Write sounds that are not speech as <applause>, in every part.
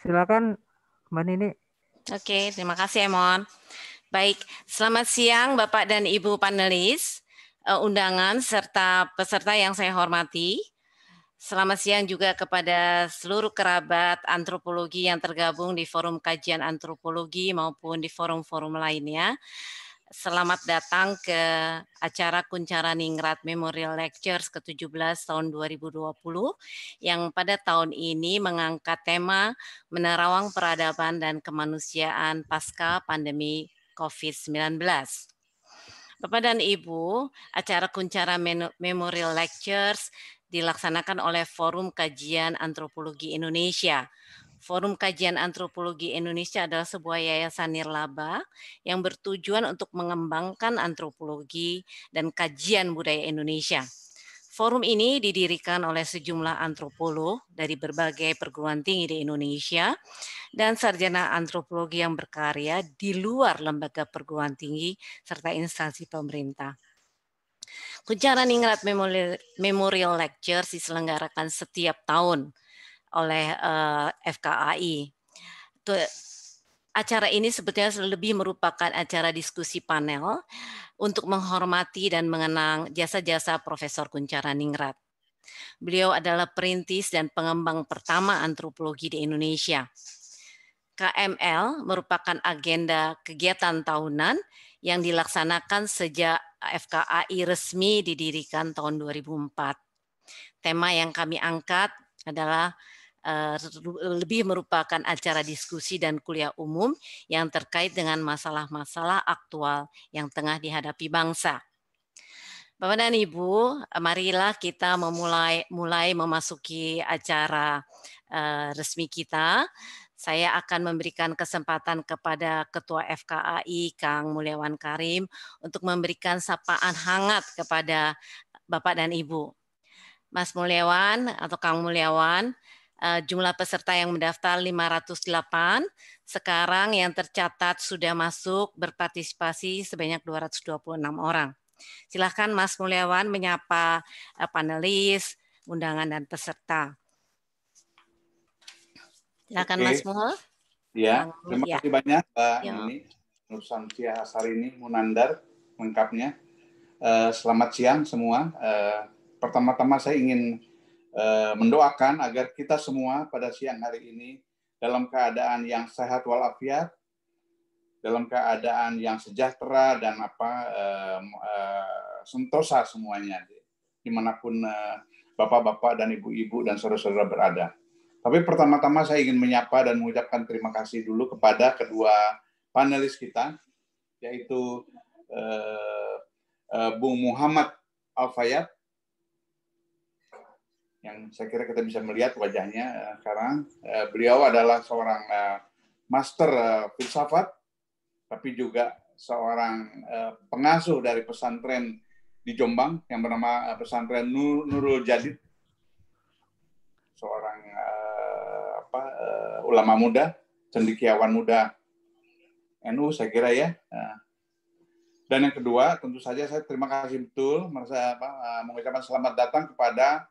Silakan Mbak Nini. Oke, terima kasih Emon. Baik, selamat siang Bapak dan Ibu panelis, eh, undangan serta peserta yang saya hormati. Selamat siang juga kepada seluruh kerabat antropologi yang tergabung di Forum Kajian Antropologi maupun di forum-forum lainnya selamat datang ke acara Kuncara Ningrat Memorial Lectures ke-17 tahun 2020 yang pada tahun ini mengangkat tema menerawang peradaban dan kemanusiaan pasca pandemi COVID-19. Bapak dan Ibu, acara Kuncara Memorial Lectures dilaksanakan oleh Forum Kajian Antropologi Indonesia Forum Kajian Antropologi Indonesia adalah sebuah yayasan nirlaba yang bertujuan untuk mengembangkan antropologi dan kajian budaya Indonesia. Forum ini didirikan oleh sejumlah antropolog dari berbagai perguruan tinggi di Indonesia dan sarjana antropologi yang berkarya di luar lembaga perguruan tinggi serta instansi pemerintah. Kejaran Ingrat Memorial Lectures diselenggarakan setiap tahun oleh uh, eh, FKAI. Tuh, acara ini sebetulnya lebih merupakan acara diskusi panel untuk menghormati dan mengenang jasa-jasa Profesor Kuncara Ningrat. Beliau adalah perintis dan pengembang pertama antropologi di Indonesia. KML merupakan agenda kegiatan tahunan yang dilaksanakan sejak FKAI resmi didirikan tahun 2004. Tema yang kami angkat adalah Eh, lebih merupakan acara diskusi dan kuliah umum yang terkait dengan masalah-masalah aktual yang tengah dihadapi bangsa. Bapak dan Ibu, marilah kita memulai mulai memasuki acara eh, resmi kita. Saya akan memberikan kesempatan kepada Ketua FKAI Kang Mulyawan Karim untuk memberikan sapaan hangat kepada Bapak dan Ibu. Mas Mulyawan atau Kang Mulyawan, uh, jumlah peserta yang mendaftar 508. Sekarang yang tercatat sudah masuk berpartisipasi sebanyak 226 orang. Silahkan Mas Mulyawan menyapa uh, panelis, undangan dan peserta. Silakan okay. Mas Mul. Ya, terima ya. kasih ya. banyak Mbak ya. ini Nusantia ini Munandar lengkapnya. Uh, selamat siang semua. Uh, Pertama-tama saya ingin Eh, mendoakan agar kita semua pada siang hari ini dalam keadaan yang sehat walafiat, dalam keadaan yang sejahtera dan apa eh, eh, sentosa semuanya dimanapun bapak-bapak dan ibu-ibu dan saudara-saudara berada. Tapi pertama-tama saya ingin menyapa dan mengucapkan terima kasih dulu kepada kedua panelis kita, yaitu eh, eh, Bung Muhammad Al Fayyad yang saya kira kita bisa melihat wajahnya eh, sekarang. Eh, beliau adalah seorang eh, master filsafat, tapi juga seorang pengasuh dari pesantren di Jombang yang bernama pesantren Nurul Jadid seorang apa ulama muda cendekiawan muda NU saya kira ya dan yang kedua tentu saja saya terima kasih betul merasa apa, mengucapkan selamat datang kepada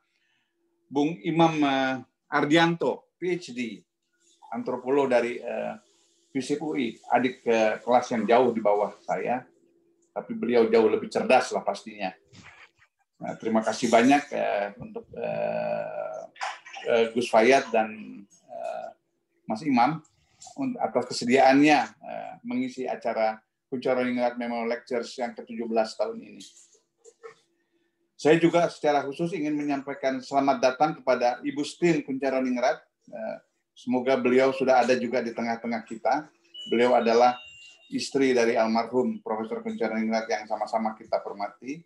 Bung Imam eh, Ardianto, PhD, antropolog dari eh, FISIP UI, adik eh, kelas yang jauh di bawah saya, tapi beliau jauh lebih cerdas lah pastinya. Nah, terima kasih banyak untuk Gus Fayat dan Mas Imam atas kesediaannya mengisi acara Kuncoro Ingat Memorial Lectures yang ke-17 tahun ini. Saya juga secara khusus ingin menyampaikan selamat datang kepada Ibu Stin Kuncaroningrat. Eh, semoga beliau sudah ada juga di tengah-tengah kita. Beliau adalah istri dari almarhum Profesor Kuncaroningrat yang sama-sama kita hormati.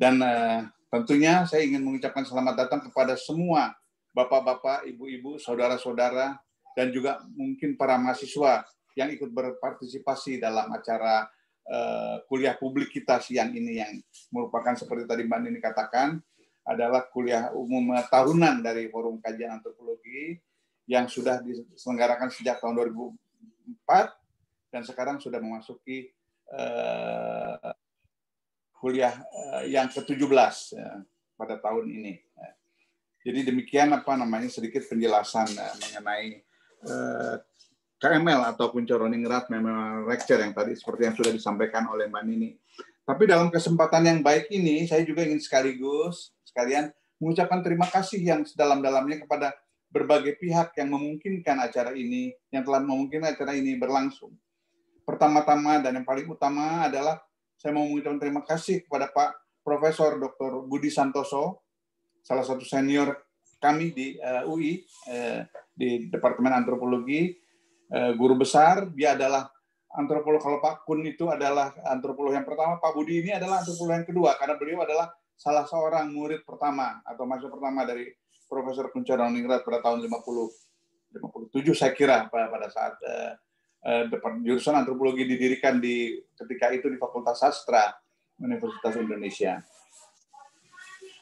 Dan eh, tentunya saya ingin mengucapkan selamat datang kepada semua bapak-bapak, ibu-ibu, saudara-saudara, dan juga mungkin para mahasiswa yang ikut berpartisipasi dalam acara Eh, kuliah publik kita siang ini yang merupakan seperti tadi Mbak Nini katakan adalah kuliah umum tahunan dari Forum Kajian Antropologi yang sudah diselenggarakan sejak tahun 2004 dan sekarang sudah memasuki uh, kuliah eh, yang ke-17 ya, pada tahun ini. Jadi demikian apa namanya sedikit penjelasan uh, mengenai KML ataupun Coroningrat memang Lecture yang tadi seperti yang sudah disampaikan oleh Mbak Nini. Tapi dalam kesempatan yang baik ini, saya juga ingin sekaligus sekalian mengucapkan terima kasih yang sedalam-dalamnya kepada berbagai pihak yang memungkinkan acara ini, yang telah memungkinkan acara ini berlangsung. Pertama-tama dan yang paling utama adalah saya mau mengucapkan terima kasih kepada Pak Profesor Dr. Budi Santoso, salah satu senior kami di eh, UI eh, di Departemen Antropologi Eh, guru besar, dia adalah antropolog kalau Pak Kun itu adalah antropolog yang pertama, Pak Budi ini adalah antropolog yang kedua karena beliau adalah salah seorang murid pertama atau masuk pertama dari Profesor Kuncar Ningrat pada tahun 50 57 saya kira pada, pada saat uh, uh, jurusan antropologi didirikan di ketika itu di Fakultas Sastra Universitas Indonesia.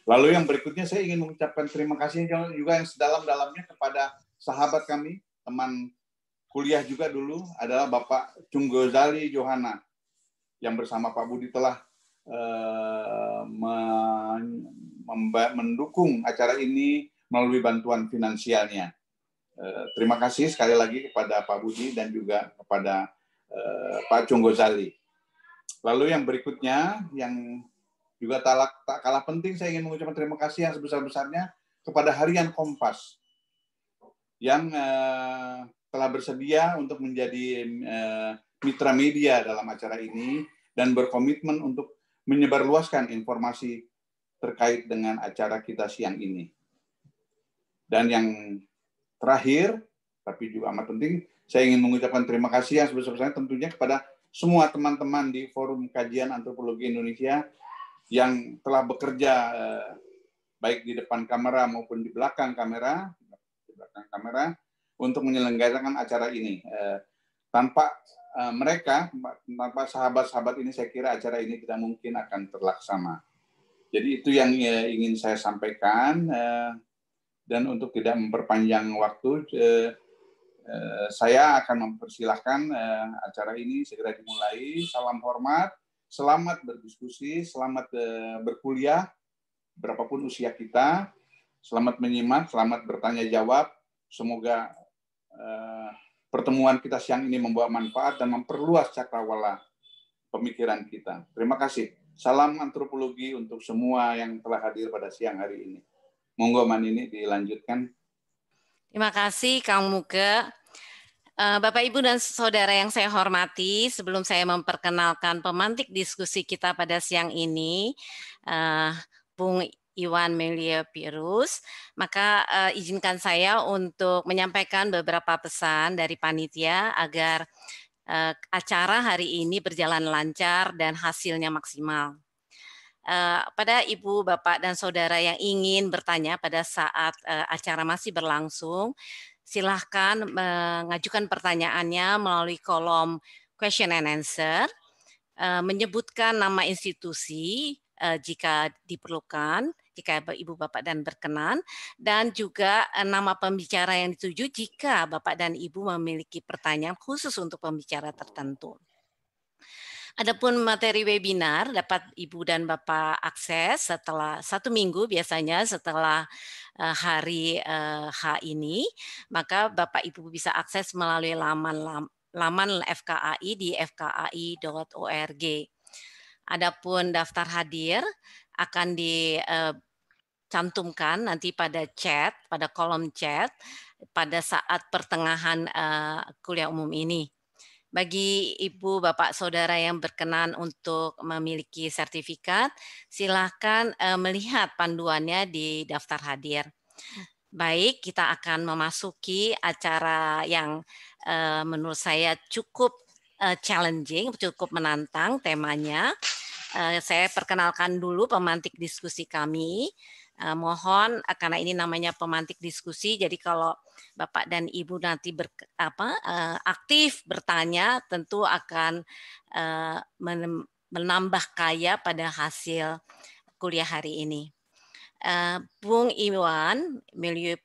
Lalu yang berikutnya saya ingin mengucapkan terima kasih juga yang sedalam-dalamnya kepada sahabat kami, teman kuliah juga dulu adalah Bapak Tunggozali Johana yang bersama Pak Budi telah eh, mendukung acara ini melalui bantuan finansialnya. Eh, terima kasih sekali lagi kepada Pak Budi dan juga kepada eh, Pak Tunggozali. Lalu yang berikutnya yang juga tak, kalah penting saya ingin mengucapkan terima kasih yang sebesar-besarnya kepada Harian Kompas yang eh, telah bersedia untuk menjadi eh, mitra media dalam acara ini dan berkomitmen untuk menyebarluaskan informasi terkait dengan acara kita siang ini. Dan yang terakhir, tapi juga amat penting, saya ingin mengucapkan terima kasih yang sebesar-besarnya tentunya kepada semua teman-teman di Forum Kajian Antropologi Indonesia yang telah bekerja eh, baik di depan kamera maupun di belakang kamera, di belakang kamera untuk menyelenggarakan acara ini. Eh, tanpa eh, mereka, tanpa sahabat-sahabat ini, saya kira acara ini tidak mungkin akan terlaksana. Jadi itu yang eh, ingin saya sampaikan. Dan untuk tidak memperpanjang waktu, saya akan mempersilahkan acara ini segera dimulai. Salam hormat, selamat berdiskusi, selamat berkuliah, berapapun usia kita. Selamat menyimak, selamat bertanya jawab. Semoga Eh, pertemuan kita siang ini membawa manfaat dan memperluas cakrawala pemikiran kita. Terima kasih. Salam antropologi untuk semua yang telah hadir pada siang hari ini. Monggo man ini dilanjutkan. Terima kasih Kang Muke. Eh, Bapak, Ibu, dan saudara yang saya hormati, sebelum saya memperkenalkan pemantik diskusi kita pada siang ini, eh, Bung Iwan Melia Pirus, maka uh, izinkan saya untuk menyampaikan beberapa pesan dari panitia agar uh, acara hari ini berjalan lancar dan hasilnya maksimal. Uh, pada ibu, bapak, dan saudara yang ingin bertanya pada saat uh, acara masih berlangsung, silahkan mengajukan pertanyaannya melalui kolom question and answer, uh, menyebutkan nama institusi, jika diperlukan, jika Ibu Bapak dan berkenan dan juga eh, nama pembicara yang dituju jika Bapak dan Ibu memiliki pertanyaan khusus untuk pembicara tertentu. Adapun materi webinar dapat Ibu dan Bapak akses setelah satu minggu biasanya setelah eh, hari eh, H ini, maka Bapak Ibu bisa akses melalui laman laman FKAI di fkai.org. Adapun daftar hadir, akan dicantumkan eh, nanti pada chat, pada kolom chat pada saat pertengahan eh, kuliah umum ini. Bagi Ibu, Bapak, Saudara yang berkenan untuk memiliki sertifikat, silahkan eh, melihat panduannya di daftar hadir. Baik, kita akan memasuki acara yang menurut saya cukup challenging, cukup menantang temanya. Eh, saya perkenalkan dulu pemantik diskusi kami. Eh, mohon eh, karena ini namanya pemantik diskusi, jadi kalau Bapak dan Ibu nanti ber, apa, aktif bertanya, tentu akan menambah kaya pada hasil kuliah hari ini. Bung Iwan, Milieu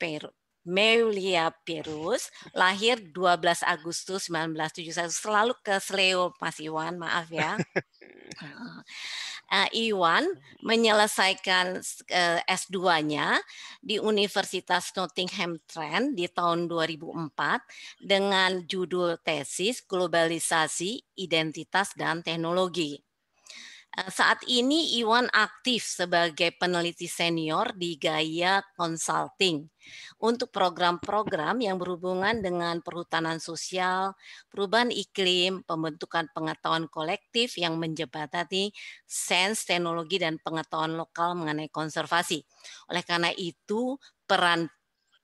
Meulia Pirus, lahir 12 Agustus 1971, selalu ke Sleo Mas Iwan, maaf ya. Uh, <laughs> Iwan menyelesaikan uh, eh, S2-nya di Universitas Nottingham Trent di tahun 2004 dengan judul tesis Globalisasi, Identitas, dan Teknologi. Eh, saat ini Iwan aktif sebagai peneliti senior di Gaya Consulting untuk program-program yang berhubungan dengan perhutanan sosial, perubahan iklim, pembentukan pengetahuan kolektif yang menjebatani sains, teknologi, dan pengetahuan lokal mengenai konservasi. Oleh karena itu, peran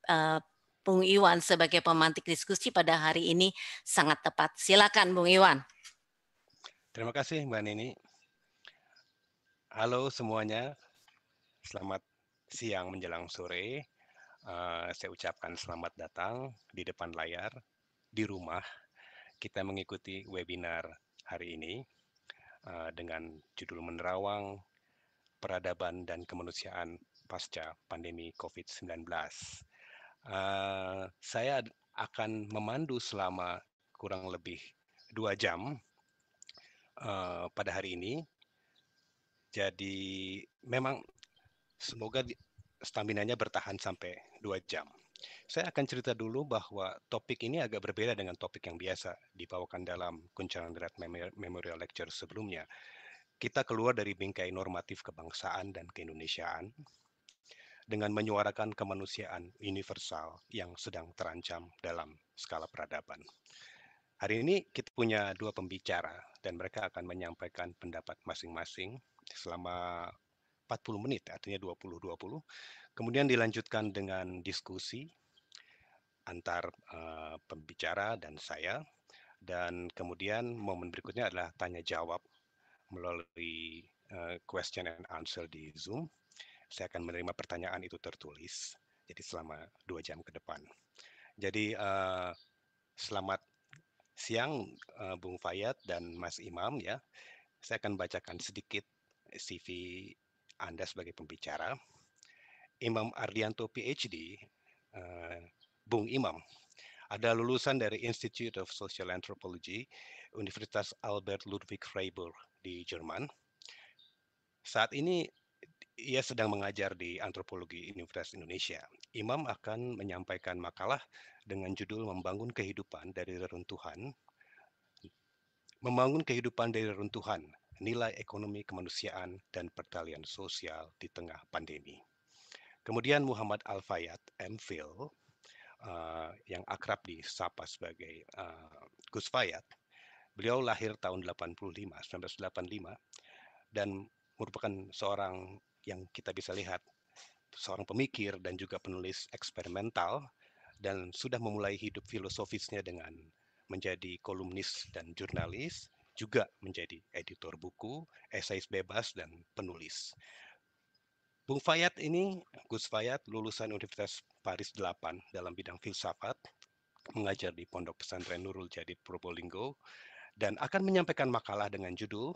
uh, Bung Iwan sebagai pemantik diskusi pada hari ini sangat tepat. Silakan Bung Iwan. Terima kasih Mbak Nini. Halo semuanya, selamat siang menjelang sore. Uh, saya ucapkan selamat datang di depan layar, di rumah. Kita mengikuti webinar hari ini uh, dengan judul menerawang peradaban dan kemanusiaan pasca pandemi COVID-19. Uh, eh, saya akan memandu selama kurang lebih dua jam uh, pada hari ini jadi memang semoga stamina-nya bertahan sampai dua jam. Saya akan cerita dulu bahwa topik ini agak berbeda dengan topik yang biasa dibawakan dalam Kuncaran red Memorial Lecture sebelumnya. Kita keluar dari bingkai normatif kebangsaan dan keindonesiaan dengan menyuarakan kemanusiaan universal yang sedang terancam dalam skala peradaban. Hari ini kita punya dua pembicara dan mereka akan menyampaikan pendapat masing-masing selama 40 menit, artinya 20-20. Kemudian dilanjutkan dengan diskusi antar uh, pembicara dan saya. Dan kemudian momen berikutnya adalah tanya jawab melalui uh, question and answer di Zoom. Saya akan menerima pertanyaan itu tertulis, jadi selama dua jam ke depan. Jadi uh, selamat siang uh, Bung Fayat dan Mas Imam ya. Saya akan bacakan sedikit CV Anda sebagai pembicara. Imam Ardianto PhD, uh, eh, Bung Imam, ada lulusan dari Institute of Social Anthropology Universitas Albert Ludwig Freiburg di Jerman. Saat ini ia sedang mengajar di antropologi Universitas Indonesia. Imam akan menyampaikan makalah dengan judul Membangun Kehidupan dari Reruntuhan. Membangun Kehidupan dari Reruntuhan nilai ekonomi kemanusiaan dan pertalian sosial di tengah pandemi. Kemudian Muhammad Al-Fayyad MPhil uh, yang akrab disapa sebagai uh, Gus Fayyad, beliau lahir tahun 85, 1985 dan merupakan seorang yang kita bisa lihat seorang pemikir dan juga penulis eksperimental dan sudah memulai hidup filosofisnya dengan menjadi kolumnis dan jurnalis juga menjadi editor buku, esais bebas, dan penulis. Bung Fayat ini, Gus Fayat, lulusan Universitas Paris 8 dalam bidang filsafat, mengajar di Pondok Pesantren Nurul Jadid Probolinggo, dan akan menyampaikan makalah dengan judul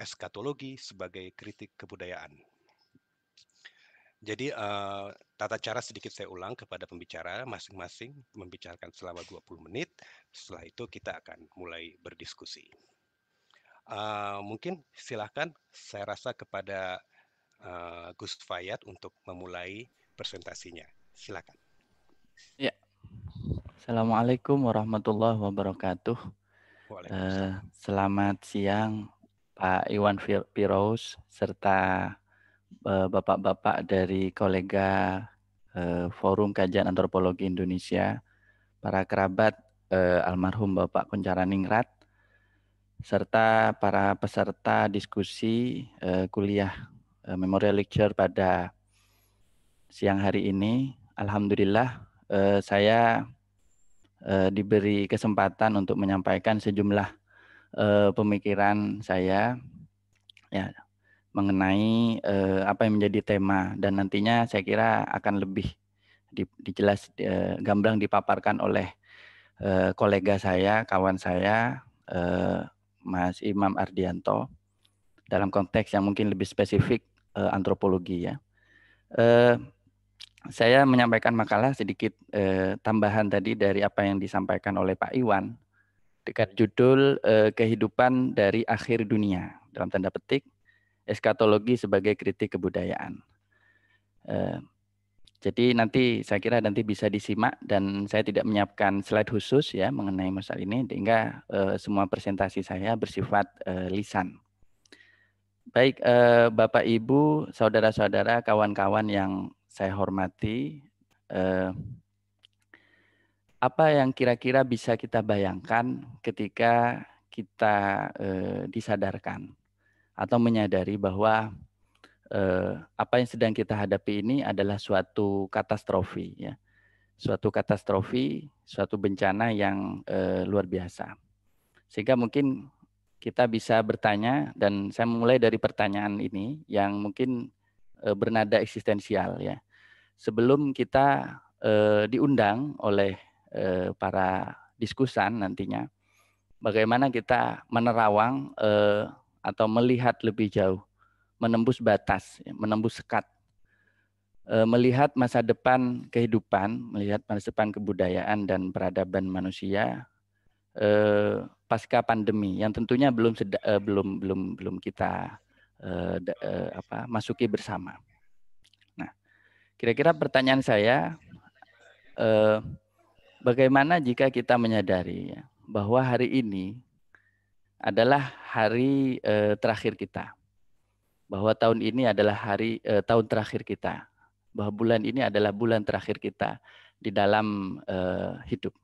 Eskatologi sebagai Kritik Kebudayaan. Jadi uh, tata cara sedikit saya ulang kepada pembicara masing-masing membicarakan selama 20 menit. Setelah itu kita akan mulai berdiskusi. Eh, mungkin silahkan saya rasa kepada uh, Gus Fayat untuk memulai presentasinya. Silakan. Ya. Assalamualaikum warahmatullahi wabarakatuh. Uh, selamat siang Pak Iwan Pirous serta uh, bapak-bapak dari kolega uh, Forum Kajian Antropologi Indonesia, para kerabat uh, almarhum Bapak Kuncara Ningrat, serta para peserta diskusi uh, kuliah uh, Memorial Lecture pada siang hari ini. Alhamdulillah uh, saya uh, diberi kesempatan untuk menyampaikan sejumlah uh, pemikiran saya ya mengenai uh, apa yang menjadi tema dan nantinya saya kira akan lebih di, dijelas uh, gamblang dipaparkan oleh uh, kolega saya, kawan saya uh, Mas Imam Ardianto dalam konteks yang mungkin lebih spesifik uh, antropologi ya. Uh, saya menyampaikan makalah sedikit uh, tambahan tadi dari apa yang disampaikan oleh Pak Iwan dekat judul uh, kehidupan dari akhir dunia dalam tanda petik eskatologi sebagai kritik kebudayaan. Uh, jadi nanti saya kira nanti bisa disimak dan saya tidak menyiapkan slide khusus ya mengenai masalah ini sehingga eh, semua presentasi saya bersifat eh, lisan. Baik eh, Bapak Ibu, saudara-saudara, kawan-kawan yang saya hormati, apa yang kira-kira bisa kita bayangkan ketika kita disadarkan atau menyadari bahwa eh, apa yang sedang kita hadapi ini adalah suatu katastrofi ya suatu katastrofi suatu bencana yang eh, luar biasa sehingga mungkin kita bisa bertanya dan saya mulai dari pertanyaan ini yang mungkin eh, bernada eksistensial ya sebelum kita eh, diundang oleh eh, para diskusan nantinya bagaimana kita menerawang eh, atau melihat lebih jauh menembus batas, ya, menembus sekat, e, melihat masa depan kehidupan, melihat masa depan kebudayaan dan peradaban manusia e, pasca pandemi yang tentunya belum e, belum belum belum kita apa masuki bersama. Nah, kira-kira pertanyaan saya bagaimana jika kita menyadari ya, bahwa hari ini adalah hari terakhir kita bahwa tahun ini adalah hari eh, tahun terakhir kita, bahwa bulan ini adalah bulan terakhir kita di dalam eh, hidup.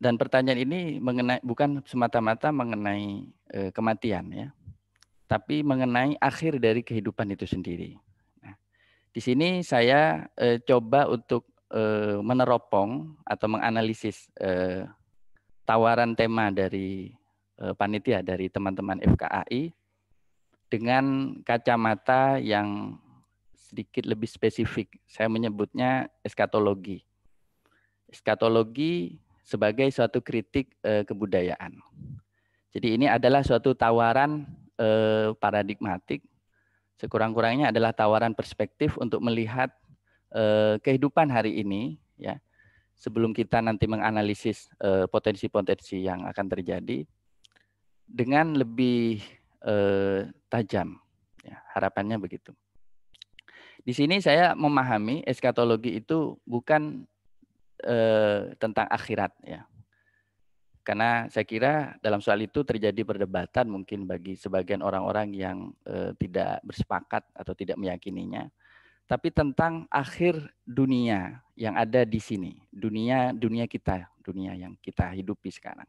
Dan pertanyaan ini mengenai bukan semata-mata mengenai eh, kematian ya, tapi mengenai akhir dari kehidupan itu sendiri. Nah, di sini saya eh, coba untuk eh, meneropong atau menganalisis eh, tawaran tema dari eh, panitia dari teman-teman FKAI dengan kacamata yang sedikit lebih spesifik. Saya menyebutnya eskatologi. Eskatologi sebagai suatu kritik eh, kebudayaan. Jadi ini adalah suatu tawaran eh, paradigmatik. Sekurang-kurangnya adalah tawaran perspektif untuk melihat eh, kehidupan hari ini, ya. Sebelum kita nanti menganalisis eh, potensi-potensi eh, yang akan terjadi dengan lebih eh, tajam. Ya, harapannya begitu. Di sini saya memahami eskatologi itu bukan eh, tentang akhirat ya. Karena saya kira dalam soal itu terjadi perdebatan mungkin bagi sebagian orang-orang yang eh, tidak bersepakat atau tidak meyakininya. Tapi tentang akhir dunia yang ada di sini, dunia dunia kita, dunia yang kita hidupi sekarang.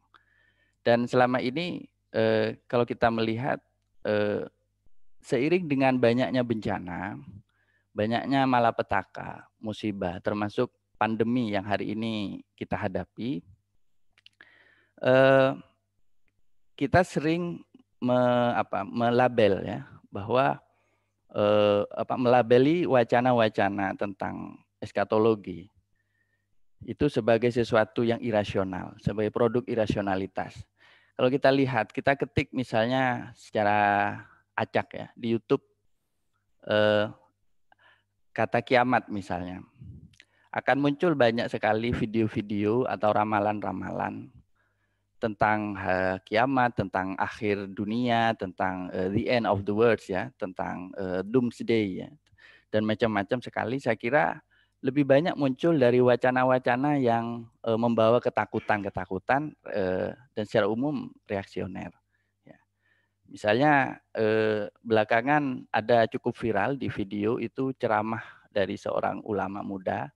Dan selama ini eh, kalau kita melihat eh, seiring dengan banyaknya bencana, banyaknya malapetaka, musibah, termasuk pandemi yang hari ini kita hadapi, eh, kita sering me, apa, melabel ya bahwa eh, apa, melabeli wacana-wacana tentang eskatologi itu sebagai sesuatu yang irasional, sebagai produk irasionalitas. Kalau kita lihat, kita ketik misalnya secara acak ya di YouTube eh, kata kiamat misalnya, akan muncul banyak sekali video-video atau ramalan-ramalan tentang eh, kiamat, tentang akhir dunia, tentang eh, the end of the world ya, tentang eh, doomsday ya, dan macam-macam sekali. Saya kira lebih banyak muncul dari wacana-wacana yang e, membawa ketakutan-ketakutan e, dan secara umum reaksioner. Ya. Misalnya e, belakangan ada cukup viral di video itu ceramah dari seorang ulama muda,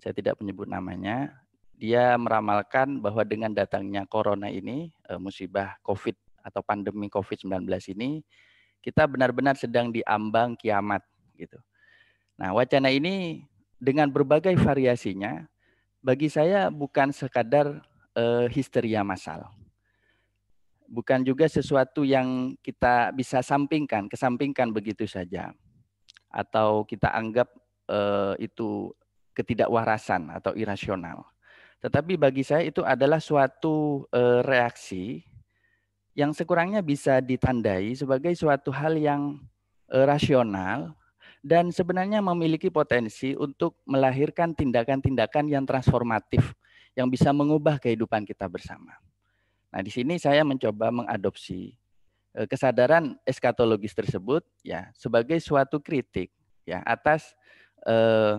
saya tidak menyebut namanya, dia meramalkan bahwa dengan datangnya corona ini, e, musibah COVID atau pandemi COVID-19 ini, kita benar-benar sedang diambang kiamat gitu. Nah, wacana ini dengan berbagai variasinya bagi saya bukan sekadar uh, histeria masal, Bukan juga sesuatu yang kita bisa sampingkan, kesampingkan begitu saja. Atau kita anggap uh, itu ketidakwarasan atau irasional. Tetapi bagi saya itu adalah suatu uh, reaksi yang sekurangnya bisa ditandai sebagai suatu hal yang rasional dan sebenarnya memiliki potensi untuk melahirkan tindakan-tindakan yang transformatif yang bisa mengubah kehidupan kita bersama. Nah, di sini saya mencoba mengadopsi eh, kesadaran eskatologis tersebut ya sebagai suatu kritik ya atas eh,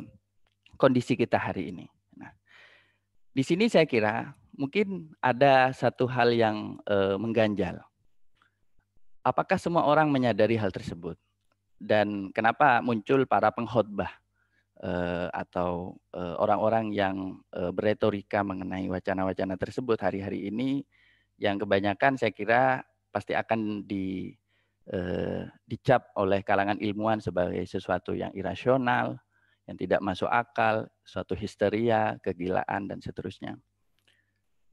kondisi kita hari ini. Nah, di sini saya kira mungkin ada satu hal yang eh, mengganjal. Apakah semua orang menyadari hal tersebut? dan kenapa muncul para pengkhotbah eh, atau eh, orang-orang yang eh, berretorika mengenai wacana-wacana tersebut hari-hari ini yang kebanyakan saya kira pasti akan di dicap oleh kalangan ilmuwan sebagai sesuatu yang irasional, yang tidak masuk akal, suatu histeria, kegilaan dan seterusnya.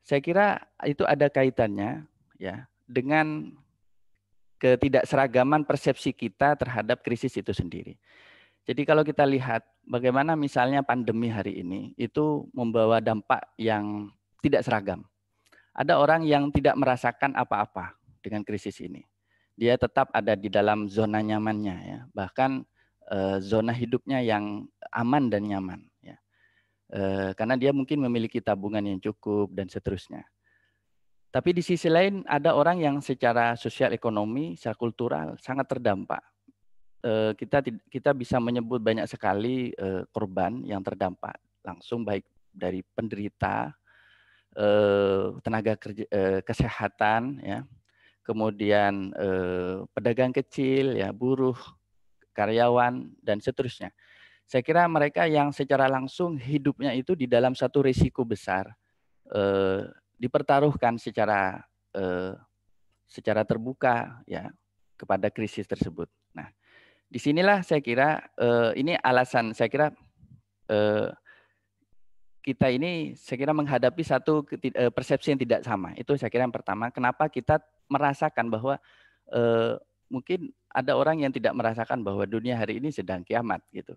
Saya kira itu ada kaitannya ya dengan ketidakseragaman persepsi kita terhadap krisis itu sendiri. Jadi kalau kita lihat bagaimana misalnya pandemi hari ini itu membawa dampak yang tidak seragam. Ada orang yang tidak merasakan apa-apa dengan krisis ini. Dia tetap ada di dalam zona nyamannya ya, bahkan e, zona hidupnya yang aman dan nyaman ya. E, karena dia mungkin memiliki tabungan yang cukup dan seterusnya. Tapi di sisi lain ada orang yang secara sosial ekonomi, secara kultural sangat terdampak. Eh, kita kita bisa menyebut banyak sekali eh, korban yang terdampak langsung baik dari penderita, eh, tenaga kerja, kesehatan, ya, kemudian pedagang kecil, ya, buruh, karyawan dan seterusnya. Saya kira mereka yang secara langsung hidupnya itu di dalam satu risiko besar dipertaruhkan secara eh, secara terbuka ya kepada krisis tersebut. Nah, disinilah saya kira eh, ini alasan saya kira eh, kita ini saya kira menghadapi satu eh, persepsi yang tidak sama. Itu saya kira yang pertama. Kenapa kita merasakan bahwa eh, mungkin ada orang yang tidak merasakan bahwa dunia hari ini sedang kiamat gitu,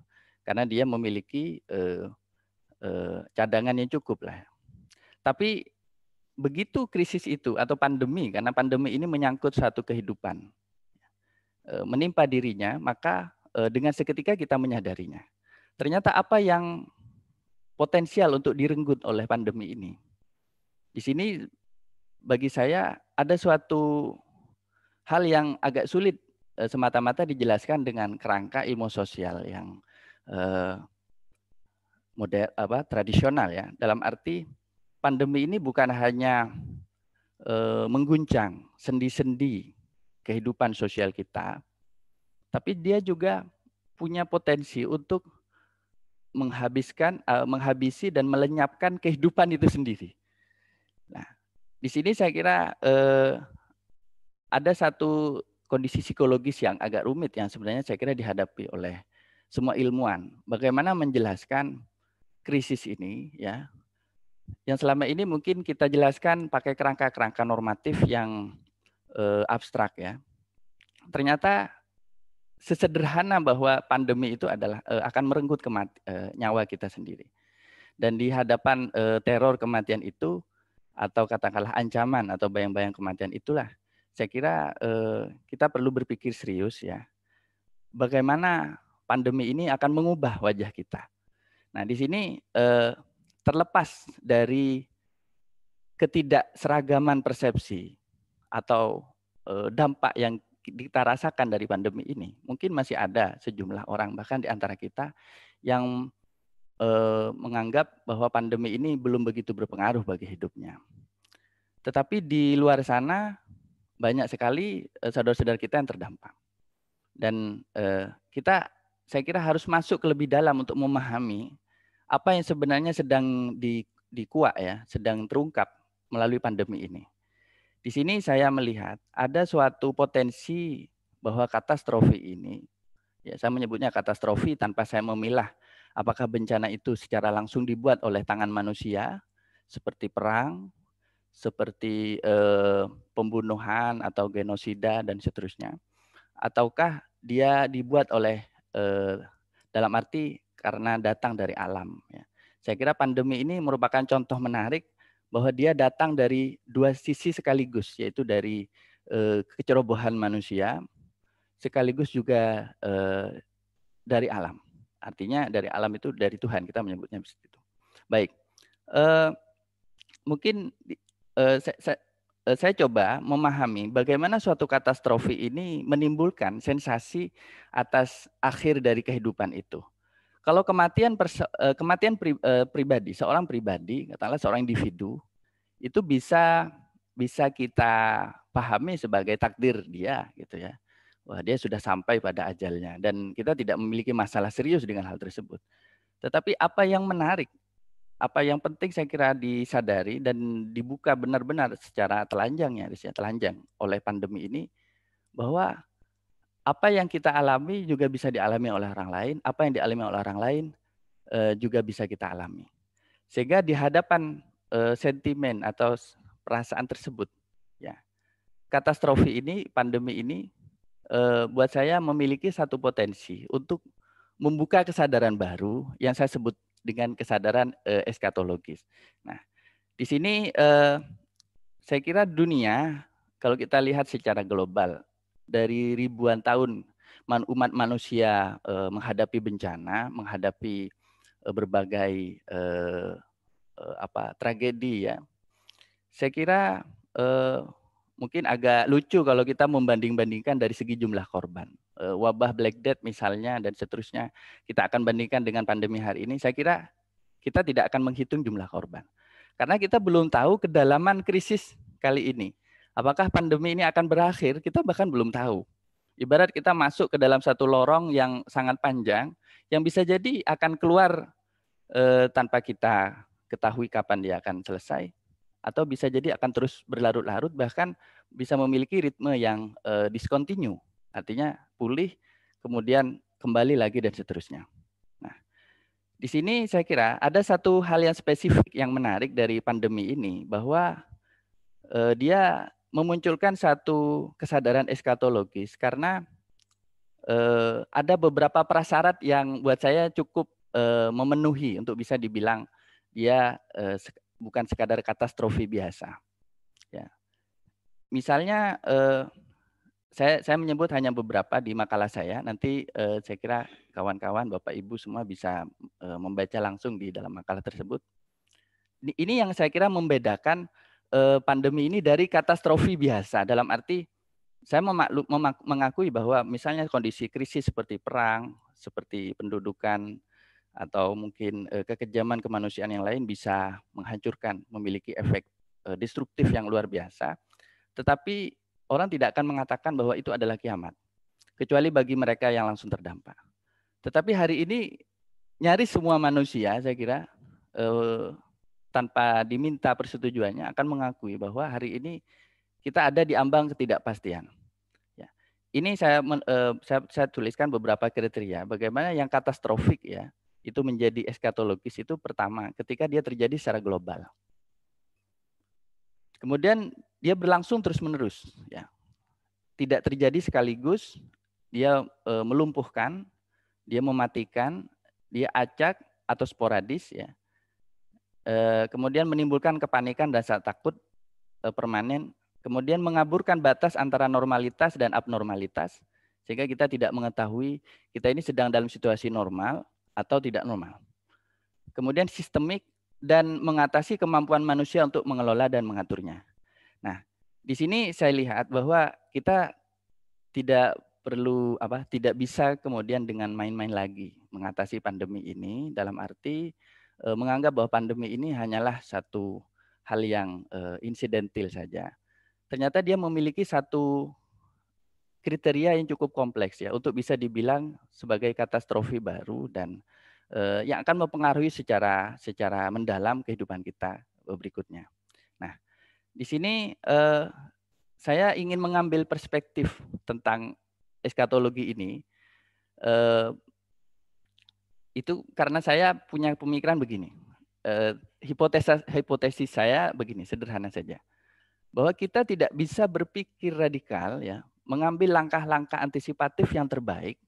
karena dia memiliki eh, eh, cadangan yang cukup lah. Tapi begitu krisis itu atau pandemi karena pandemi ini menyangkut satu kehidupan e, menimpa dirinya maka e, dengan seketika kita menyadarinya ternyata apa yang potensial untuk direnggut oleh pandemi ini di sini bagi saya ada suatu hal yang agak sulit e, semata-mata dijelaskan dengan kerangka ilmu sosial yang model apa tradisional ya dalam arti pandemi ini bukan hanya eh, mengguncang sendi-sendi kehidupan sosial kita, tapi dia juga punya potensi untuk menghabiskan, eh, menghabisi dan melenyapkan kehidupan itu sendiri. Nah, di sini saya kira eh, ada satu kondisi psikologis yang agak rumit yang sebenarnya saya kira dihadapi oleh semua ilmuwan. Bagaimana menjelaskan krisis ini ya yang selama ini mungkin kita jelaskan pakai kerangka-kerangka normatif yang eh, abstrak ya. Ternyata sesederhana bahwa pandemi itu adalah eh, akan merenggut eh, nyawa kita sendiri. Dan di hadapan eh, teror kematian itu atau katakanlah ancaman atau bayang-bayang kematian itulah saya kira eh, kita perlu berpikir serius ya. Bagaimana pandemi ini akan mengubah wajah kita. Nah, di sini eh, terlepas dari ketidakseragaman persepsi atau eh, dampak yang kita rasakan dari pandemi ini, mungkin masih ada sejumlah orang bahkan di antara kita yang eh, menganggap bahwa pandemi ini belum begitu berpengaruh bagi hidupnya. Tetapi di luar sana banyak sekali eh, saudara-saudara kita yang terdampak. Dan kita saya kira harus masuk ke lebih dalam untuk memahami apa yang sebenarnya sedang di, dikuak ya, sedang terungkap melalui pandemi ini. Di sini saya melihat ada suatu potensi bahwa katastrofi ini, ya saya menyebutnya katastrofi tanpa saya memilah apakah bencana itu secara langsung dibuat oleh tangan manusia seperti perang, seperti eh, pembunuhan atau genosida dan seterusnya, ataukah dia dibuat oleh eh, dalam arti karena datang dari alam. Ya. Saya kira pandemi ini merupakan contoh menarik bahwa dia datang dari dua sisi sekaligus, yaitu dari eh, kecerobohan manusia, sekaligus juga eh, dari alam. Artinya dari alam itu dari Tuhan kita menyebutnya seperti itu. Baik, eh, mungkin saya, saya, saya coba memahami bagaimana suatu katastrofi ini menimbulkan sensasi atas akhir dari kehidupan itu. Kalau kematian eh, kematian pri, eh, pribadi seorang pribadi, katakanlah seorang individu, itu bisa bisa kita pahami sebagai takdir dia gitu ya. Wah, dia sudah sampai pada ajalnya dan kita tidak memiliki masalah serius dengan hal tersebut. Tetapi apa yang menarik, apa yang penting saya kira disadari dan dibuka benar-benar secara telanjang ya, ya telanjang oleh pandemi ini bahwa apa yang kita alami juga bisa dialami oleh orang lain, apa yang dialami oleh orang lain eh, juga bisa kita alami. Sehingga di hadapan eh, sentimen atau perasaan tersebut, ya katastrofi ini, pandemi ini, eh, buat saya memiliki satu potensi untuk membuka kesadaran baru yang saya sebut dengan kesadaran eskatologis. Nah, di sini saya kira dunia kalau kita lihat secara global dari ribuan tahun umat manusia eh, menghadapi bencana, menghadapi eh, berbagai eh, apa tragedi ya. Saya kira mungkin agak lucu kalau kita membanding-bandingkan dari segi jumlah korban. wabah Black Death misalnya dan seterusnya kita akan bandingkan dengan pandemi hari ini. Saya kira kita tidak akan menghitung jumlah korban karena kita belum tahu kedalaman krisis kali ini Apakah pandemi ini akan berakhir? Kita bahkan belum tahu. Ibarat kita masuk ke dalam satu lorong yang sangat panjang, yang bisa jadi akan keluar eh, tanpa kita ketahui kapan dia akan selesai, atau bisa jadi akan terus berlarut-larut, bahkan bisa memiliki ritme yang eh, discontinue, artinya pulih, kemudian kembali lagi dan seterusnya. Nah, di sini saya kira ada satu hal yang spesifik yang menarik dari pandemi ini bahwa eh, dia memunculkan satu kesadaran eskatologis karena eh, ada beberapa prasyarat yang buat saya cukup eh, memenuhi untuk bisa dibilang dia eh, bukan sekadar katastrofi biasa. Ya. Misalnya eh, saya saya menyebut hanya beberapa di makalah saya. Nanti eh, saya kira kawan-kawan, Bapak Ibu semua bisa eh, membaca langsung di dalam makalah tersebut. Ini yang saya kira membedakan Eh, pandemi ini dari katastrofi biasa dalam arti saya memaklu, memak, mengakui bahwa misalnya kondisi krisis seperti perang, seperti pendudukan atau mungkin eh, kekejaman kemanusiaan yang lain bisa menghancurkan, memiliki efek eh, destruktif yang luar biasa. Tetapi orang tidak akan mengatakan bahwa itu adalah kiamat, kecuali bagi mereka yang langsung terdampak. Tetapi hari ini nyaris semua manusia saya kira eh, tanpa diminta persetujuannya akan mengakui bahwa hari ini kita ada di ambang ketidakpastian. Ya. Ini saya, eh, saya saya tuliskan beberapa kriteria bagaimana yang katastrofik ya itu menjadi eskatologis itu pertama ketika dia terjadi secara global. Kemudian dia berlangsung terus-menerus ya. Tidak terjadi sekaligus, dia eh, melumpuhkan, dia mematikan, dia acak atau sporadis ya. Eh, kemudian menimbulkan kepanikan dan rasa takut eh, permanen, kemudian mengaburkan batas antara normalitas dan abnormalitas, sehingga kita tidak mengetahui kita ini sedang dalam situasi normal atau tidak normal. Kemudian sistemik dan mengatasi kemampuan manusia untuk mengelola dan mengaturnya. Nah, di sini saya lihat bahwa kita tidak perlu apa tidak bisa kemudian dengan main-main lagi mengatasi pandemi ini dalam arti Eh, menganggap bahwa pandemi ini hanyalah satu hal yang eh, insidentil saja. Ternyata dia memiliki satu kriteria yang cukup kompleks ya untuk bisa dibilang sebagai katastrofi baru dan eh, yang akan mempengaruhi secara secara mendalam kehidupan kita berikutnya. Nah, di sini saya ingin mengambil perspektif tentang eskatologi ini itu karena saya punya pemikiran begini. Eh, hipotesa hipotesis saya begini, sederhana saja. Bahwa kita tidak bisa berpikir radikal ya, mengambil langkah-langkah antisipatif yang terbaik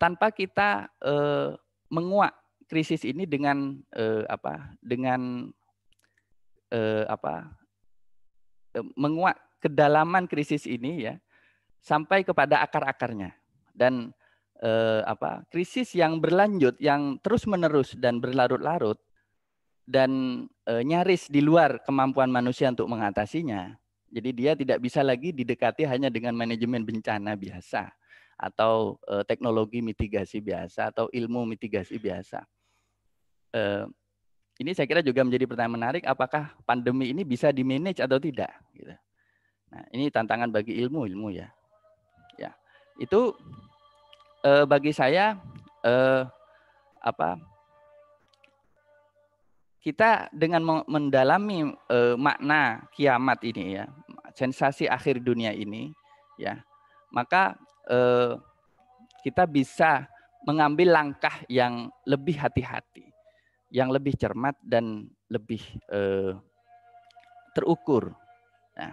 tanpa kita eh, menguak krisis ini dengan eh, apa? dengan eh, apa? Eh, menguak kedalaman krisis ini ya sampai kepada akar-akarnya. Dan eh, apa krisis yang berlanjut yang terus menerus dan berlarut-larut dan eh, nyaris di luar kemampuan manusia untuk mengatasinya jadi dia tidak bisa lagi didekati hanya dengan manajemen bencana biasa atau eh, teknologi mitigasi biasa atau ilmu mitigasi biasa. eh, ini saya kira juga menjadi pertanyaan menarik apakah pandemi ini bisa di manage atau tidak gitu. Nah, ini tantangan bagi ilmu-ilmu ya. Ya. Itu eh, bagi saya eh, apa kita dengan mendalami eh, makna kiamat ini ya, sensasi akhir dunia ini ya, maka eh, kita bisa mengambil langkah yang lebih hati-hati, yang lebih cermat dan lebih eh, terukur. Nah,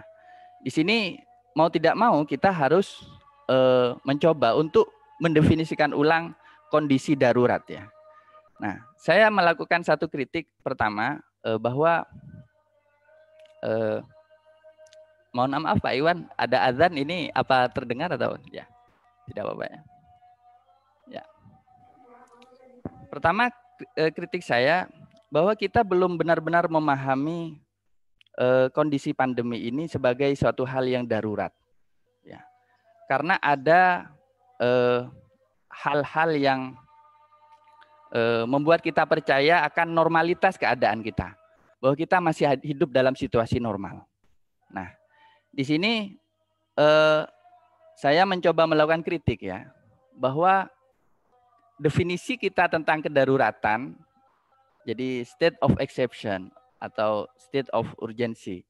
di sini mau tidak mau kita harus eh, mencoba untuk mendefinisikan ulang kondisi darurat ya. Nah, saya melakukan satu kritik pertama eh, bahwa eh, mohon maaf Pak Iwan, ada azan ini apa terdengar atau ya? Tidak apa-apa ya. Ya. Pertama eh, kritik saya bahwa kita belum benar-benar memahami eh, kondisi pandemi ini sebagai suatu hal yang darurat. Ya. Karena ada Eh, hal-hal eh, yang eh, membuat kita percaya akan normalitas keadaan kita, bahwa kita masih hidup dalam situasi normal. Nah, di sini eh, saya mencoba melakukan kritik ya, bahwa definisi kita tentang kedaruratan, jadi state of exception atau state of urgency,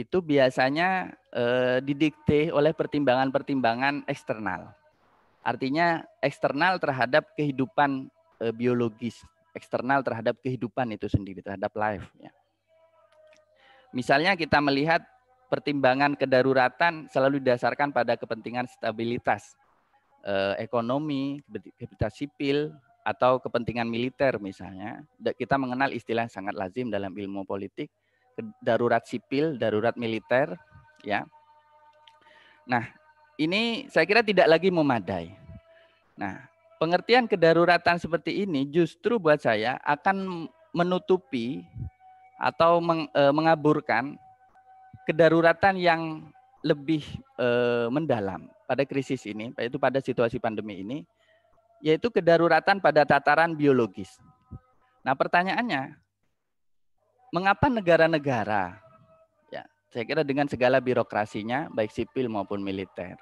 itu biasanya eh, didikte oleh pertimbangan-pertimbangan eksternal. Artinya eksternal terhadap kehidupan e, biologis, eksternal terhadap kehidupan itu sendiri, terhadap life. Ya. Misalnya kita melihat pertimbangan kedaruratan selalu didasarkan pada kepentingan stabilitas e, ekonomi, kepentingan sipil, atau kepentingan militer misalnya. Kita mengenal istilah sangat lazim dalam ilmu politik, darurat sipil, darurat militer, ya. Nah, ini saya kira tidak lagi memadai. Nah, pengertian kedaruratan seperti ini justru buat saya akan menutupi atau e, mengaburkan kedaruratan yang lebih e, mendalam pada krisis ini, yaitu pada situasi pandemi ini, yaitu kedaruratan pada tataran biologis. Nah, pertanyaannya, mengapa negara-negara saya kira dengan segala birokrasinya, baik sipil maupun militer.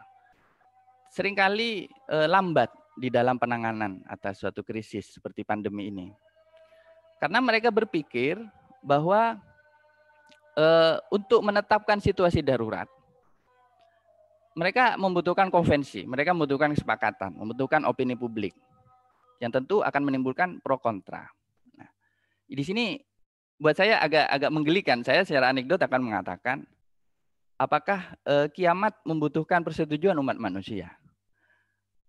Seringkali eh, lambat di dalam penanganan atas suatu krisis seperti pandemi ini. Karena mereka berpikir bahwa eh, untuk menetapkan situasi darurat, mereka membutuhkan konvensi, mereka membutuhkan kesepakatan, membutuhkan opini publik yang tentu akan menimbulkan pro kontra. Nah, di sini buat saya agak agak menggelikan. Saya secara anekdot akan mengatakan, apakah eh, kiamat membutuhkan persetujuan umat manusia?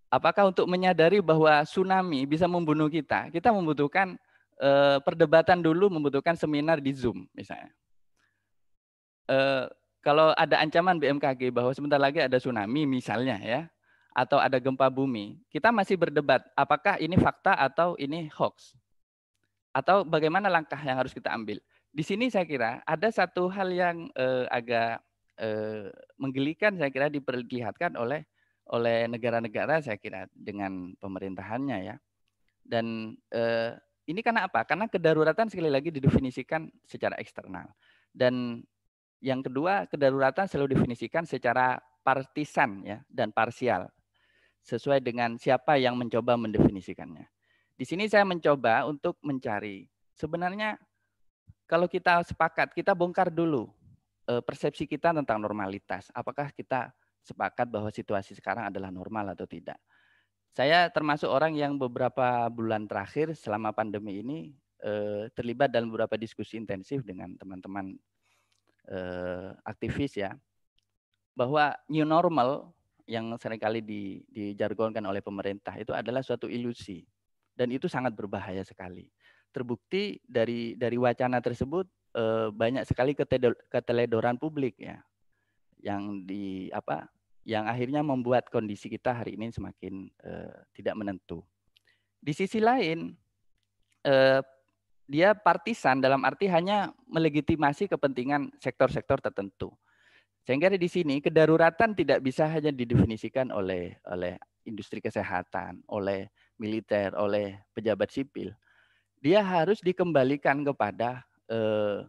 Apakah untuk menyadari bahwa tsunami bisa membunuh kita, kita membutuhkan eh, perdebatan dulu, membutuhkan seminar di Zoom misalnya. Eh, kalau ada ancaman BMKG bahwa sebentar lagi ada tsunami misalnya ya, atau ada gempa bumi, kita masih berdebat apakah ini fakta atau ini hoax atau bagaimana langkah yang harus kita ambil. Di sini saya kira ada satu hal yang eh, agak eh, menggelikan saya kira diperlihatkan oleh oleh negara-negara saya kira dengan pemerintahannya ya. Dan eh, ini karena apa? Karena kedaruratan sekali lagi didefinisikan secara eksternal. Dan yang kedua, kedaruratan selalu definisikan secara partisan ya dan parsial sesuai dengan siapa yang mencoba mendefinisikannya. Di sini saya mencoba untuk mencari. Sebenarnya kalau kita sepakat, kita bongkar dulu eh, persepsi kita tentang normalitas. Apakah kita sepakat bahwa situasi sekarang adalah normal atau tidak? Saya termasuk orang yang beberapa bulan terakhir selama pandemi ini eh, terlibat dalam beberapa diskusi intensif dengan teman-teman eh, aktivis ya bahwa new normal yang seringkali dijargonkan oleh pemerintah itu adalah suatu ilusi dan itu sangat berbahaya sekali. Terbukti dari dari wacana tersebut e, banyak sekali keteledoran publik ya yang di apa yang akhirnya membuat kondisi kita hari ini semakin e, tidak menentu. Di sisi lain e, dia partisan dalam arti hanya melegitimasi kepentingan sektor-sektor tertentu. Sehingga di sini kedaruratan tidak bisa hanya didefinisikan oleh oleh industri kesehatan, oleh militer, oleh pejabat sipil, dia harus dikembalikan kepada eh,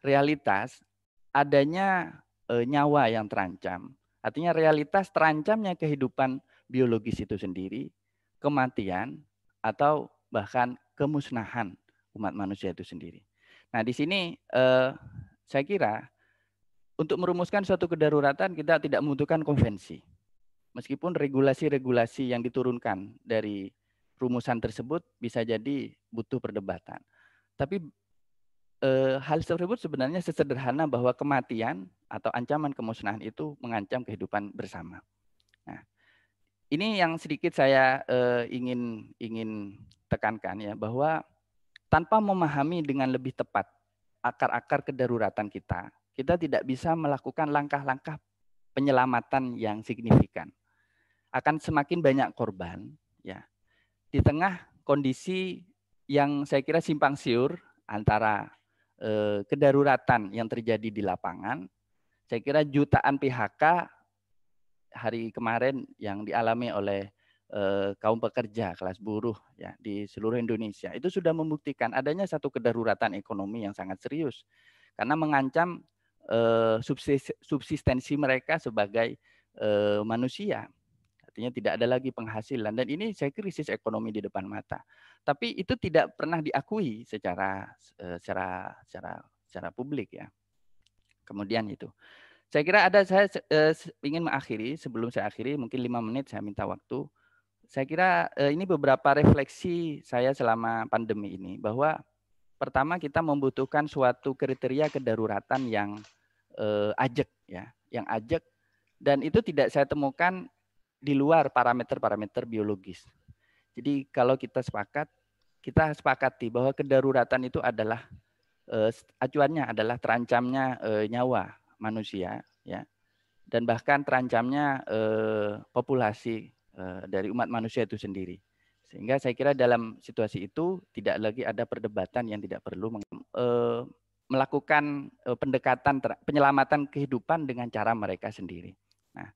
realitas adanya eh, nyawa yang terancam. Artinya realitas terancamnya kehidupan biologis itu sendiri, kematian atau bahkan kemusnahan umat manusia itu sendiri. Nah, di sini eh, saya kira untuk merumuskan suatu kedaruratan kita tidak membutuhkan konvensi. Meskipun regulasi-regulasi yang diturunkan dari rumusan tersebut bisa jadi butuh perdebatan. Tapi e, hal tersebut sebenarnya sesederhana bahwa kematian atau ancaman kemusnahan itu mengancam kehidupan bersama. Nah, ini yang sedikit saya e, ingin ingin tekankan ya bahwa tanpa memahami dengan lebih tepat akar-akar kedaruratan kita, kita tidak bisa melakukan langkah-langkah penyelamatan yang signifikan akan semakin banyak korban ya di tengah kondisi yang saya kira simpang siur antara eh, kedaruratan yang terjadi di lapangan saya kira jutaan PHK hari kemarin yang dialami oleh eh, kaum pekerja kelas buruh ya di seluruh Indonesia itu sudah membuktikan adanya satu kedaruratan ekonomi yang sangat serius karena mengancam eh, subsistensi mereka sebagai eh, manusia Artinya tidak ada lagi penghasilan dan ini saya krisis ekonomi di depan mata. Tapi itu tidak pernah diakui secara eh, secara secara secara publik ya. Kemudian itu. Saya kira ada saya eh, ingin mengakhiri sebelum saya akhiri mungkin lima menit saya minta waktu. Saya kira eh, ini beberapa refleksi saya selama pandemi ini bahwa pertama kita membutuhkan suatu kriteria kedaruratan yang ajak ya, yang ajak dan itu tidak saya temukan di luar parameter-parameter biologis. Jadi kalau kita sepakat, kita sepakati bahwa kedaruratan itu adalah eh, acuannya adalah terancamnya eh, nyawa manusia, ya, dan bahkan terancamnya eh, populasi eh, dari umat manusia itu sendiri. Sehingga saya kira dalam situasi itu tidak lagi ada perdebatan yang tidak perlu eh, melakukan eh, pendekatan penyelamatan kehidupan dengan cara mereka sendiri. Nah,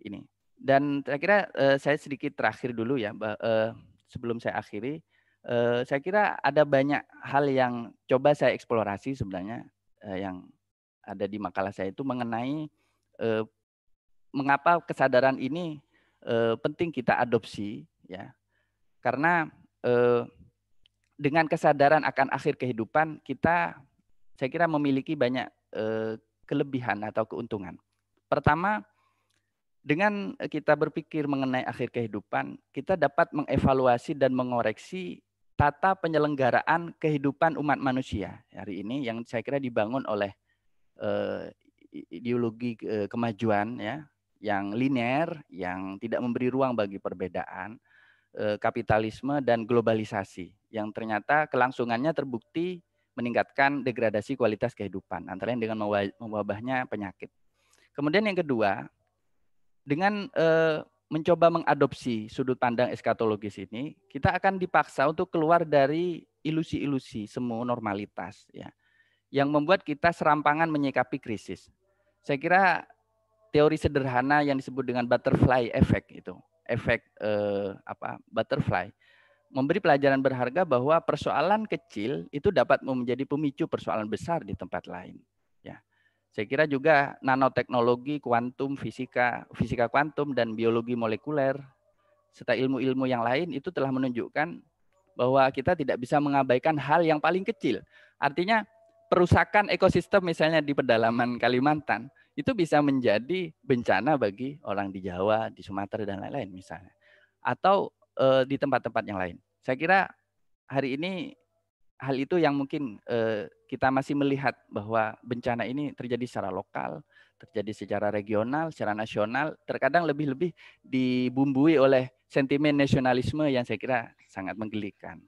ini dan saya kira uh, eh, saya sedikit terakhir dulu ya uh, sebelum saya akhiri. Uh, saya kira ada banyak hal yang coba saya eksplorasi sebenarnya uh, yang ada di makalah saya itu mengenai uh, mengapa kesadaran ini uh, penting kita adopsi ya karena eh, dengan kesadaran akan akhir kehidupan kita saya kira memiliki banyak eh, kelebihan atau keuntungan. Pertama, dengan eh, kita berpikir mengenai akhir kehidupan, kita dapat mengevaluasi dan mengoreksi tata penyelenggaraan kehidupan umat manusia hari ini yang saya kira dibangun oleh uh, ideologi uh, kemajuan ya yang linear, yang tidak memberi ruang bagi perbedaan, kapitalisme dan globalisasi yang ternyata kelangsungannya terbukti meningkatkan degradasi kualitas kehidupan, antara lain dengan mewabahnya penyakit. Kemudian yang kedua, dengan eh, mencoba mengadopsi sudut pandang eskatologis ini, kita akan dipaksa untuk keluar dari ilusi-ilusi semua normalitas ya. Yang membuat kita serampangan menyikapi krisis. Saya kira teori sederhana yang disebut dengan butterfly effect itu, efek eh, apa butterfly memberi pelajaran berharga bahwa persoalan kecil itu dapat menjadi pemicu persoalan besar di tempat lain. Saya kira juga nanoteknologi, kuantum, fisika, fisika kuantum dan biologi molekuler serta ilmu-ilmu yang lain itu telah menunjukkan bahwa kita tidak bisa mengabaikan hal yang paling kecil. Artinya perusakan ekosistem misalnya di pedalaman Kalimantan itu bisa menjadi bencana bagi orang di Jawa, di Sumatera dan lain-lain misalnya. Atau e, di tempat-tempat yang lain. Saya kira hari ini hal itu yang mungkin eh, kita masih melihat bahwa bencana ini terjadi secara lokal, terjadi secara regional, secara nasional, terkadang lebih-lebih dibumbui oleh sentimen nasionalisme yang saya kira sangat menggelikan.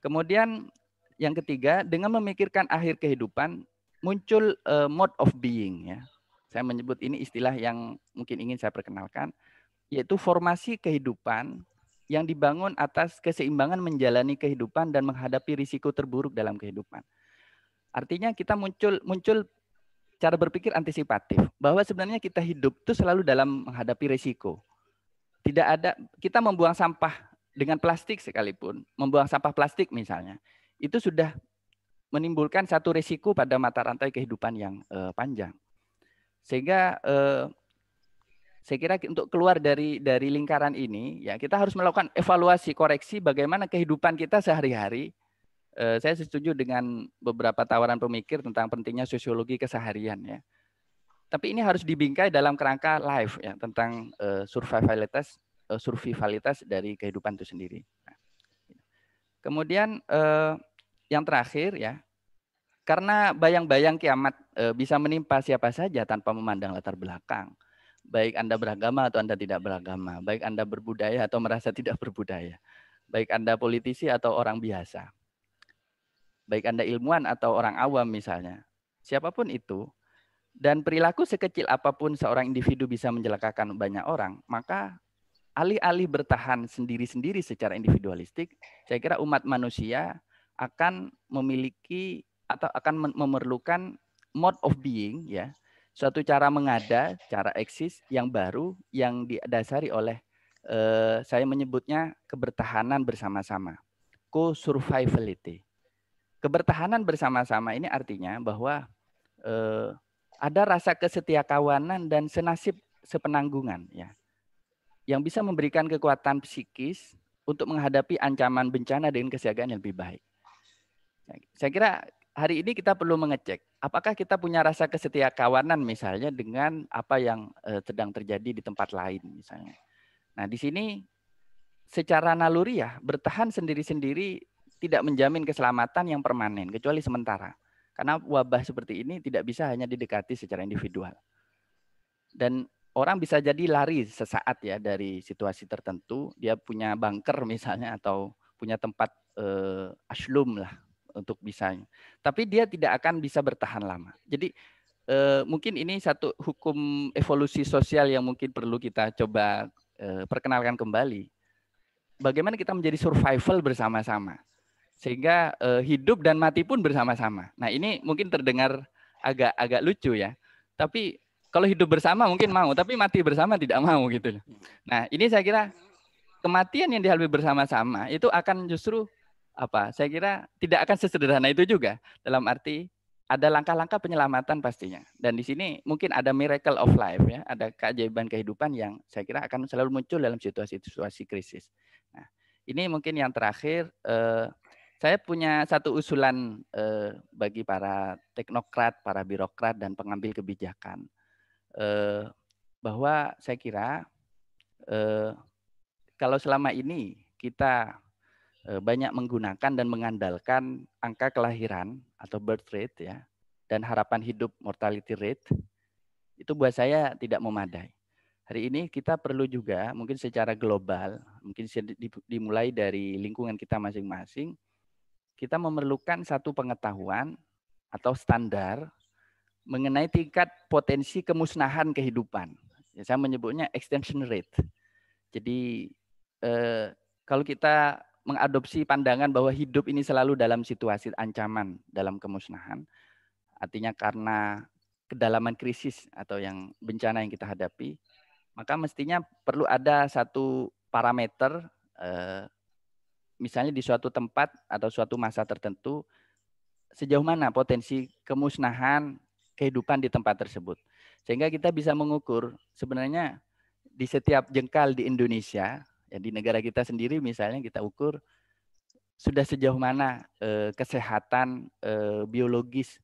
Kemudian yang ketiga, dengan memikirkan akhir kehidupan muncul uh, mode of being ya. Saya menyebut ini istilah yang mungkin ingin saya perkenalkan yaitu formasi kehidupan yang dibangun atas keseimbangan menjalani kehidupan dan menghadapi risiko terburuk dalam kehidupan. Artinya kita muncul muncul cara berpikir antisipatif bahwa sebenarnya kita hidup itu selalu dalam menghadapi risiko. Tidak ada kita membuang sampah dengan plastik sekalipun, membuang sampah plastik misalnya, itu sudah menimbulkan satu risiko pada mata rantai kehidupan yang eh, panjang. Sehingga eh, saya kira untuk keluar dari dari lingkaran ini ya kita harus melakukan evaluasi koreksi bagaimana kehidupan kita sehari-hari. Eh, saya setuju dengan beberapa tawaran pemikir tentang pentingnya sosiologi keseharian ya. Tapi ini harus dibingkai dalam kerangka life ya tentang eh, survivalitas eh, survivalitas dari kehidupan itu sendiri. Nah, kemudian eh, yang terakhir ya karena bayang-bayang kiamat eh, bisa menimpa siapa saja tanpa memandang latar belakang baik Anda beragama atau Anda tidak beragama, baik Anda berbudaya atau merasa tidak berbudaya, baik Anda politisi atau orang biasa, baik Anda ilmuwan atau orang awam misalnya, siapapun itu, dan perilaku sekecil apapun seorang individu bisa menjelakakan banyak orang, maka alih-alih bertahan sendiri-sendiri secara individualistik, saya kira umat manusia akan memiliki atau akan memerlukan mode of being ya suatu cara mengada, cara eksis yang baru yang didasari oleh eh, saya menyebutnya kebertahanan bersama-sama, co survivality Kebertahanan bersama-sama ini artinya bahwa eh, ada rasa kesetiakawanan dan senasib sepenanggungan ya yang bisa memberikan kekuatan psikis untuk menghadapi ancaman bencana dengan kesiagaan yang lebih baik. Saya kira hari ini kita perlu mengecek apakah kita punya rasa kesetia kawanan misalnya dengan apa yang eh, sedang terjadi di tempat lain misalnya. Nah, di sini secara naluri ya bertahan sendiri-sendiri tidak menjamin keselamatan yang permanen kecuali sementara. Karena wabah seperti ini tidak bisa hanya didekati secara individual. Dan orang bisa jadi lari sesaat ya dari situasi tertentu, dia punya bunker misalnya atau punya tempat eh, aslum lah untuk bisanya. Tapi dia tidak akan bisa bertahan lama. Jadi eh, mungkin ini satu hukum evolusi sosial yang mungkin perlu kita coba eh, perkenalkan kembali. Bagaimana kita menjadi survival bersama-sama, sehingga eh, hidup dan mati pun bersama-sama. Nah ini mungkin terdengar agak-agak lucu ya, tapi kalau hidup bersama mungkin mau, tapi mati bersama tidak mau gitu. Nah, ini saya kira kematian yang dihadapi bersama-sama itu akan justru apa? Saya kira tidak akan sesederhana itu juga. Dalam arti ada langkah-langkah penyelamatan pastinya. Dan di sini mungkin ada miracle of life ya, ada keajaiban kehidupan yang saya kira akan selalu muncul dalam situasi-situasi krisis. Nah, ini mungkin yang terakhir eh, saya punya satu usulan eh, bagi para teknokrat, para birokrat dan pengambil kebijakan eh, bahwa saya kira eh, kalau selama ini kita Eh, banyak menggunakan dan mengandalkan angka kelahiran atau birth rate ya dan harapan hidup mortality rate itu buat saya tidak memadai. Hari ini kita perlu juga mungkin secara global, mungkin dimulai dari lingkungan kita masing-masing, kita memerlukan satu pengetahuan atau standar mengenai tingkat potensi kemusnahan kehidupan. Ya, saya menyebutnya extension rate. Jadi eh, kalau kita mengadopsi pandangan bahwa hidup ini selalu dalam situasi ancaman, dalam kemusnahan. Artinya karena kedalaman krisis atau yang bencana yang kita hadapi, maka mestinya perlu ada satu parameter eh, misalnya di suatu tempat atau suatu masa tertentu sejauh mana potensi kemusnahan kehidupan di tempat tersebut. Sehingga kita bisa mengukur sebenarnya di setiap jengkal di Indonesia Ya, di negara kita sendiri misalnya kita ukur sudah sejauh mana eh, kesehatan eh, biologis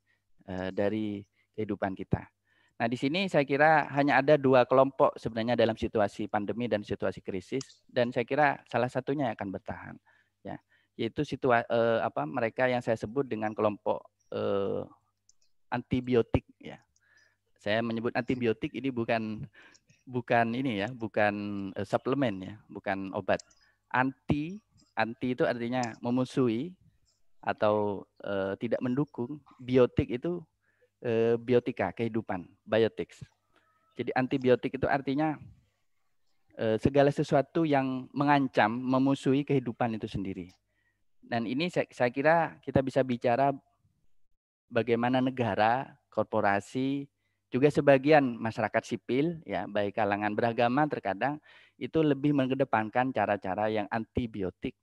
eh, dari kehidupan kita. Nah, di sini saya kira hanya ada dua kelompok sebenarnya dalam situasi pandemi dan situasi krisis dan saya kira salah satunya akan bertahan ya, yaitu situasi eh, apa mereka yang saya sebut dengan kelompok eh, antibiotik ya. Saya menyebut antibiotik ini bukan bukan ini ya, bukan uh, suplemen ya, bukan obat. Anti, anti itu artinya memusuhi atau uh, tidak mendukung. Biotik itu uh, biotika kehidupan, biotics. Jadi antibiotik itu artinya uh, segala sesuatu yang mengancam, memusuhi kehidupan itu sendiri. Dan ini saya, saya kira kita bisa bicara bagaimana negara, korporasi, juga sebagian masyarakat sipil ya baik kalangan beragama terkadang itu lebih mengedepankan cara-cara yang antibiotik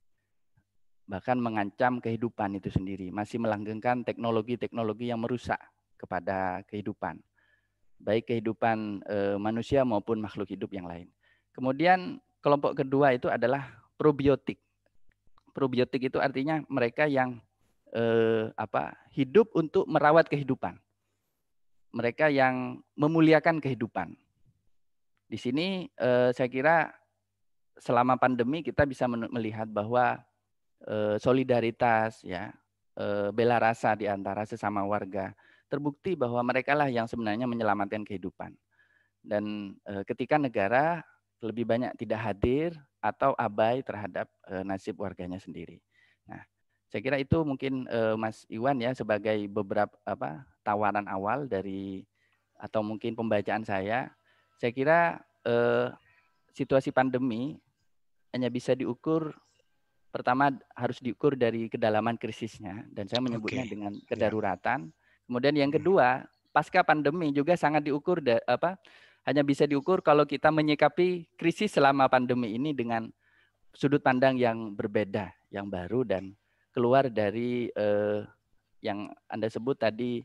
bahkan mengancam kehidupan itu sendiri masih melanggengkan teknologi-teknologi yang merusak kepada kehidupan baik kehidupan eh, manusia maupun makhluk hidup yang lain. Kemudian kelompok kedua itu adalah probiotik. Probiotik itu artinya mereka yang e, apa hidup untuk merawat kehidupan mereka yang memuliakan kehidupan. Di sini eh, saya kira selama pandemi kita bisa melihat bahwa eh, solidaritas ya, eh, bela rasa di antara sesama warga terbukti bahwa merekalah yang sebenarnya menyelamatkan kehidupan. Dan ketika negara lebih banyak tidak hadir atau abai terhadap nasib warganya sendiri. Nah, saya kira itu mungkin Mas Iwan ya sebagai beberapa apa tawaran awal dari atau mungkin pembacaan saya, saya kira eh, situasi pandemi hanya bisa diukur pertama harus diukur dari kedalaman krisisnya dan saya menyebutnya okay. dengan ya. kedaruratan. Yeah. Kemudian yang hmm. kedua, pasca pandemi juga sangat diukur da, apa hanya bisa diukur kalau kita menyikapi krisis selama pandemi ini dengan sudut pandang yang berbeda, yang baru dan keluar dari eh, yang Anda sebut tadi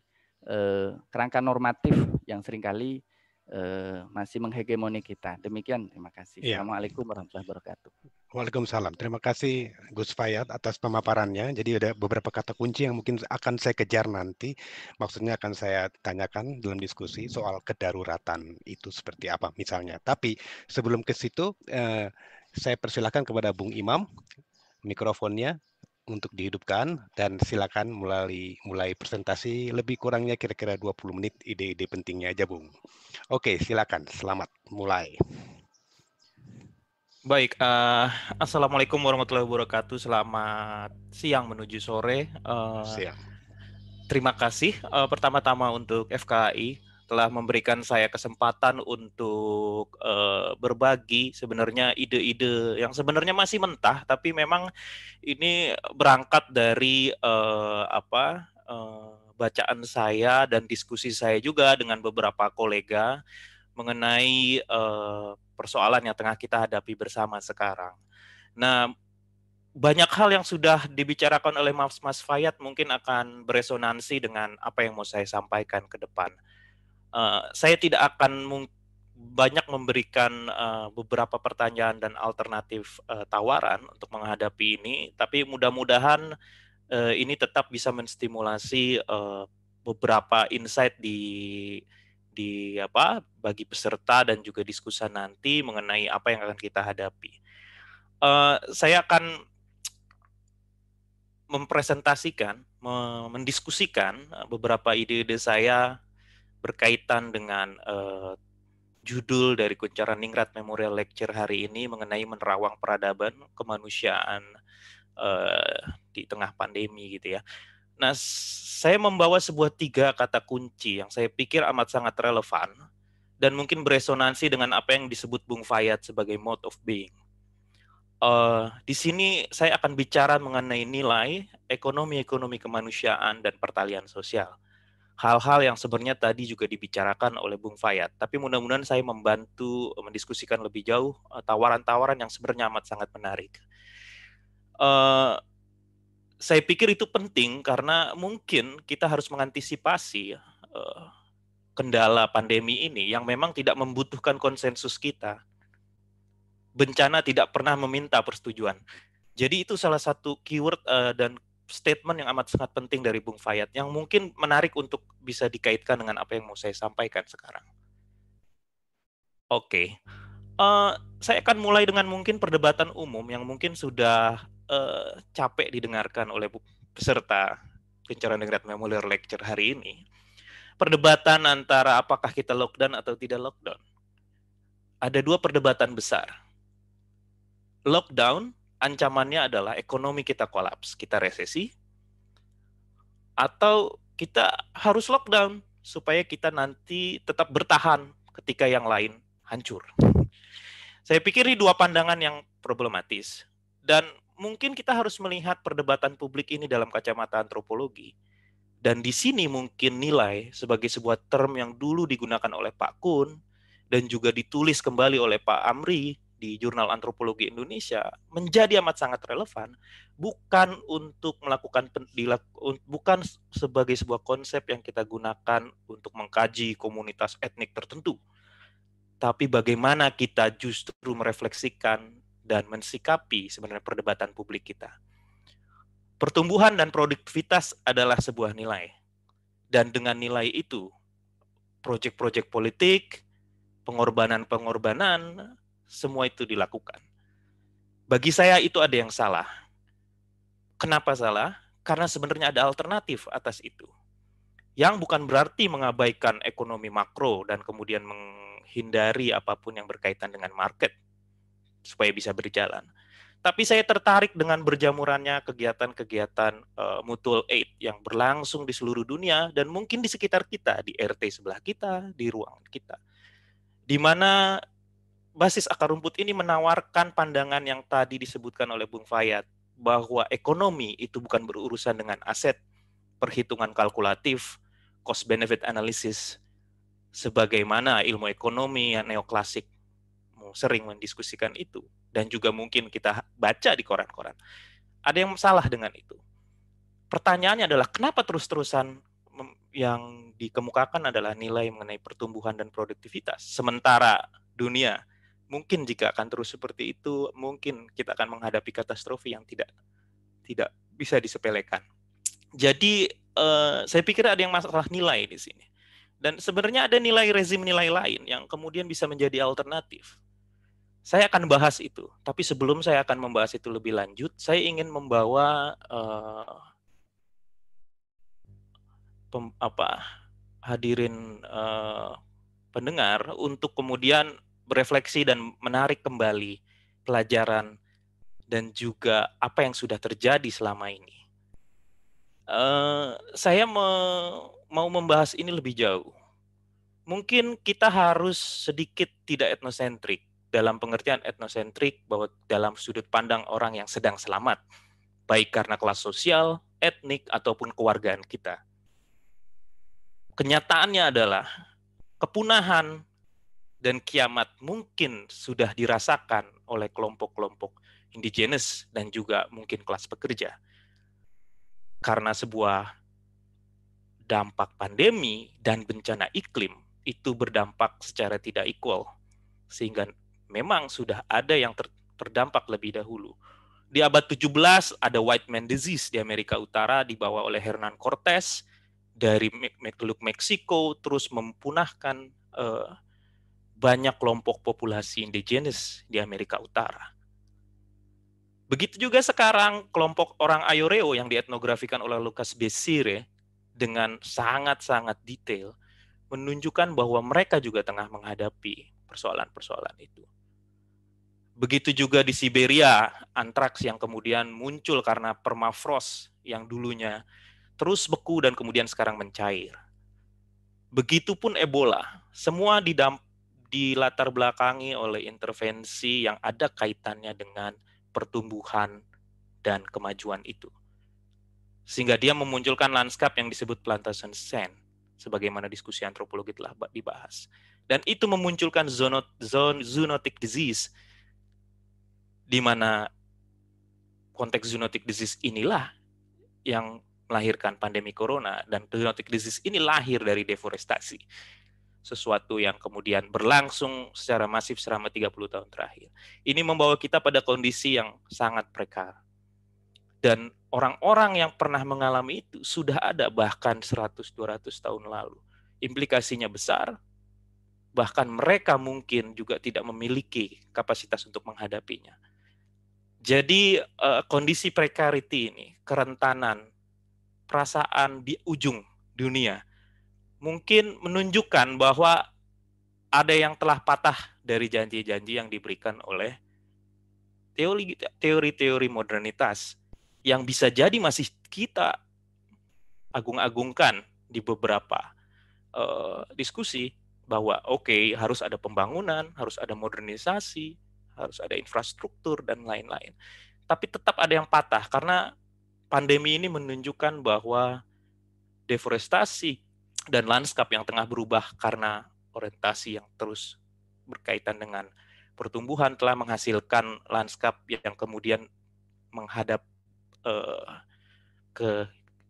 Eh, kerangka normatif yang seringkali eh, masih menghegemoni kita. Demikian, terima kasih. Ya. Assalamualaikum warahmatullahi wabarakatuh. Waalaikumsalam. Terima kasih Gus Fayat atas pemaparannya. Jadi ada beberapa kata kunci yang mungkin akan saya kejar nanti. Maksudnya akan saya tanyakan dalam diskusi soal kedaruratan itu seperti apa misalnya. Tapi sebelum ke situ, eh, saya persilahkan kepada Bung Imam mikrofonnya untuk dihidupkan dan silakan mulai mulai presentasi lebih kurangnya kira-kira 20 menit ide-ide pentingnya aja Bung. Oke, silakan. Selamat mulai. Baik, uh, assalamualaikum warahmatullahi wabarakatuh. Selamat siang menuju sore. Uh, siang. Terima kasih uh, pertama-tama untuk FKI telah memberikan saya kesempatan untuk uh, berbagi sebenarnya ide-ide yang sebenarnya masih mentah tapi memang ini berangkat dari uh, apa uh, bacaan saya dan diskusi saya juga dengan beberapa kolega mengenai uh, persoalan yang tengah kita hadapi bersama sekarang. Nah, banyak hal yang sudah dibicarakan oleh Mas Mas Fayat mungkin akan beresonansi dengan apa yang mau saya sampaikan ke depan. Eh, saya tidak akan banyak memberikan uh, beberapa pertanyaan dan alternatif uh, tawaran untuk menghadapi ini, tapi mudah-mudahan uh, ini tetap bisa menstimulasi uh, beberapa insight di di apa bagi peserta dan juga diskusi nanti mengenai apa yang akan kita hadapi. Uh, saya akan mempresentasikan, mendiskusikan beberapa ide-ide saya berkaitan dengan uh, judul dari Kuncaran Ningrat Memorial Lecture hari ini mengenai menerawang peradaban kemanusiaan uh, di tengah pandemi gitu ya. Nah, saya membawa sebuah tiga kata kunci yang saya pikir amat sangat relevan dan mungkin beresonansi dengan apa yang disebut Bung Fayat sebagai mode of being. Uh, di sini saya akan bicara mengenai nilai ekonomi-ekonomi kemanusiaan dan pertalian sosial hal-hal yang sebenarnya tadi juga dibicarakan oleh Bung Fayat. Tapi mudah-mudahan saya membantu mendiskusikan lebih jauh eh, tawaran-tawaran yang sebenarnya amat sangat menarik. Uh, saya pikir itu penting karena mungkin kita harus mengantisipasi uh, kendala pandemi ini yang memang tidak membutuhkan konsensus kita. Bencana tidak pernah meminta persetujuan. Jadi itu salah satu keyword uh, dan statement yang amat sangat penting dari Bung Fayat yang mungkin menarik untuk bisa dikaitkan dengan apa yang mau saya sampaikan sekarang. Oke, okay. uh, eh, saya akan mulai dengan mungkin perdebatan umum yang mungkin sudah uh, capek didengarkan oleh peserta Kencoran Negrat Memorial Lecture hari ini. Perdebatan antara apakah kita lockdown atau tidak lockdown. Ada dua perdebatan besar. Lockdown ancamannya adalah ekonomi kita kolaps, kita resesi, atau kita harus lockdown supaya kita nanti tetap bertahan ketika yang lain hancur. Saya pikir ini dua pandangan yang problematis. Dan mungkin kita harus melihat perdebatan publik ini dalam kacamata antropologi. Dan di sini mungkin nilai sebagai sebuah term yang dulu digunakan oleh Pak Kun dan juga ditulis kembali oleh Pak Amri di Jurnal Antropologi Indonesia menjadi amat sangat relevan bukan untuk melakukan bukan sebagai sebuah konsep yang kita gunakan untuk mengkaji komunitas etnik tertentu tapi bagaimana kita justru merefleksikan dan mensikapi sebenarnya perdebatan publik kita. Pertumbuhan dan produktivitas adalah sebuah nilai. Dan dengan nilai itu, proyek-proyek politik, pengorbanan-pengorbanan, semua itu dilakukan. Bagi saya itu ada yang salah. Kenapa salah? Karena sebenarnya ada alternatif atas itu. Yang bukan berarti mengabaikan ekonomi makro dan kemudian menghindari apapun yang berkaitan dengan market supaya bisa berjalan. Tapi saya tertarik dengan berjamurannya kegiatan-kegiatan uh, mutual aid yang berlangsung di seluruh dunia dan mungkin di sekitar kita, di RT sebelah kita, di ruang kita. Di mana basis akar rumput ini menawarkan pandangan yang tadi disebutkan oleh Bung Fayat bahwa ekonomi itu bukan berurusan dengan aset, perhitungan kalkulatif, cost benefit analysis sebagaimana ilmu ekonomi yang neoklasik sering mendiskusikan itu dan juga mungkin kita baca di koran-koran. Ada yang salah dengan itu. Pertanyaannya adalah kenapa terus-terusan yang dikemukakan adalah nilai mengenai pertumbuhan dan produktivitas sementara dunia mungkin jika akan terus seperti itu, mungkin kita akan menghadapi katastrofi yang tidak tidak bisa disepelekan. Jadi eh, saya pikir ada yang masalah nilai di sini. Dan sebenarnya ada nilai rezim nilai lain yang kemudian bisa menjadi alternatif. Saya akan bahas itu, tapi sebelum saya akan membahas itu lebih lanjut, saya ingin membawa eh, pem, apa hadirin eh, pendengar untuk kemudian berefleksi dan menarik kembali pelajaran dan juga apa yang sudah terjadi selama ini. Uh, saya me mau membahas ini lebih jauh. Mungkin kita harus sedikit tidak etnosentrik dalam pengertian etnosentrik bahwa dalam sudut pandang orang yang sedang selamat, baik karena kelas sosial, etnik ataupun kewargaan kita. Kenyataannya adalah kepunahan dan kiamat mungkin sudah dirasakan oleh kelompok-kelompok indigenous dan juga mungkin kelas pekerja. Karena sebuah dampak pandemi dan bencana iklim itu berdampak secara tidak equal. Sehingga memang sudah ada yang ter terdampak lebih dahulu. Di abad 17 ada white man disease di Amerika Utara dibawa oleh Hernan Cortes dari Teluk Meksiko terus mempunahkan uh, banyak kelompok populasi indigenous di Amerika Utara. Begitu juga sekarang kelompok orang Ayoreo yang dietnografikan oleh Lukas Besire dengan sangat-sangat detail menunjukkan bahwa mereka juga tengah menghadapi persoalan-persoalan itu. Begitu juga di Siberia, antraks yang kemudian muncul karena permafrost yang dulunya terus beku dan kemudian sekarang mencair. Begitupun Ebola, semua didamp dilatar belakangi oleh intervensi yang ada kaitannya dengan pertumbuhan dan kemajuan itu. Sehingga dia memunculkan lanskap yang disebut plantation sand, sebagaimana diskusi antropologi telah dibahas. Dan itu memunculkan zoonot, zoon, zoonotic disease, di mana konteks zoonotic disease inilah yang melahirkan pandemi corona dan zoonotic disease ini lahir dari deforestasi sesuatu yang kemudian berlangsung secara masif selama 30 tahun terakhir. Ini membawa kita pada kondisi yang sangat prekar. Dan orang-orang yang pernah mengalami itu sudah ada bahkan 100-200 tahun lalu. Implikasinya besar, bahkan mereka mungkin juga tidak memiliki kapasitas untuk menghadapinya. Jadi eh, kondisi prekarity ini, kerentanan, perasaan di ujung dunia, mungkin menunjukkan bahwa ada yang telah patah dari janji-janji yang diberikan oleh teori teori modernitas yang bisa jadi masih kita agung-agungkan di beberapa uh, diskusi bahwa oke okay, harus ada pembangunan, harus ada modernisasi, harus ada infrastruktur dan lain-lain. Tapi tetap ada yang patah karena pandemi ini menunjukkan bahwa deforestasi dan lanskap yang tengah berubah karena orientasi yang terus berkaitan dengan pertumbuhan telah menghasilkan lanskap yang kemudian menghadap eh, ke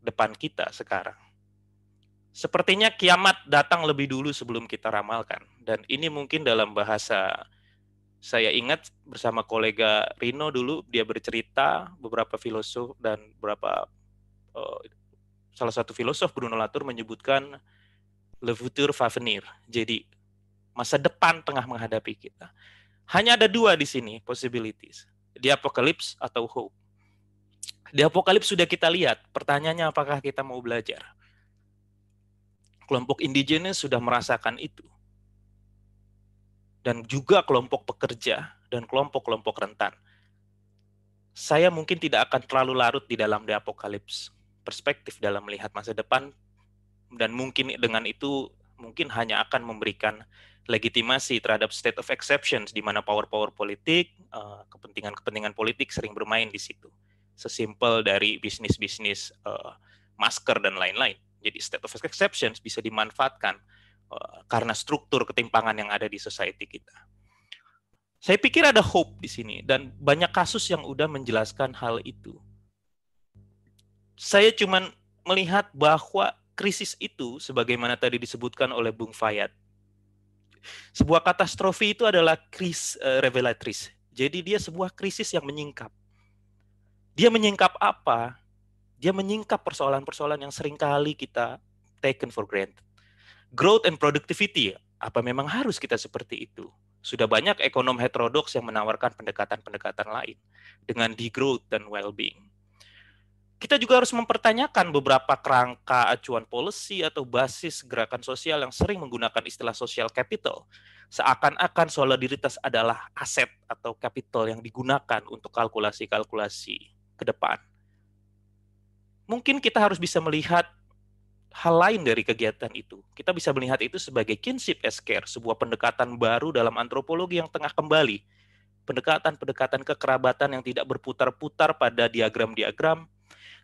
depan kita sekarang. Sepertinya kiamat datang lebih dulu sebelum kita ramalkan dan ini mungkin dalam bahasa saya ingat bersama kolega Rino dulu dia bercerita beberapa filosof dan beberapa eh, salah satu filosof Bruno Latour menyebutkan le futur va venir. Jadi masa depan tengah menghadapi kita. Hanya ada dua di sini possibilities. Di apokalips atau hope. Di apokalips sudah kita lihat, pertanyaannya apakah kita mau belajar? Kelompok indigenous sudah merasakan itu. Dan juga kelompok pekerja dan kelompok-kelompok rentan. Saya mungkin tidak akan terlalu larut di dalam di apokalips perspektif dalam melihat masa depan dan mungkin dengan itu mungkin hanya akan memberikan legitimasi terhadap state of exceptions di mana power-power politik, eh, kepentingan-kepentingan politik sering bermain di situ. Sesimpel dari bisnis-bisnis eh, masker dan lain-lain. Jadi state of exceptions bisa dimanfaatkan eh, karena struktur ketimpangan yang ada di society kita. Saya pikir ada hope di sini dan banyak kasus yang udah menjelaskan hal itu saya cuman melihat bahwa krisis itu sebagaimana tadi disebutkan oleh Bung Fayat sebuah katastrofi itu adalah kris uh, eh, revelatris. Jadi dia sebuah krisis yang menyingkap. Dia menyingkap apa? Dia menyingkap persoalan-persoalan yang seringkali kita taken for granted. Growth and productivity, apa memang harus kita seperti itu? Sudah banyak ekonom heterodox yang menawarkan pendekatan-pendekatan lain dengan degrowth dan well-being kita juga harus mempertanyakan beberapa kerangka acuan polisi atau basis gerakan sosial yang sering menggunakan istilah social capital. Seakan-akan solidaritas adalah aset atau capital yang digunakan untuk kalkulasi-kalkulasi ke depan. Mungkin kita harus bisa melihat hal lain dari kegiatan itu. Kita bisa melihat itu sebagai kinship as sebuah pendekatan baru dalam antropologi yang tengah kembali. Pendekatan-pendekatan kekerabatan yang tidak berputar-putar pada diagram-diagram,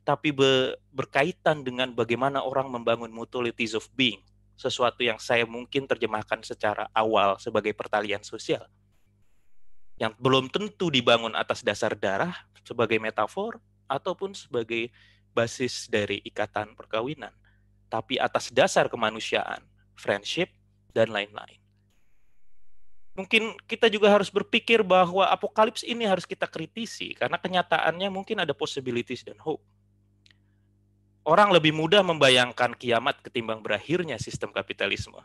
tapi be, berkaitan dengan bagaimana orang membangun mutualities of being, sesuatu yang saya mungkin terjemahkan secara awal sebagai pertalian sosial yang belum tentu dibangun atas dasar darah sebagai metafor ataupun sebagai basis dari ikatan perkawinan, tapi atas dasar kemanusiaan, friendship dan lain-lain mungkin kita juga harus berpikir bahwa apokalips ini harus kita kritisi karena kenyataannya mungkin ada possibilities dan hope orang lebih mudah membayangkan kiamat ketimbang berakhirnya sistem kapitalisme.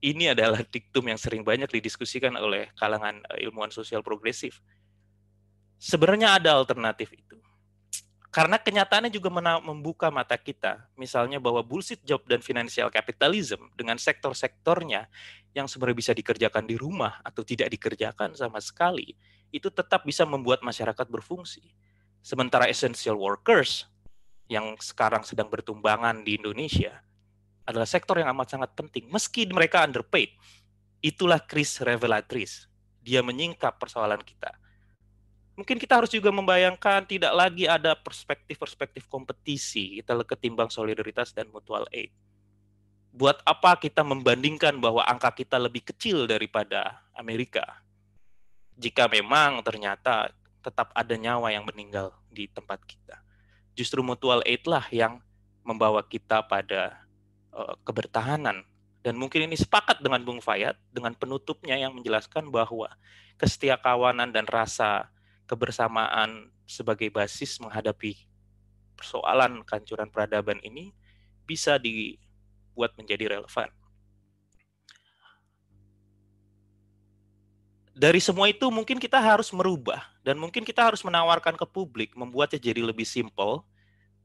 Ini adalah diktum yang sering banyak didiskusikan oleh kalangan eh, ilmuwan sosial progresif. Sebenarnya ada alternatif itu. Karena kenyataannya juga membuka mata kita, misalnya bahwa bullshit job dan financial capitalism dengan sektor-sektornya yang sebenarnya bisa dikerjakan di rumah atau tidak dikerjakan sama sekali, itu tetap bisa membuat masyarakat berfungsi. Sementara essential workers yang sekarang sedang bertumbangan di Indonesia adalah sektor yang amat sangat penting meski mereka underpaid. Itulah kris Revelatris. Dia menyingkap persoalan kita. Mungkin kita harus juga membayangkan tidak lagi ada perspektif-perspektif kompetisi, kita ketimbang solidaritas dan mutual aid. Buat apa kita membandingkan bahwa angka kita lebih kecil daripada Amerika? Jika memang ternyata tetap ada nyawa yang meninggal di tempat kita justru mutual aid lah yang membawa kita pada uh, kebertahanan. Dan mungkin ini sepakat dengan Bung Fayat dengan penutupnya yang menjelaskan bahwa kesetiakawanan dan rasa kebersamaan sebagai basis menghadapi persoalan kehancuran peradaban ini bisa dibuat menjadi relevan. Dari semua itu mungkin kita harus merubah dan mungkin kita harus menawarkan ke publik, membuatnya jadi lebih simple,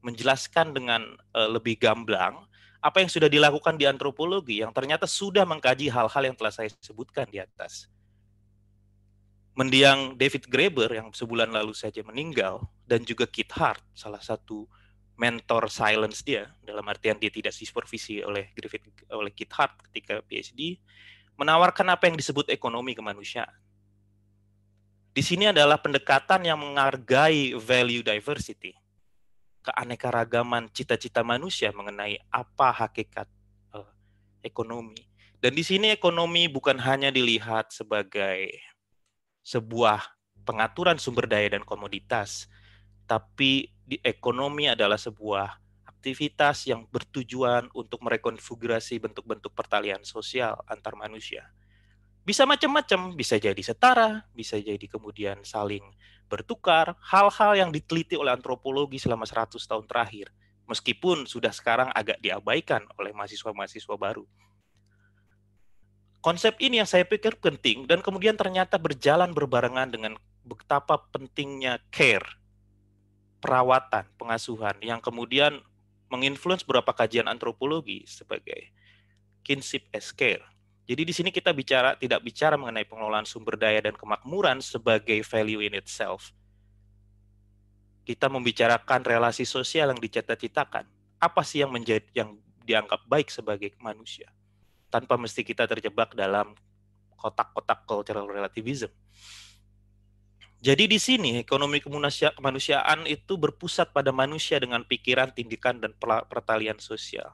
menjelaskan dengan uh, lebih gamblang apa yang sudah dilakukan di antropologi yang ternyata sudah mengkaji hal-hal yang telah saya sebutkan di atas. Mendiang David Graeber yang sebulan lalu saja meninggal dan juga Kit Hart, salah satu mentor silence dia dalam artian dia tidak disupervisi oleh Griffith oleh Kit Hart ketika PhD, menawarkan apa yang disebut ekonomi kemanusiaan. Di sini adalah pendekatan yang menghargai value diversity, keanekaragaman cita-cita manusia mengenai apa hakikat uh, ekonomi. Dan di sini ekonomi bukan hanya dilihat sebagai sebuah pengaturan sumber daya dan komoditas, tapi di ekonomi adalah sebuah aktivitas yang bertujuan untuk merekonfigurasi bentuk-bentuk pertalian sosial antar manusia bisa macam-macam, bisa jadi setara, bisa jadi kemudian saling bertukar, hal-hal yang diteliti oleh antropologi selama 100 tahun terakhir, meskipun sudah sekarang agak diabaikan oleh mahasiswa-mahasiswa baru. Konsep ini yang saya pikir penting dan kemudian ternyata berjalan berbarengan dengan betapa pentingnya care, perawatan, pengasuhan yang kemudian menginfluence beberapa kajian antropologi sebagai kinship as care jadi di sini kita bicara tidak bicara mengenai pengelolaan sumber daya dan kemakmuran sebagai value in itself. Kita membicarakan relasi sosial yang dicita-citakan. Apa sih yang menjadi yang dianggap baik sebagai manusia? Tanpa mesti kita terjebak dalam kotak-kotak cultural relativism. Jadi di sini ekonomi kemanusiaan itu berpusat pada manusia dengan pikiran, tindikan, dan pertalian sosial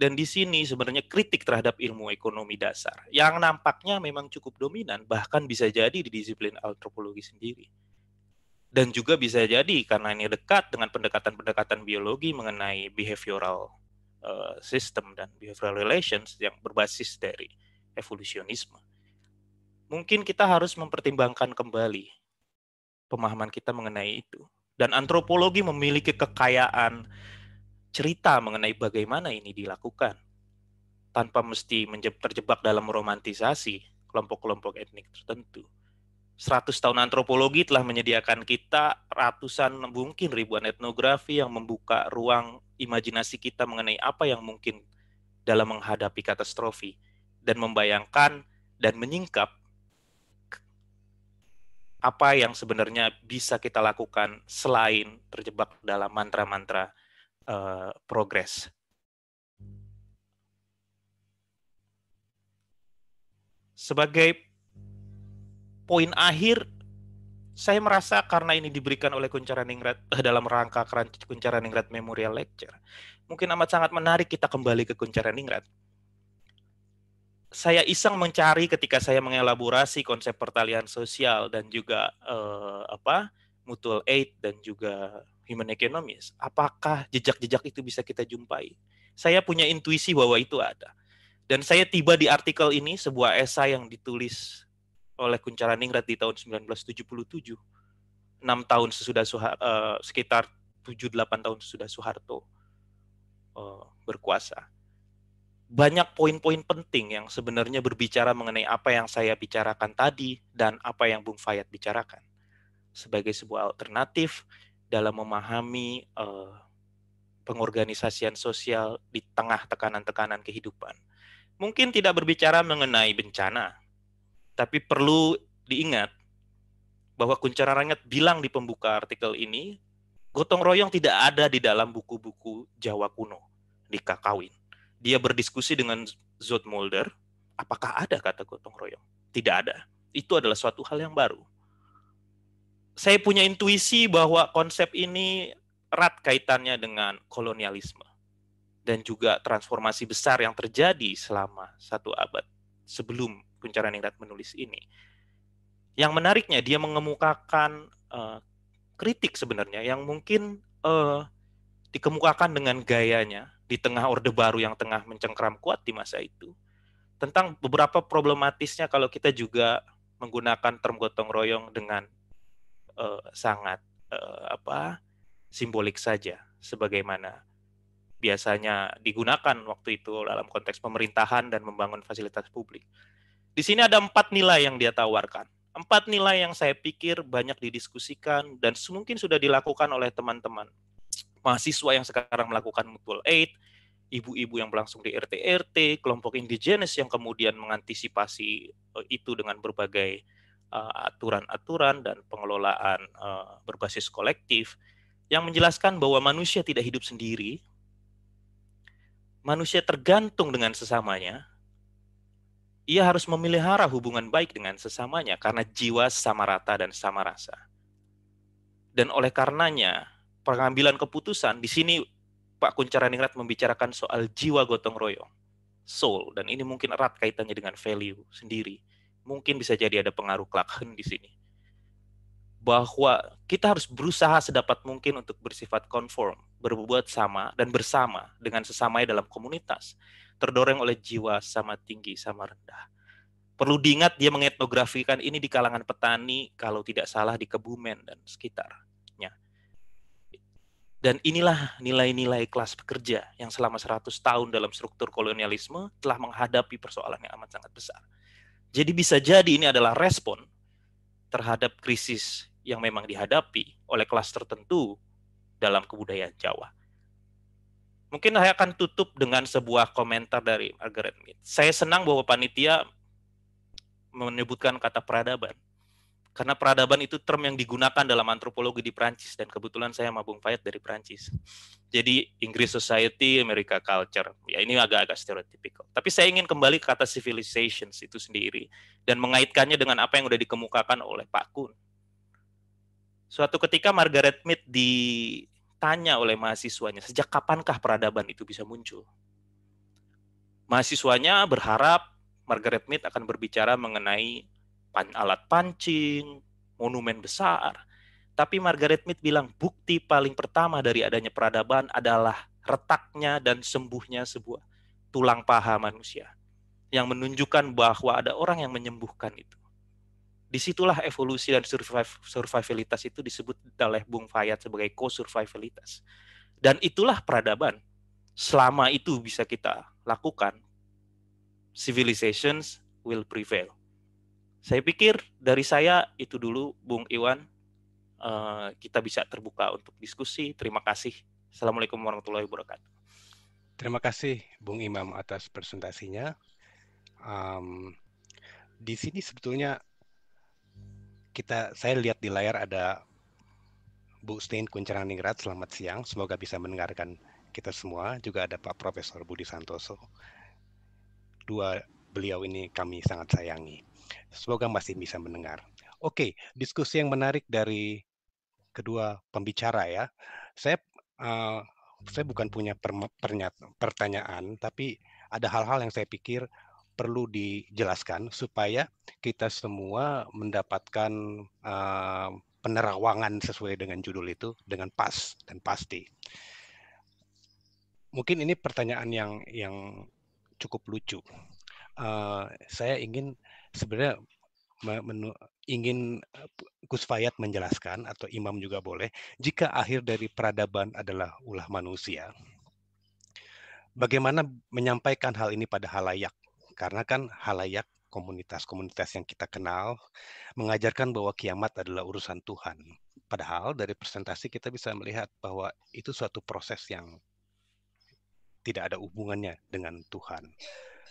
dan di sini sebenarnya kritik terhadap ilmu ekonomi dasar yang nampaknya memang cukup dominan bahkan bisa jadi di disiplin antropologi sendiri dan juga bisa jadi karena ini dekat dengan pendekatan-pendekatan biologi mengenai behavioral uh, system dan behavioral relations yang berbasis dari evolusionisme. Mungkin kita harus mempertimbangkan kembali pemahaman kita mengenai itu. Dan antropologi memiliki kekayaan cerita mengenai bagaimana ini dilakukan tanpa mesti terjebak dalam romantisasi kelompok-kelompok etnik tertentu. 100 tahun antropologi telah menyediakan kita ratusan mungkin ribuan etnografi yang membuka ruang imajinasi kita mengenai apa yang mungkin dalam menghadapi katastrofi dan membayangkan dan menyingkap apa yang sebenarnya bisa kita lakukan selain terjebak dalam mantra-mantra Eh, progres. progress. Sebagai poin akhir, saya merasa karena ini diberikan oleh Kuncara Ningrat eh, dalam rangka Kuncara Ningrat Memorial Lecture, mungkin amat sangat menarik kita kembali ke Kuncara Ningrat. Saya iseng mencari ketika saya mengelaborasi konsep pertalian sosial dan juga eh, apa mutual aid dan juga human apakah jejak-jejak itu bisa kita jumpai? Saya punya intuisi bahwa itu ada. Dan saya tiba di artikel ini, sebuah esai yang ditulis oleh Kuncara Ningrat di tahun 1977, 6 tahun sesudah Suhar, uh, eh, sekitar 7-8 tahun sesudah Soeharto uh, berkuasa. Banyak poin-poin penting yang sebenarnya berbicara mengenai apa yang saya bicarakan tadi dan apa yang Bung Fayat bicarakan sebagai sebuah alternatif dalam memahami uh, pengorganisasian sosial di tengah tekanan-tekanan kehidupan. Mungkin tidak berbicara mengenai bencana, tapi perlu diingat bahwa Kuncara Rangat bilang di pembuka artikel ini, gotong royong tidak ada di dalam buku-buku Jawa kuno di Kakawin. Dia berdiskusi dengan Zod Mulder, apakah ada kata gotong royong? Tidak ada. Itu adalah suatu hal yang baru saya punya intuisi bahwa konsep ini erat kaitannya dengan kolonialisme dan juga transformasi besar yang terjadi selama satu abad sebelum Ningrat menulis ini. Yang menariknya dia mengemukakan uh, kritik sebenarnya yang mungkin uh, dikemukakan dengan gayanya di tengah Orde Baru yang tengah mencengkram kuat di masa itu tentang beberapa problematisnya kalau kita juga menggunakan term gotong royong dengan uh, sangat uh, apa simbolik saja sebagaimana biasanya digunakan waktu itu dalam konteks pemerintahan dan membangun fasilitas publik. Di sini ada empat nilai yang dia tawarkan. Empat nilai yang saya pikir banyak didiskusikan dan mungkin sudah dilakukan oleh teman-teman mahasiswa yang sekarang melakukan mutual aid, ibu-ibu yang berlangsung di RT-RT, kelompok indigenous yang kemudian mengantisipasi eh, itu dengan berbagai Eh, aturan-aturan uh, dan pengelolaan uh, berbasis kolektif yang menjelaskan bahwa manusia tidak hidup sendiri, manusia tergantung dengan sesamanya, ia harus memelihara hubungan baik dengan sesamanya karena jiwa sama rata dan sama rasa. Dan oleh karenanya, pengambilan keputusan di sini Pak Kuncaraningrat membicarakan soal jiwa gotong royong, soul, dan ini mungkin erat kaitannya dengan value sendiri mungkin bisa jadi ada pengaruh klakhen di sini bahwa kita harus berusaha sedapat mungkin untuk bersifat konform, berbuat sama dan bersama dengan sesamanya dalam komunitas, terdorong oleh jiwa sama tinggi sama rendah. Perlu diingat dia mengetnografikan ini di kalangan petani kalau tidak salah di Kebumen dan sekitarnya. Dan inilah nilai-nilai kelas pekerja yang selama 100 tahun dalam struktur kolonialisme telah menghadapi persoalan yang amat sangat besar jadi bisa jadi ini adalah respon terhadap krisis yang memang dihadapi oleh kelas tertentu dalam kebudayaan Jawa. Mungkin saya akan tutup dengan sebuah komentar dari Margaret Mead. Saya senang bahwa panitia menyebutkan kata peradaban karena peradaban itu term yang digunakan dalam antropologi di Prancis dan kebetulan saya sama Bung dari Prancis. Jadi Inggris society, Amerika culture. Ya ini agak-agak stereotypical. Tapi saya ingin kembali ke kata civilizations itu sendiri dan mengaitkannya dengan apa yang sudah dikemukakan oleh Pak Kun. Suatu ketika Margaret Mead ditanya oleh mahasiswanya, sejak kapankah peradaban itu bisa muncul? Mahasiswanya berharap Margaret Mead akan berbicara mengenai pan, alat pancing, monumen besar. Tapi Margaret Mead bilang bukti paling pertama dari adanya peradaban adalah retaknya dan sembuhnya sebuah tulang paha manusia yang menunjukkan bahwa ada orang yang menyembuhkan itu. Disitulah evolusi dan survivalitas itu disebut oleh Bung Fayat sebagai co-survivalitas. Dan itulah peradaban. Selama itu bisa kita lakukan, civilizations will prevail. Saya pikir dari saya itu dulu, Bung Iwan. Uh, kita bisa terbuka untuk diskusi. Terima kasih. Assalamualaikum warahmatullahi wabarakatuh. Terima kasih, Bung Imam, atas presentasinya. Um, di sini sebetulnya kita saya lihat di layar ada Bu Stein Kuncaraningrat, selamat siang. Semoga bisa mendengarkan kita semua. Juga ada Pak Profesor Budi Santoso. Dua beliau ini kami sangat sayangi. Semoga masih bisa mendengar. Oke, diskusi yang menarik dari kedua pembicara ya. Saya uh, saya bukan punya per, pertanyaan, tapi ada hal-hal yang saya pikir perlu dijelaskan supaya kita semua mendapatkan uh, penerawangan sesuai dengan judul itu dengan pas dan pasti. Mungkin ini pertanyaan yang yang cukup lucu. Uh, saya ingin sebenarnya menu, ingin eh, Gus Fayat menjelaskan atau imam juga boleh, jika akhir dari peradaban adalah ulah manusia, bagaimana menyampaikan hal ini pada halayak? Karena kan halayak komunitas-komunitas yang kita kenal mengajarkan bahwa kiamat adalah urusan Tuhan. Padahal dari presentasi kita bisa melihat bahwa itu suatu proses yang tidak ada hubungannya dengan Tuhan.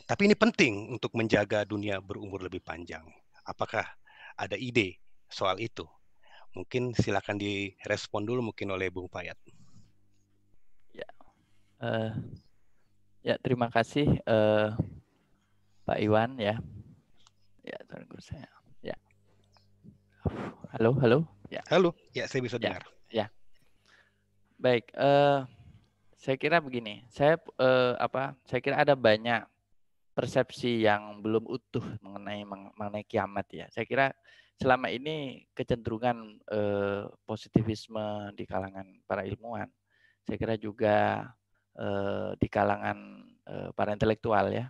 Tapi ini penting untuk menjaga dunia berumur lebih panjang. Apakah ada ide soal itu? Mungkin silakan direspon dulu mungkin oleh Bung Payat. Ya, uh, ya terima kasih uh, Pak Iwan ya. Ya tunggu saya. Ya. Halo, halo. Ya. Halo. Ya saya bisa ya. dengar. Ya. Baik. Uh, saya kira begini. Saya uh, apa? Saya kira ada banyak persepsi yang belum utuh mengenai mengenai kiamat ya. Saya kira selama ini kecenderungan eh, positivisme di kalangan para ilmuwan, saya kira juga eh, di kalangan eh, para intelektual ya,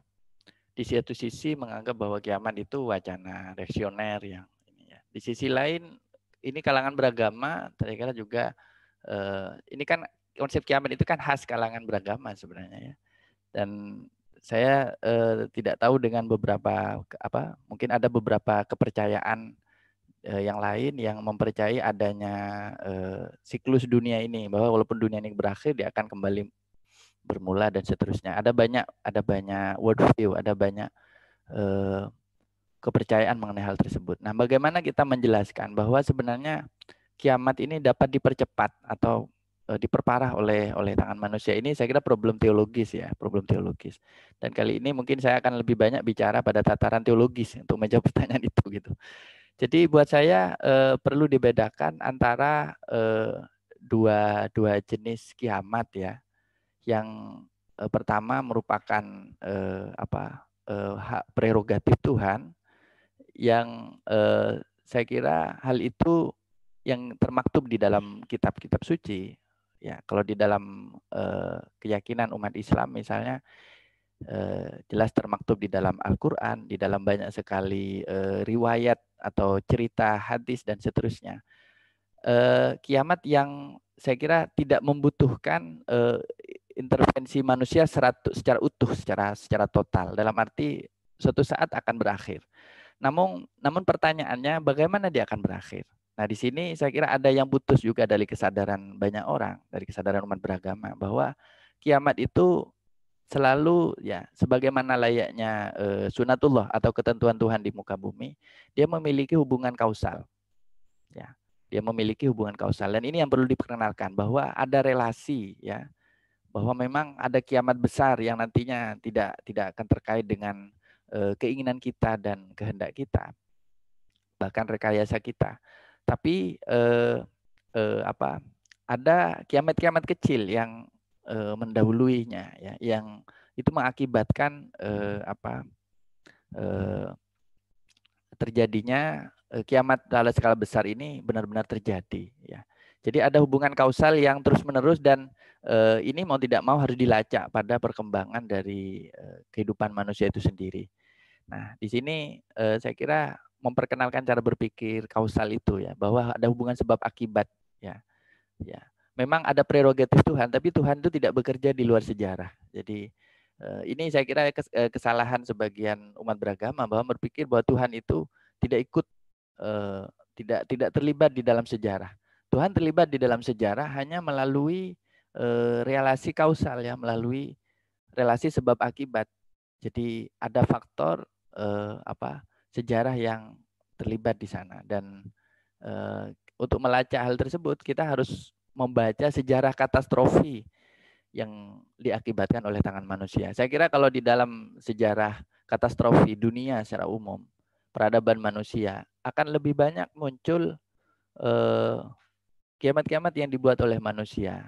di satu sisi menganggap bahwa kiamat itu wacana reaksioner yang ini ya. Di sisi lain ini kalangan beragama, saya kira juga eh, ini kan konsep kiamat itu kan khas kalangan beragama sebenarnya ya. Dan saya eh, tidak tahu dengan beberapa apa mungkin ada beberapa kepercayaan eh, yang lain yang mempercayai adanya eh, siklus dunia ini bahwa walaupun dunia ini berakhir dia akan kembali bermula dan seterusnya. Ada banyak ada banyak world view ada banyak eh, kepercayaan mengenai hal tersebut. Nah, bagaimana kita menjelaskan bahwa sebenarnya kiamat ini dapat dipercepat atau Eh, diperparah oleh oleh tangan manusia ini saya kira problem teologis ya problem teologis dan kali ini mungkin saya akan lebih banyak bicara pada tataran teologis untuk menjawab <laughs> pertanyaan itu gitu jadi buat saya eh, perlu dibedakan antara eh, dua dua jenis kiamat ya yang eh, pertama merupakan eh, apa eh, hak prerogatif Tuhan yang eh, saya kira hal itu yang termaktub di dalam kitab-kitab suci ya kalau di dalam eh, keyakinan umat Islam misalnya eh, jelas termaktub di dalam Al-Qur'an, di dalam banyak sekali eh, riwayat atau cerita hadis dan seterusnya. Eh, kiamat yang saya kira tidak membutuhkan eh, intervensi manusia seratu, secara utuh, secara secara total. Dalam arti suatu saat akan berakhir. Namun namun pertanyaannya bagaimana dia akan berakhir? Nah, di sini saya kira ada yang putus juga dari kesadaran banyak orang, dari kesadaran umat beragama bahwa kiamat itu selalu ya sebagaimana layaknya e, sunatullah atau ketentuan Tuhan di muka bumi, dia memiliki hubungan kausal. Ya, dia memiliki hubungan kausal dan ini yang perlu diperkenalkan bahwa ada relasi ya bahwa memang ada kiamat besar yang nantinya tidak tidak akan terkait dengan e, keinginan kita dan kehendak kita bahkan rekayasa kita tapi eh, eh, apa ada kiamat-kiamat kecil yang eh, mendahuluinya ya yang itu mengakibatkan eh, apa eh, terjadinya eh, kiamat dalam skala besar ini benar-benar terjadi ya jadi ada hubungan kausal yang terus-menerus dan eh, ini mau tidak mau harus dilacak pada perkembangan dari eh, kehidupan manusia itu sendiri Nah, di sini eh, saya kira memperkenalkan cara berpikir kausal itu ya, bahwa ada hubungan sebab akibat ya. Ya. Memang ada prerogatif Tuhan, tapi Tuhan itu tidak bekerja di luar sejarah. Jadi eh, ini saya kira eh, kesalahan sebagian umat beragama bahwa berpikir bahwa Tuhan itu tidak ikut eh, tidak tidak terlibat di dalam sejarah. Tuhan terlibat di dalam sejarah hanya melalui relasi kausal ya, melalui relasi sebab akibat. Jadi ada faktor eh, apa sejarah yang terlibat di sana dan eh, untuk melacak hal tersebut kita harus membaca sejarah katastrofi yang diakibatkan oleh tangan manusia. Saya kira kalau di dalam sejarah katastrofi dunia secara umum peradaban manusia akan lebih banyak muncul eh, kiamat -kiamat yang dibuat oleh manusia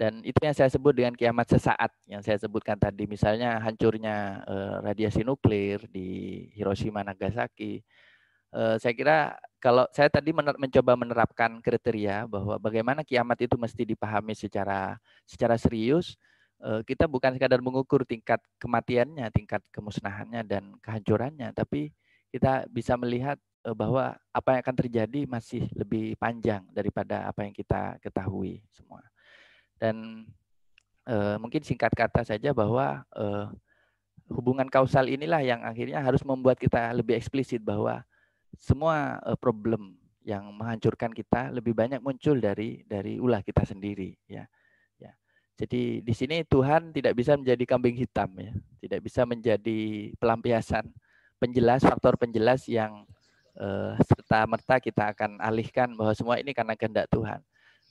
dan itu yang saya sebut dengan kiamat sesaat yang saya sebutkan tadi. Misalnya hancurnya eh, radiasi nuklir di Hiroshima, Nagasaki. Eh, saya kira kalau saya tadi mener mencoba menerapkan kriteria bahwa bagaimana kiamat itu mesti dipahami secara secara serius. Eh, kita bukan sekadar mengukur tingkat kematiannya, tingkat kemusnahannya dan kehancurannya, tapi kita bisa melihat eh, bahwa apa yang akan terjadi masih lebih panjang daripada apa yang kita ketahui semua. Dan eh, mungkin singkat kata saja bahwa eh, hubungan kausal inilah yang akhirnya harus membuat kita lebih eksplisit bahwa semua eh, problem yang menghancurkan kita lebih banyak muncul dari dari ulah kita sendiri ya. Ya. Jadi di sini Tuhan tidak bisa menjadi kambing hitam ya, tidak bisa menjadi pelampiasan penjelas faktor penjelas yang serta merta kita akan alihkan bahwa semua ini karena kehendak Tuhan.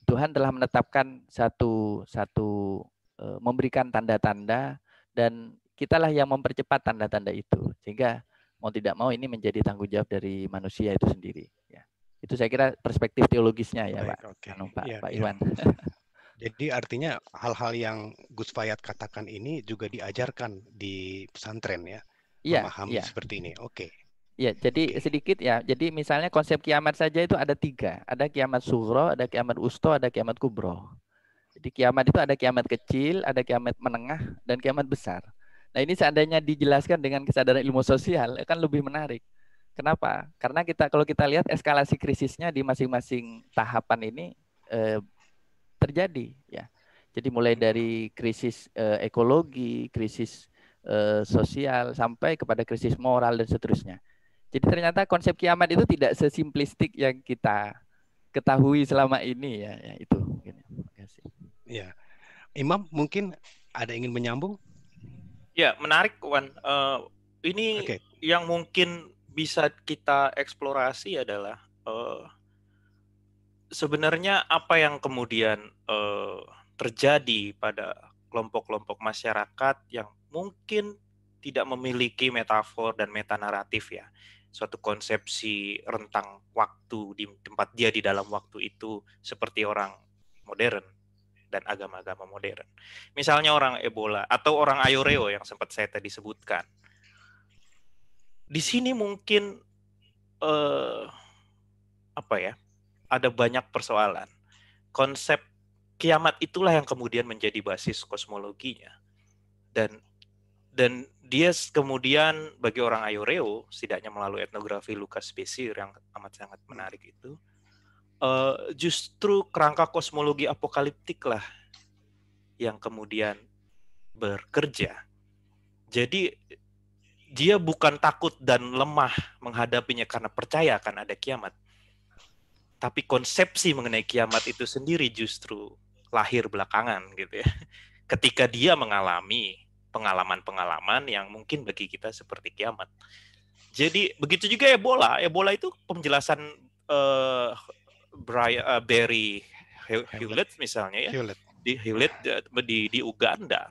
Tuhan telah menetapkan satu satu e, memberikan tanda-tanda dan kitalah yang mempercepat tanda-tanda itu sehingga mau tidak mau ini menjadi tanggung jawab dari manusia itu sendiri ya itu saya kira perspektif teologisnya ya Baik, pak okay. anu, pak, ya, pak iya. Iwan <laughs> <laughs> jadi artinya hal-hal yang Gus Fayat katakan ini juga diajarkan di pesantren ya Iya, memahami ya. seperti ini. Oke. Okay. Ya, jadi sedikit ya. Jadi misalnya konsep kiamat saja itu ada tiga. Ada kiamat sugro, ada kiamat usto, ada kiamat kubro. Jadi kiamat itu ada kiamat kecil, ada kiamat menengah, dan kiamat besar. Nah ini seandainya dijelaskan dengan kesadaran ilmu sosial, akan lebih menarik. Kenapa? Karena kita kalau kita lihat eskalasi krisisnya di masing-masing tahapan ini eh, terjadi, ya. Jadi mulai dari krisis eh, ekologi, krisis eh, sosial, sampai kepada krisis moral dan seterusnya. Jadi ternyata konsep kiamat itu tidak sesimplistik yang kita ketahui selama ini ya, ya itu. Terima kasih. Ya. Imam mungkin ada ingin menyambung? Ya, menarik Wan. Uh, ini okay. yang mungkin bisa kita eksplorasi adalah uh, sebenarnya apa yang kemudian uh, terjadi pada kelompok-kelompok masyarakat yang mungkin tidak memiliki metafor dan metanaratif ya suatu konsepsi rentang waktu di tempat dia di dalam waktu itu seperti orang modern dan agama-agama modern. Misalnya orang Ebola atau orang Ayoreo yang sempat saya tadi sebutkan. Di sini mungkin eh, apa ya? Ada banyak persoalan. Konsep kiamat itulah yang kemudian menjadi basis kosmologinya. Dan dan dia kemudian bagi orang Ayoreo, setidaknya melalui etnografi Lukas Besir yang amat sangat menarik itu, uh, justru kerangka kosmologi apokaliptik lah yang kemudian bekerja. Jadi dia bukan takut dan lemah menghadapinya karena percaya akan ada kiamat. Tapi konsepsi mengenai kiamat itu sendiri justru lahir belakangan gitu ya. <laughs> Ketika dia mengalami pengalaman-pengalaman yang mungkin bagi kita seperti kiamat. Jadi begitu juga ya bola, ya bola itu penjelasan uh, Brian, uh, Barry Hewlett misalnya ya. Hewlett. Di Hewlett eh, di di Uganda.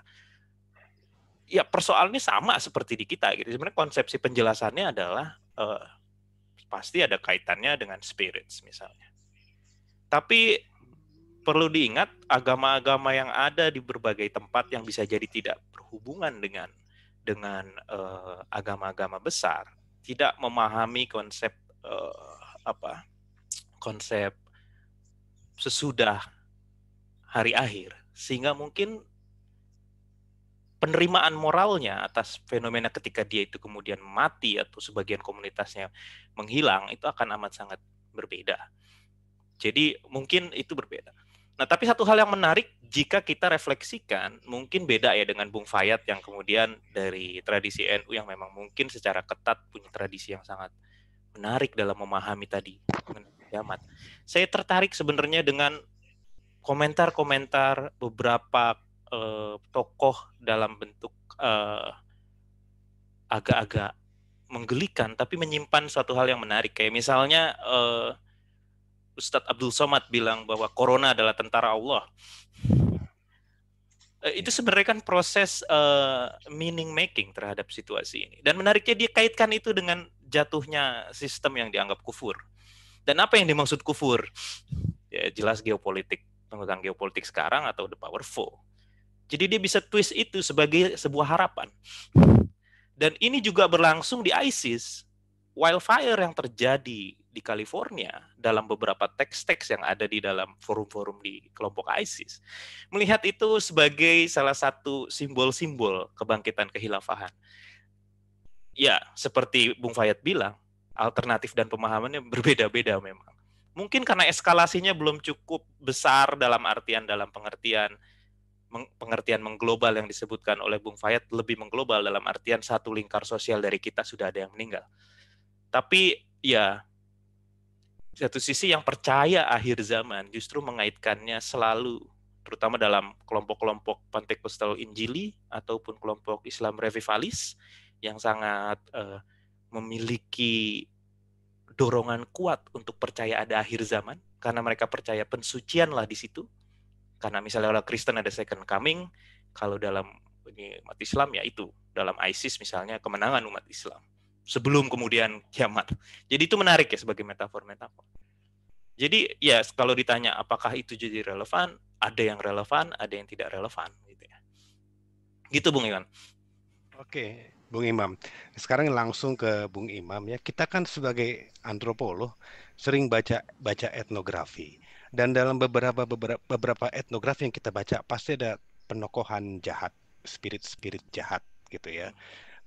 Ya persoalannya sama seperti di kita gitu. Sebenarnya konsepsi penjelasannya adalah uh, pasti ada kaitannya dengan spirits misalnya. Tapi perlu diingat agama-agama yang ada di berbagai tempat yang bisa jadi tidak berhubungan dengan dengan eh, agama-agama besar tidak memahami konsep uh, apa konsep sesudah hari akhir sehingga mungkin penerimaan moralnya atas fenomena ketika dia itu kemudian mati atau sebagian komunitasnya menghilang itu akan amat sangat berbeda. Jadi mungkin itu berbeda. Nah, tapi satu hal yang menarik jika kita refleksikan, mungkin beda ya dengan Bung Fayat yang kemudian dari tradisi NU yang memang mungkin secara ketat punya tradisi yang sangat menarik dalam memahami tadi kiamat. Saya tertarik sebenarnya dengan komentar-komentar beberapa eh, tokoh dalam bentuk agak eh, agak-agak menggelikan tapi menyimpan suatu hal yang menarik kayak misalnya eh, Ustadz Abdul Somad bilang bahwa corona adalah tentara Allah. Eh, itu sebenarnya kan proses uh, meaning making terhadap situasi ini. Dan menariknya dia kaitkan itu dengan jatuhnya sistem yang dianggap kufur. Dan apa yang dimaksud kufur? Ya, jelas geopolitik, tentang geopolitik sekarang atau the powerful. Jadi dia bisa twist itu sebagai sebuah harapan. Dan ini juga berlangsung di ISIS. Wildfire yang terjadi di California dalam beberapa teks-teks yang ada di dalam forum-forum di kelompok ISIS melihat itu sebagai salah satu simbol-simbol kebangkitan kehilafahan. Ya, seperti Bung Fayat bilang, alternatif dan pemahamannya berbeda-beda memang. Mungkin karena eskalasinya belum cukup besar dalam artian dalam pengertian pengertian mengglobal yang disebutkan oleh Bung Fayat lebih mengglobal dalam artian satu lingkar sosial dari kita sudah ada yang meninggal. Tapi ya satu sisi yang percaya akhir zaman justru mengaitkannya selalu terutama dalam kelompok-kelompok Pentecostal Injili ataupun kelompok Islam revivalis yang sangat uh, memiliki dorongan kuat untuk percaya ada akhir zaman karena mereka percaya pensucian lah di situ. Karena misalnya orang Kristen ada second coming, kalau dalam ini umat Islam ya itu dalam ISIS misalnya kemenangan umat Islam sebelum kemudian kiamat. Jadi itu menarik ya sebagai metafor-metafor. Jadi ya kalau ditanya apakah itu jadi relevan, ada yang relevan, ada yang tidak relevan gitu ya. Gitu Bung Iwan. Oke, Bung Imam. Sekarang langsung ke Bung Imam ya. Kita kan sebagai antropolog sering baca baca etnografi. Dan dalam beberapa beberapa, beberapa etnografi yang kita baca pasti ada penokohan jahat, spirit-spirit jahat gitu ya. Hmm.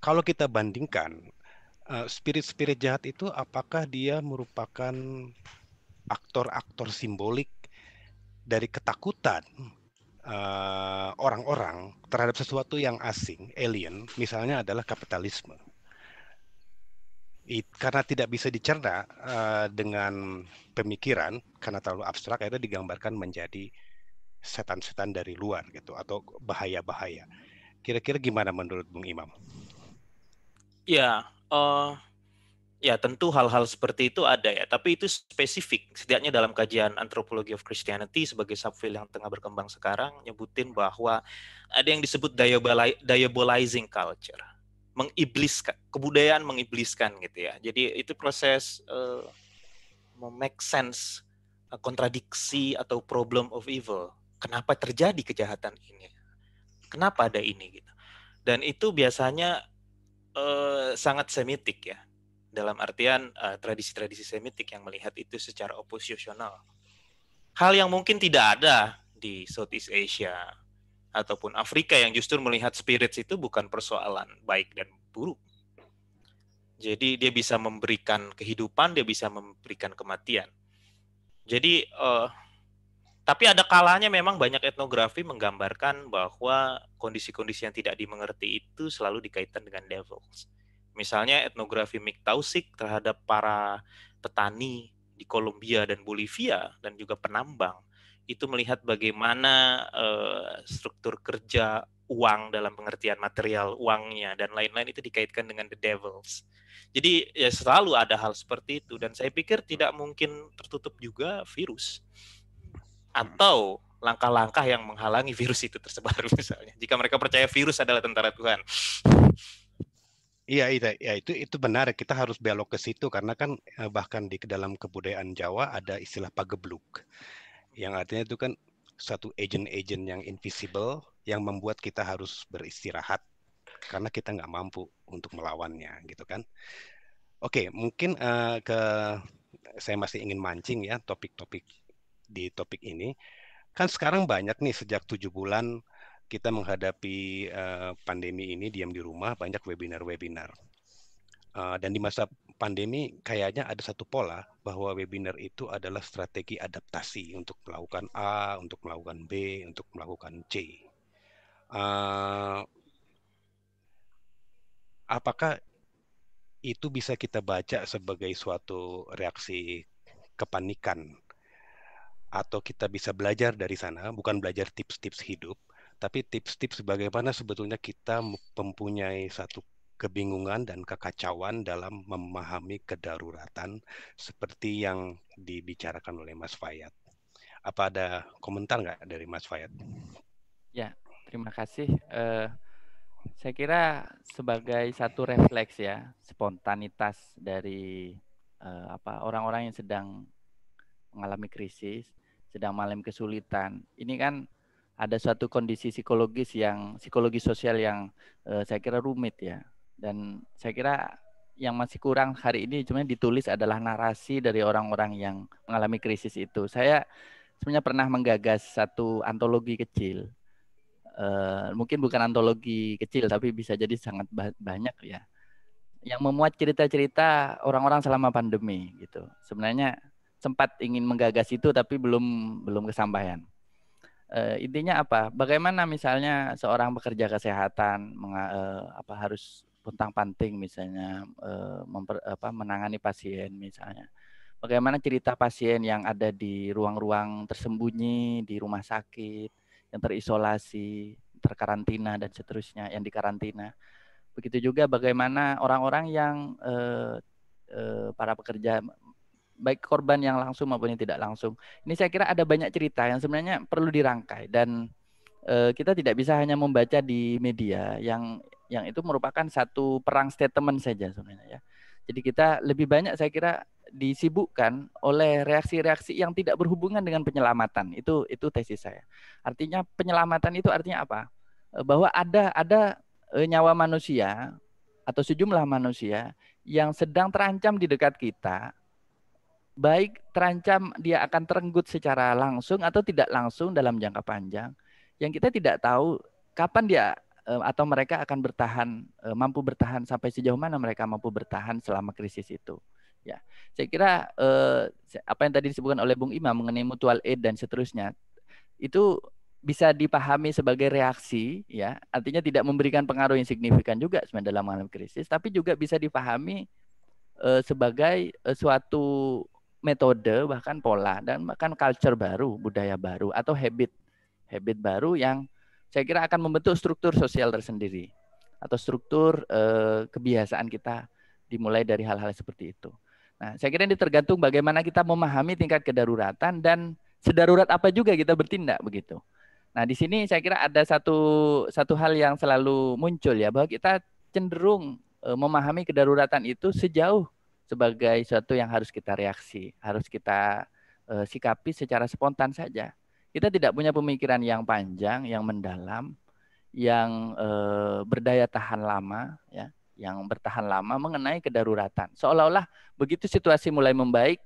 Kalau kita bandingkan Eh, spirit-spirit uh, jahat itu apakah dia merupakan aktor-aktor simbolik dari ketakutan eh, orang-orang uh, terhadap sesuatu yang asing, alien, misalnya adalah kapitalisme. It, karena tidak bisa dicerna uh, dengan pemikiran, karena terlalu abstrak, akhirnya digambarkan menjadi setan-setan dari luar gitu atau bahaya-bahaya. Kira-kira gimana menurut Bung Imam? Ya, uh, ya tentu hal-hal seperti itu ada ya, tapi itu spesifik. Setidaknya dalam kajian antropologi of Christianity sebagai subfield yang tengah berkembang sekarang nyebutin bahwa ada yang disebut diabolizing culture, mengibliskan kebudayaan mengibliskan gitu ya. Jadi itu proses uh, eh, make sense eh, kontradiksi atau problem of evil. Kenapa terjadi kejahatan ini? Kenapa ada ini gitu? Dan itu biasanya uh, sangat semitik ya dalam artian tradisi eh, tradisi-tradisi semitik yang melihat itu secara oposisional. Hal yang mungkin tidak ada di Southeast Asia ataupun Afrika yang justru melihat spirits itu bukan persoalan baik dan buruk. Jadi dia bisa memberikan kehidupan, dia bisa memberikan kematian. Jadi uh, tapi ada kalanya memang banyak etnografi menggambarkan bahwa kondisi-kondisi yang tidak dimengerti itu selalu dikaitkan dengan devils. Misalnya etnografi Miktausik terhadap para petani di Kolombia dan Bolivia dan juga penambang itu melihat bagaimana uh, struktur kerja uang dalam pengertian material uangnya dan lain-lain itu dikaitkan dengan the devils. Jadi ya selalu ada hal seperti itu dan saya pikir tidak mungkin tertutup juga virus Hmm. atau langkah-langkah yang menghalangi virus itu tersebar <laughs> misalnya jika mereka percaya virus adalah tentara Tuhan Iya, itu, ya, iya, itu itu benar. Kita harus belok ke situ karena kan eh, bahkan di dalam kebudayaan Jawa ada istilah pagebluk, yang artinya itu kan satu agent-agent yang invisible yang membuat kita harus beristirahat karena kita nggak mampu untuk melawannya, gitu kan? Oke, mungkin uh, ke saya masih ingin mancing ya topik-topik di topik ini, kan sekarang banyak nih sejak tujuh bulan kita menghadapi uh, pandemi ini diam di rumah banyak webinar-webinar. Uh, dan di masa pandemi kayaknya ada satu pola bahwa webinar itu adalah strategi adaptasi untuk melakukan A, untuk melakukan B, untuk melakukan C. Uh, apakah itu bisa kita baca sebagai suatu reaksi kepanikan atau kita bisa belajar dari sana, bukan belajar tips-tips hidup, tapi tips-tips bagaimana sebetulnya kita mempunyai satu kebingungan dan kekacauan dalam memahami kedaruratan seperti yang dibicarakan oleh Mas Fayat. Apa ada komentar nggak dari Mas Fayat? Ya, terima kasih. Uh, saya kira sebagai satu refleks ya, spontanitas dari uh, apa orang-orang yang sedang mengalami krisis sedang malam kesulitan. Ini kan ada suatu kondisi psikologis yang psikologi sosial yang eh, saya kira rumit ya. Dan saya kira yang masih kurang hari ini cuma ditulis adalah narasi dari orang-orang yang mengalami krisis itu. Saya sebenarnya pernah menggagas satu antologi kecil. Eh, mungkin bukan antologi kecil tapi bisa jadi sangat banyak ya. Yang memuat cerita-cerita orang-orang selama pandemi gitu. Sebenarnya sempat ingin menggagas itu tapi belum belum kesampaian. E, intinya apa? Bagaimana misalnya seorang pekerja kesehatan menga, e, apa harus puntang panting misalnya e, memper, apa, menangani pasien misalnya. Bagaimana cerita pasien yang ada di ruang-ruang tersembunyi di rumah sakit yang terisolasi, terkarantina dan seterusnya yang dikarantina. Begitu juga bagaimana orang-orang yang para pekerja baik korban yang langsung maupun yang tidak langsung. Ini saya kira ada banyak cerita yang sebenarnya perlu dirangkai dan e, kita tidak bisa hanya membaca di media yang yang itu merupakan satu perang statement saja sebenarnya ya. Jadi kita lebih banyak saya kira disibukkan oleh reaksi-reaksi yang tidak berhubungan dengan penyelamatan. Itu itu tesis saya. Artinya penyelamatan itu artinya apa? Eh, bahwa ada ada eh, nyawa manusia atau sejumlah manusia yang sedang terancam di dekat kita baik terancam dia akan terenggut secara langsung atau tidak langsung dalam jangka panjang yang kita tidak tahu kapan dia eh, atau mereka akan bertahan eh, mampu bertahan sampai sejauh mana mereka mampu bertahan selama krisis itu ya saya kira eh, apa yang tadi disebutkan oleh Bung Imam mengenai mutual aid dan seterusnya itu bisa dipahami sebagai reaksi ya artinya tidak memberikan pengaruh yang signifikan juga sebenarnya dalam mengalami krisis tapi juga bisa dipahami sebagai suatu metode bahkan pola dan bahkan culture baru, budaya baru atau habit habit baru yang saya kira akan membentuk struktur sosial tersendiri atau struktur eh, kebiasaan kita dimulai dari hal-hal seperti itu. Nah, saya kira ini tergantung bagaimana kita memahami tingkat kedaruratan dan sedarurat apa juga kita bertindak begitu. Nah, di sini saya kira ada satu satu hal yang selalu muncul ya bahwa kita cenderung eh, memahami kedaruratan itu sejauh sebagai suatu yang harus kita reaksi, harus kita uh, sikapi secara spontan saja. Kita tidak punya pemikiran yang panjang, yang mendalam, yang uh, berdaya tahan lama, ya, yang bertahan lama mengenai kedaruratan. Seolah-olah begitu situasi mulai membaik,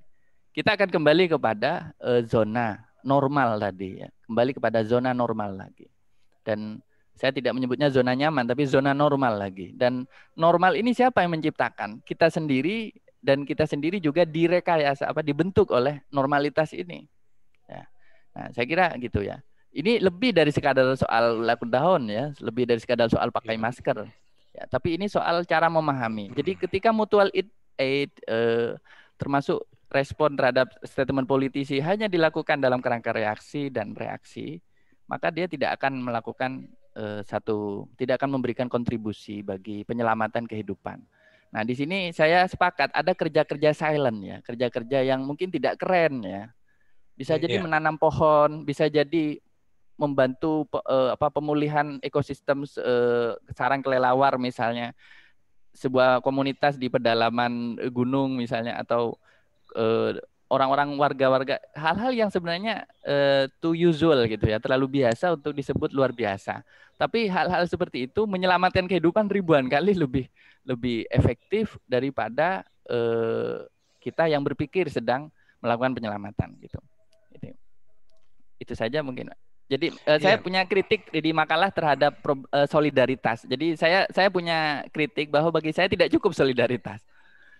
kita akan kembali kepada uh, zona normal tadi, ya. kembali kepada zona normal lagi. Dan saya tidak menyebutnya zona nyaman tapi zona normal lagi dan normal ini siapa yang menciptakan kita sendiri dan kita sendiri juga direkayasa apa dibentuk oleh normalitas ini. Ya. Nah, saya kira gitu ya. Ini lebih dari sekadar soal daun ya, lebih dari sekadar soal pakai iya. masker. Ya, tapi ini soal cara memahami. Jadi ketika mutual aid, aid eh, termasuk respon terhadap statement politisi hanya dilakukan dalam kerangka reaksi dan reaksi, maka dia tidak akan melakukan eh, satu, tidak akan memberikan kontribusi bagi penyelamatan kehidupan. Nah, di sini saya sepakat ada kerja-kerja silent ya, kerja-kerja yang mungkin tidak keren ya. Bisa iya. jadi menanam pohon, bisa jadi membantu uh, apa pemulihan ekosistem uh, sarang kelelawar misalnya sebuah komunitas di pedalaman gunung misalnya atau uh, orang-orang warga-warga hal-hal yang sebenarnya uh, too usual gitu ya, terlalu biasa untuk disebut luar biasa. Tapi hal-hal seperti itu menyelamatkan kehidupan ribuan kali lebih lebih efektif daripada uh, kita yang berpikir sedang melakukan penyelamatan gitu. Itu, itu saja mungkin. Jadi uh, eh, yeah. saya punya kritik di makalah terhadap pro, uh, solidaritas. Jadi saya saya punya kritik bahwa bagi saya tidak cukup solidaritas.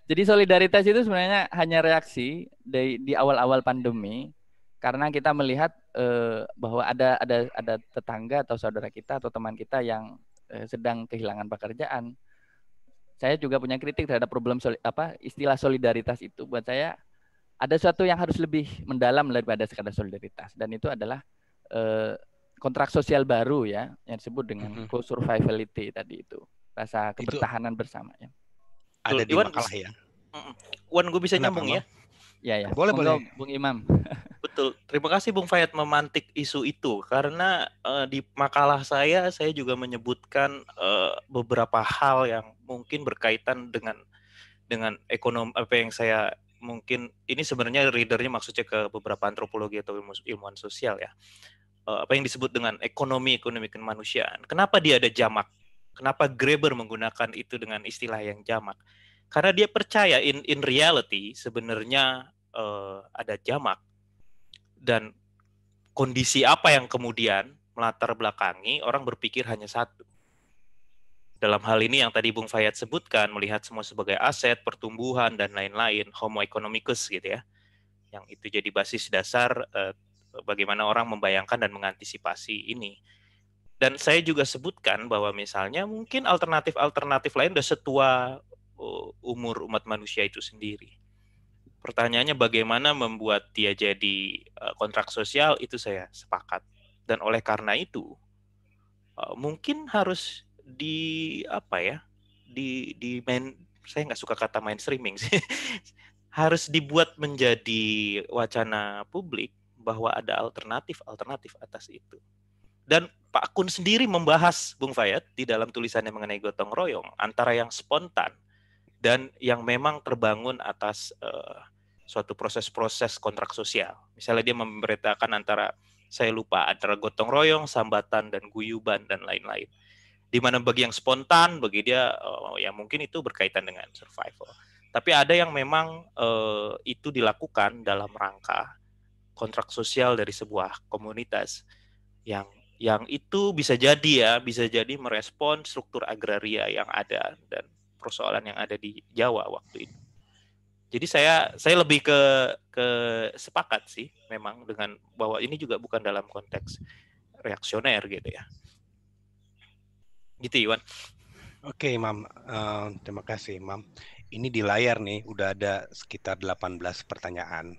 Jadi solidaritas itu sebenarnya hanya reaksi di, di awal-awal pandemi karena kita melihat eh, bahwa ada ada ada tetangga atau saudara kita atau teman kita yang eh, sedang kehilangan pekerjaan. Saya juga punya kritik terhadap problem soli, apa istilah solidaritas itu buat saya ada sesuatu yang harus lebih mendalam daripada sekadar solidaritas dan itu adalah eh, kontrak sosial baru ya yang disebut dengan mhm. co survivality tadi itu rasa kebertahanan itu, bersama ya ada di Iwan, makalah ya. Wan gue bisa nyambung ya. Ya ya. Boleh Bung, boleh. Bung Imam. <laughs> Betul. Terima kasih Bung Fayat memantik isu itu karena uh, di makalah saya saya juga menyebutkan uh, beberapa hal yang mungkin berkaitan dengan dengan ekonomi apa yang saya mungkin ini sebenarnya readernya maksudnya ke beberapa antropologi atau ilmu, ilmuwan sosial ya. Eh, apa yang disebut dengan ekonomi ekonomi kemanusiaan. Kenapa dia ada jamak? Kenapa Graeber menggunakan itu dengan istilah yang jamak? Karena dia percaya in in reality sebenarnya uh, ada jamak dan kondisi apa yang kemudian melatar belakangi orang berpikir hanya satu. Dalam hal ini yang tadi Bung Fayat sebutkan melihat semua sebagai aset, pertumbuhan dan lain-lain, homo economicus gitu ya. Yang itu jadi basis dasar uh, bagaimana orang membayangkan dan mengantisipasi ini dan saya juga sebutkan bahwa misalnya mungkin alternatif-alternatif lain sudah setua uh, umur umat manusia itu sendiri. Pertanyaannya bagaimana membuat dia jadi uh, kontrak sosial itu saya sepakat. Dan oleh karena itu uh, mungkin harus di apa ya? di di main saya nggak suka kata main streaming sih. <laughs> harus dibuat menjadi wacana publik bahwa ada alternatif-alternatif atas itu dan Pak Kun sendiri membahas Bung Fayat di dalam tulisannya mengenai gotong royong antara yang spontan dan yang memang terbangun atas uh, suatu proses-proses kontrak sosial. Misalnya dia memberitakan antara saya lupa antara gotong royong, sambatan dan guyuban dan lain-lain. Di mana bagi yang spontan, bagi dia uh, eh, yang mungkin itu berkaitan dengan survival. Tapi ada yang memang uh, itu dilakukan dalam rangka kontrak sosial dari sebuah komunitas yang yang itu bisa jadi ya, bisa jadi merespon struktur agraria yang ada dan persoalan yang ada di Jawa waktu itu. Jadi saya saya lebih ke ke sepakat sih memang dengan bahwa ini juga bukan dalam konteks reaksioner gitu ya. Gitu Iwan. Oke, Mam. Uh, terima kasih, Mam. Ini di layar nih udah ada sekitar 18 pertanyaan.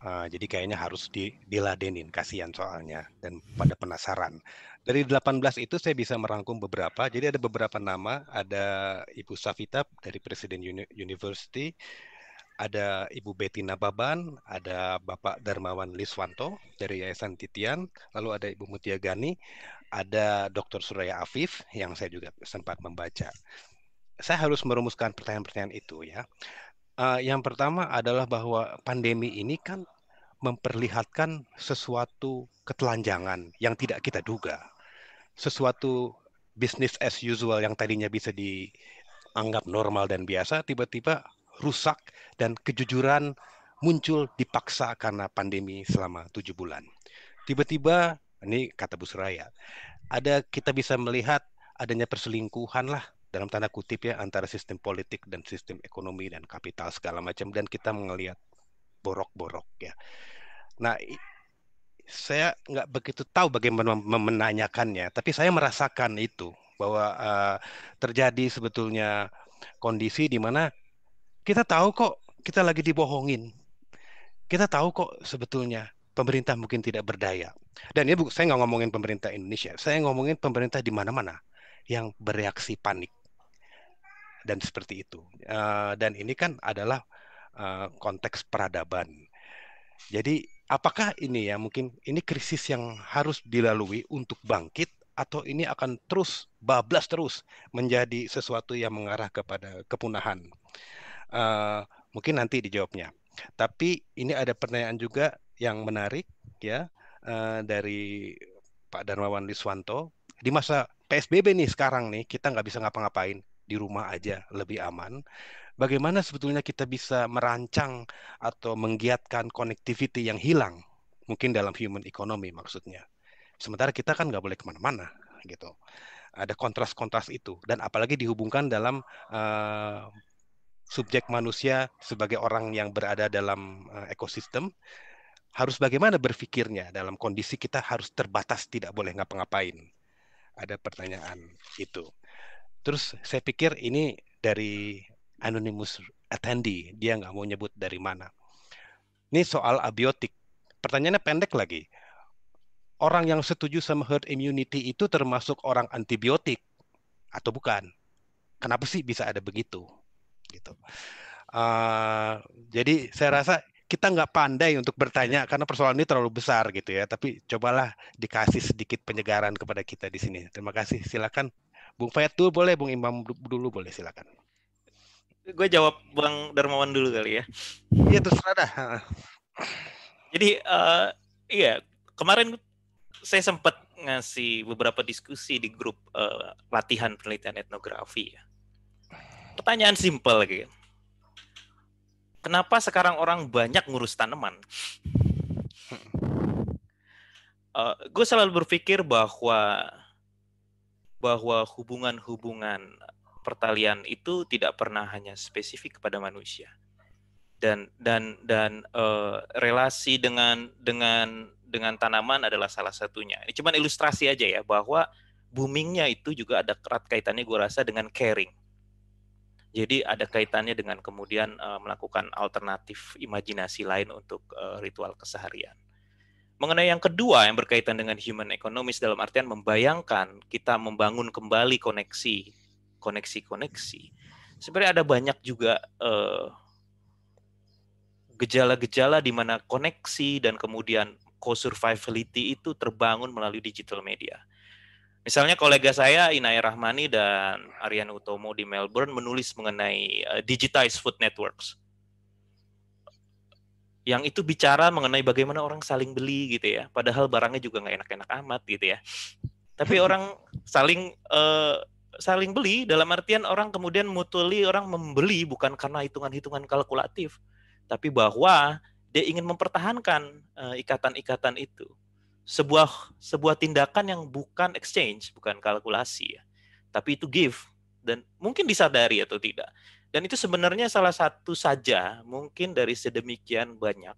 Eh, jadi kayaknya harus di, diladenin, kasihan soalnya dan pada penasaran. Dari 18 itu saya bisa merangkum beberapa. Jadi ada beberapa nama, ada Ibu Safita dari Presiden Uni University, ada Ibu Betty Nababan, ada Bapak Darmawan Liswanto dari Yayasan Titian, lalu ada Ibu Mutia Gani, ada Dr. Suraya Afif yang saya juga sempat membaca. Saya harus merumuskan pertanyaan-pertanyaan itu ya uh, yang pertama adalah bahwa pandemi ini kan memperlihatkan sesuatu ketelanjangan yang tidak kita duga. Sesuatu bisnis as usual yang tadinya bisa dianggap normal dan biasa tiba-tiba rusak dan kejujuran muncul dipaksa karena pandemi selama tujuh bulan. Tiba-tiba, ini kata Bu Suraya, ada kita bisa melihat adanya perselingkuhan lah, dalam tanda kutip ya antara sistem politik dan sistem ekonomi dan kapital segala macam dan kita melihat borok-borok ya. Nah, saya nggak begitu tahu bagaimana menanyakannya, tapi saya merasakan itu bahwa uh, terjadi sebetulnya kondisi di mana kita tahu kok kita lagi dibohongin, kita tahu kok sebetulnya pemerintah mungkin tidak berdaya. Dan ini saya nggak ngomongin pemerintah Indonesia, saya ngomongin pemerintah di mana-mana yang bereaksi panik dan seperti itu. Uh, dan ini kan adalah uh, konteks peradaban. Jadi apakah ini ya mungkin ini krisis yang harus dilalui untuk bangkit atau ini akan terus bablas terus menjadi sesuatu yang mengarah kepada kepunahan? Uh, mungkin nanti dijawabnya. Tapi ini ada pertanyaan juga yang menarik ya uh, dari Pak Darmawan Liswanto di masa PSBB nih sekarang nih kita nggak bisa ngapa-ngapain di rumah aja lebih aman. Bagaimana sebetulnya kita bisa merancang atau menggiatkan connectivity yang hilang, mungkin dalam human economy maksudnya. Sementara kita kan nggak boleh kemana-mana gitu. Ada kontras-kontras itu dan apalagi dihubungkan dalam uh, subjek manusia sebagai orang yang berada dalam uh, ekosistem harus bagaimana berpikirnya dalam kondisi kita harus terbatas tidak boleh ngapa-ngapain. Ada pertanyaan itu. Terus saya pikir ini dari anonymous attendee, dia nggak mau nyebut dari mana. Ini soal abiotik. Pertanyaannya pendek lagi. Orang yang setuju sama herd immunity itu termasuk orang antibiotik atau bukan? Kenapa sih bisa ada begitu? Gitu. Uh, jadi saya rasa kita nggak pandai untuk bertanya karena persoalan ini terlalu besar gitu ya. Tapi cobalah dikasih sedikit penyegaran kepada kita di sini. Terima kasih. Silakan. Bung Fayat dulu boleh, Bung Imam dulu boleh silakan. Gue jawab Bang Darmawan dulu kali ya. Iya terus ada. Jadi uh, iya kemarin saya sempat ngasih beberapa diskusi di grup uh, latihan penelitian etnografi ya. Pertanyaan simpel gitu. Kenapa sekarang orang banyak ngurus tanaman? Uh, hmm. eh, gue selalu berpikir bahwa bahwa hubungan-hubungan pertalian itu tidak pernah hanya spesifik kepada manusia dan dan dan uh, relasi dengan dengan dengan tanaman adalah salah satunya. Ini cuman ilustrasi aja ya bahwa boomingnya itu juga ada erat kaitannya gue rasa dengan caring. Jadi ada kaitannya dengan kemudian uh, melakukan alternatif imajinasi lain untuk uh, ritual keseharian. Mengenai yang kedua yang berkaitan dengan human economics dalam artian membayangkan kita membangun kembali koneksi, koneksi-koneksi. Sebenarnya ada banyak juga eh, gejala-gejala di mana koneksi dan kemudian co-survivability itu terbangun melalui digital media. Misalnya kolega saya Inaya Rahmani dan Aryan Utomo di Melbourne menulis mengenai uh, digitized food networks yang itu bicara mengenai bagaimana orang saling beli gitu ya padahal barangnya juga nggak enak-enak amat gitu ya tapi <laughs> orang saling uh, saling beli dalam artian orang kemudian mutuli orang membeli bukan karena hitungan-hitungan kalkulatif tapi bahwa dia ingin mempertahankan eh, ikatan-ikatan uh, itu sebuah sebuah tindakan yang bukan exchange bukan kalkulasi ya tapi itu give dan mungkin disadari atau tidak dan itu sebenarnya salah satu saja mungkin dari sedemikian banyak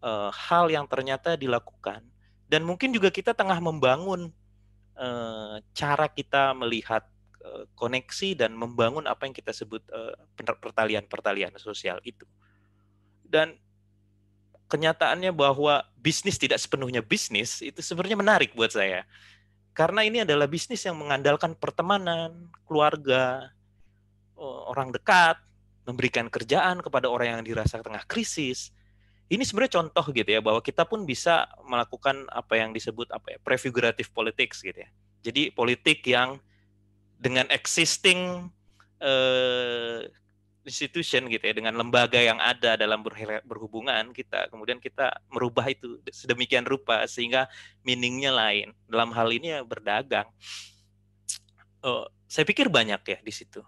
uh, hal yang ternyata dilakukan dan mungkin juga kita tengah membangun uh, cara kita melihat uh, koneksi dan membangun apa yang kita sebut uh, pertalian-pertalian sosial itu. Dan kenyataannya bahwa bisnis tidak sepenuhnya bisnis itu sebenarnya menarik buat saya. Karena ini adalah bisnis yang mengandalkan pertemanan, keluarga, Eh, orang dekat, memberikan kerjaan kepada orang yang dirasa tengah krisis. Ini sebenarnya contoh gitu ya bahwa kita pun bisa melakukan apa yang disebut apa ya prefigurative politics gitu ya. Jadi politik yang dengan existing uh, institution gitu ya dengan lembaga yang ada dalam berhubungan kita kemudian kita merubah itu sedemikian rupa sehingga meaningnya lain dalam hal ini ya berdagang. Oh, saya pikir banyak ya di situ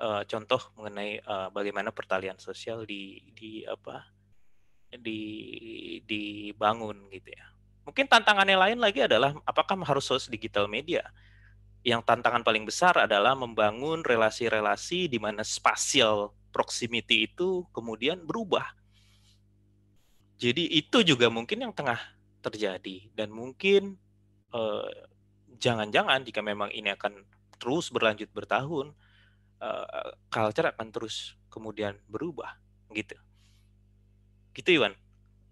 uh, contoh mengenai uh, bagaimana pertalian sosial di di apa di dibangun gitu ya. Mungkin tantangannya lain lagi adalah apakah harus source digital media? Yang tantangan paling besar adalah membangun relasi-relasi di mana spasial proximity itu kemudian berubah. Jadi itu juga mungkin yang tengah terjadi dan mungkin jangan eh, jangan-jangan jika memang ini akan terus berlanjut bertahun, kalau eh, culture akan terus kemudian berubah gitu. Gitu Iwan.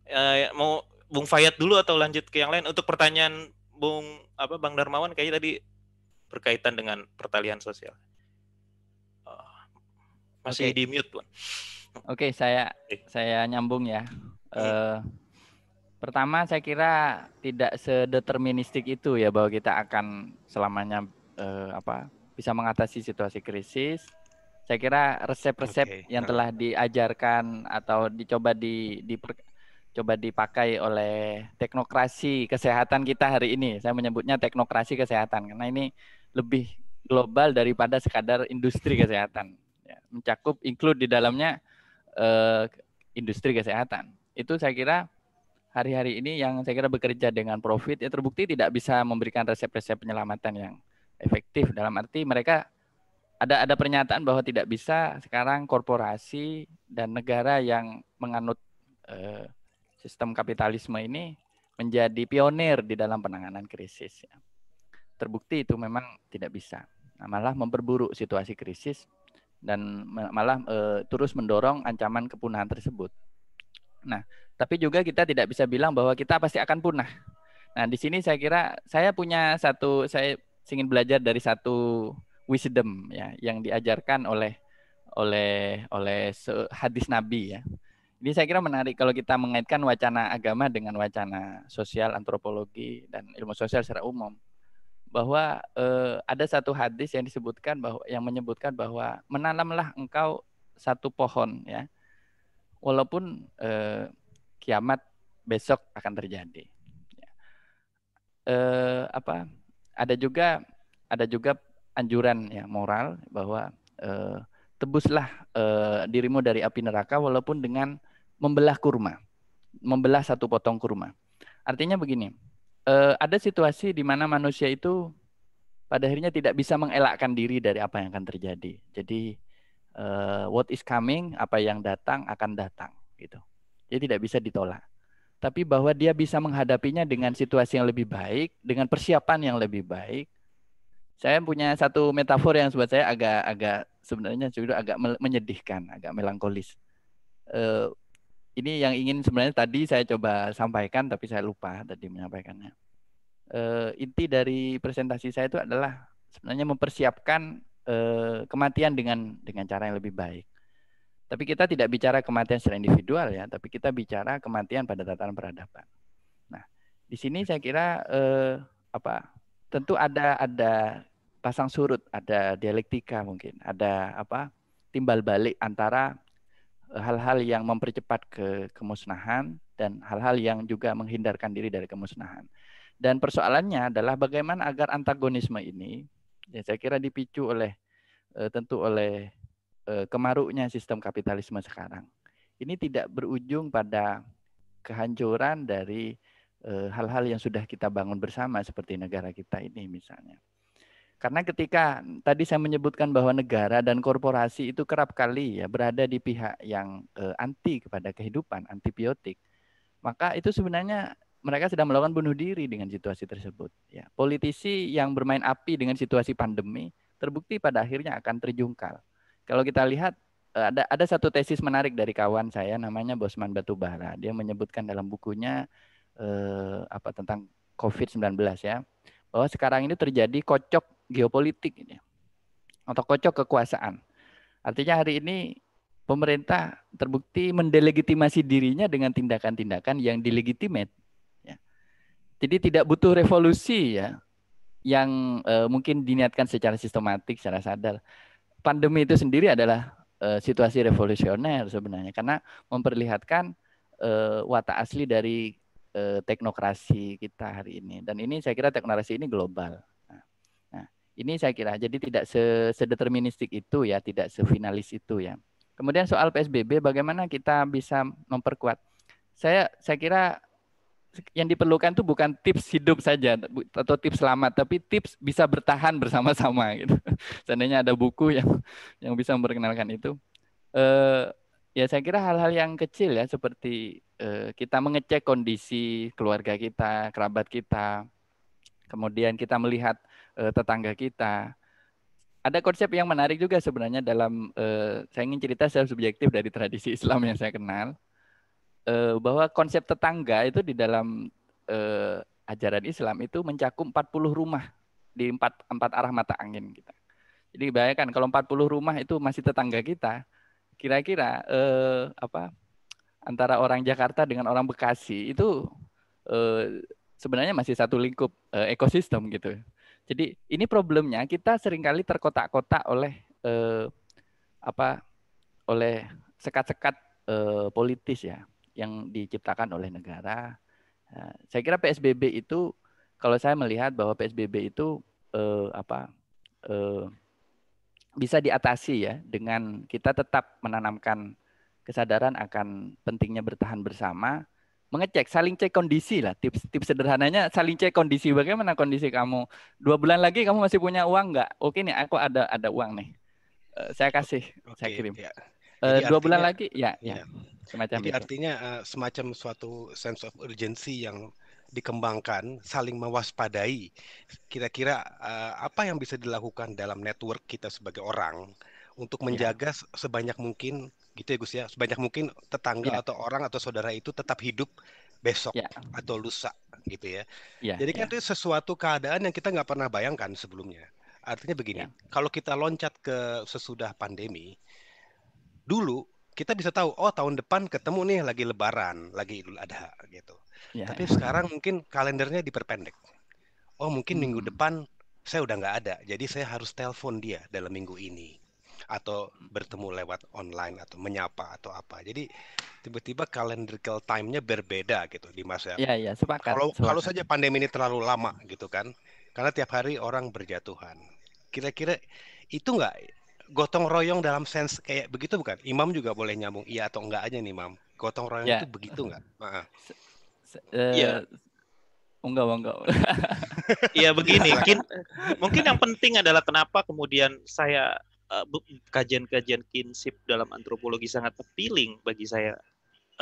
Uh, mau Bung Fayat dulu atau lanjut ke yang lain untuk pertanyaan Bung apa Bang Darmawan kayaknya tadi berkaitan dengan pertalian sosial. Uh, masih okay. di mute, Oke, okay, saya okay. saya nyambung ya. Uh, pertama saya kira tidak sedeterministik itu ya bahwa kita akan selamanya uh, apa bisa mengatasi situasi krisis. Saya kira resep-resep okay. yang telah diajarkan atau dicoba di, di coba dipakai oleh teknokrasi kesehatan kita hari ini. Saya menyebutnya teknokrasi kesehatan karena ini lebih global daripada sekadar industri kesehatan. Ya, mencakup include di dalamnya eh, industri kesehatan. Itu saya kira hari-hari ini yang saya kira bekerja dengan profit ya terbukti tidak bisa memberikan resep-resep penyelamatan yang efektif dalam arti mereka ada ada pernyataan bahwa tidak bisa sekarang korporasi dan negara yang menganut eh, sistem kapitalisme ini menjadi pionir di dalam penanganan krisis. Ya. Terbukti itu memang tidak bisa, nah, malah memperburuk situasi krisis dan malah e, terus mendorong ancaman kepunahan tersebut. Nah, tapi juga kita tidak bisa bilang bahwa kita pasti akan punah. Nah, di sini saya kira saya punya satu saya ingin belajar dari satu wisdom ya yang diajarkan oleh oleh oleh hadis Nabi ya. ini saya kira menarik kalau kita mengaitkan wacana agama dengan wacana sosial antropologi dan ilmu sosial secara umum bahwa eh, ada satu hadis yang disebutkan bahwa yang menyebutkan bahwa menanamlah engkau satu pohon ya walaupun eh, kiamat besok akan terjadi. Ya. Eh, apa ada juga ada juga anjuran ya moral bahwa eh, tebuslah eh, dirimu dari api neraka walaupun dengan membelah kurma, membelah satu potong kurma. Artinya begini, eh, ada situasi di mana manusia itu pada akhirnya tidak bisa mengelakkan diri dari apa yang akan terjadi. Jadi uh, what is coming, apa yang datang akan datang gitu. Jadi tidak bisa ditolak tapi bahwa dia bisa menghadapinya dengan situasi yang lebih baik, dengan persiapan yang lebih baik. Saya punya satu metafor yang buat saya agak-agak sebenarnya juga agak menyedihkan, agak melankolis. Uh, ini yang ingin sebenarnya tadi saya coba sampaikan tapi saya lupa tadi menyampaikannya. Uh, inti dari presentasi saya itu adalah sebenarnya mempersiapkan uh, kematian dengan dengan cara yang lebih baik. Tapi kita tidak bicara kematian secara individual ya, tapi kita bicara kematian pada tataran peradaban. Nah, di sini saya kira eh, apa? Tentu ada ada pasang surut, ada dialektika mungkin, ada apa? timbal balik antara eh, hal-hal yang mempercepat ke kemusnahan dan hal-hal yang juga menghindarkan diri dari kemusnahan. Dan persoalannya adalah bagaimana agar antagonisme ini ya saya kira dipicu oleh eh, tentu oleh Eh, kemaruknya sistem kapitalisme sekarang. Ini tidak berujung pada kehancuran dari eh, hal-hal yang sudah kita bangun bersama seperti negara kita ini misalnya. Karena ketika tadi saya menyebutkan bahwa negara dan korporasi itu kerap kali ya berada di pihak yang eh, anti kepada kehidupan, antibiotik, maka itu sebenarnya mereka sedang melakukan bunuh diri dengan situasi tersebut. Ya, politisi yang bermain api dengan situasi pandemi terbukti pada akhirnya akan terjungkal kalau kita lihat eh, ada ada satu tesis menarik dari kawan saya namanya Bosman Batubara. Dia menyebutkan dalam bukunya eh, apa tentang COVID-19 ya, bahwa sekarang ini terjadi kocok geopolitik ini. Atau kocok kekuasaan. Artinya hari ini pemerintah terbukti mendelegitimasi dirinya dengan tindakan-tindakan yang dilegitimate. Ya. Jadi tidak butuh revolusi ya yang e, mungkin diniatkan secara sistematik, secara sadar pandemi itu sendiri adalah uh, situasi revolusioner sebenarnya karena memperlihatkan uh, watak asli dari uh, teknokrasi kita hari ini dan ini saya kira teknokrasi ini global. Nah, nah ini saya kira jadi tidak sedeterministik itu ya, tidak sefinalis itu ya. Kemudian soal PSBB bagaimana kita bisa memperkuat? Saya saya kira yang diperlukan tuh bukan tips hidup saja atau tips selamat, tapi tips bisa bertahan <laughs> bersama-sama gitu. Seandainya ada buku yang yang bisa memperkenalkan itu, eh, ya saya kira hal-hal yang kecil ya seperti uh, kita mengecek kondisi keluarga kita, kerabat kita, kemudian kita melihat uh, tetangga kita, ada konsep yang menarik juga sebenarnya dalam uh, saya ingin cerita secara subjektif dari tradisi Islam yang saya kenal uh, bahwa konsep tetangga itu di dalam uh, ajaran Islam itu mencakup 40 rumah di empat empat arah mata angin kita. Jadi bayangkan kalau 40 rumah itu masih tetangga kita, kira-kira uh, apa antara orang Jakarta dengan orang Bekasi itu uh, sebenarnya masih satu lingkup uh, ekosistem gitu. Jadi ini problemnya kita seringkali terkotak-kotak oleh uh, apa oleh sekat-sekat uh, politis ya yang diciptakan oleh negara. Eh, saya kira PSBB itu kalau saya melihat bahwa PSBB itu eh, apa eh, bisa diatasi ya dengan kita tetap menanamkan kesadaran akan pentingnya bertahan bersama, mengecek saling cek kondisi lah tips tips sederhananya saling cek kondisi bagaimana kondisi kamu dua bulan lagi kamu masih punya uang nggak oke nih aku ada ada uang nih eh, saya kasih oke, saya kirim ya. Eh, dua artinya, bulan lagi ya ya, ya Semacam Jadi itu. artinya uh, semacam suatu sense of urgency yang dikembangkan, saling mewaspadai. Kira-kira uh, apa yang bisa dilakukan dalam network kita sebagai orang untuk iya. menjaga yeah. sebanyak mungkin gitu ya Gus ya, sebanyak mungkin tetangga yeah. atau orang atau saudara itu tetap hidup besok yeah. atau lusa gitu ya. yeah. Jadi kan yeah. itu sesuatu keadaan yang kita nggak pernah bayangkan sebelumnya. Artinya begini, yeah. kalau kita loncat ke sesudah pandemi, dulu kita bisa tahu oh tahun depan ketemu nih lagi lebaran, lagi Idul Adha gitu. Ya, Tapi ya. sekarang mungkin kalendernya diperpendek. Oh, mungkin hmm. minggu depan saya udah nggak ada. Jadi saya harus telepon dia dalam minggu ini atau bertemu lewat online atau menyapa atau apa. Jadi tiba-tiba calendrical time-nya berbeda gitu di masa. ya, ya, sepakat. Kalau sepakat. kalau saja pandemi ini terlalu lama gitu kan. Karena tiap hari orang berjatuhan. Kira-kira itu nggak gotong royong dalam sense kayak begitu bukan? Imam juga boleh nyambung iya atau enggak aja nih, Mam. Gotong royong yeah. itu begitu enggak? Iya. Uh, Enggak, enggak. <laughs> Iya begini, mungkin mungkin yang penting adalah kenapa kemudian saya kajian eh, kajian-kajian kinsip dalam antropologi sangat appealing bagi saya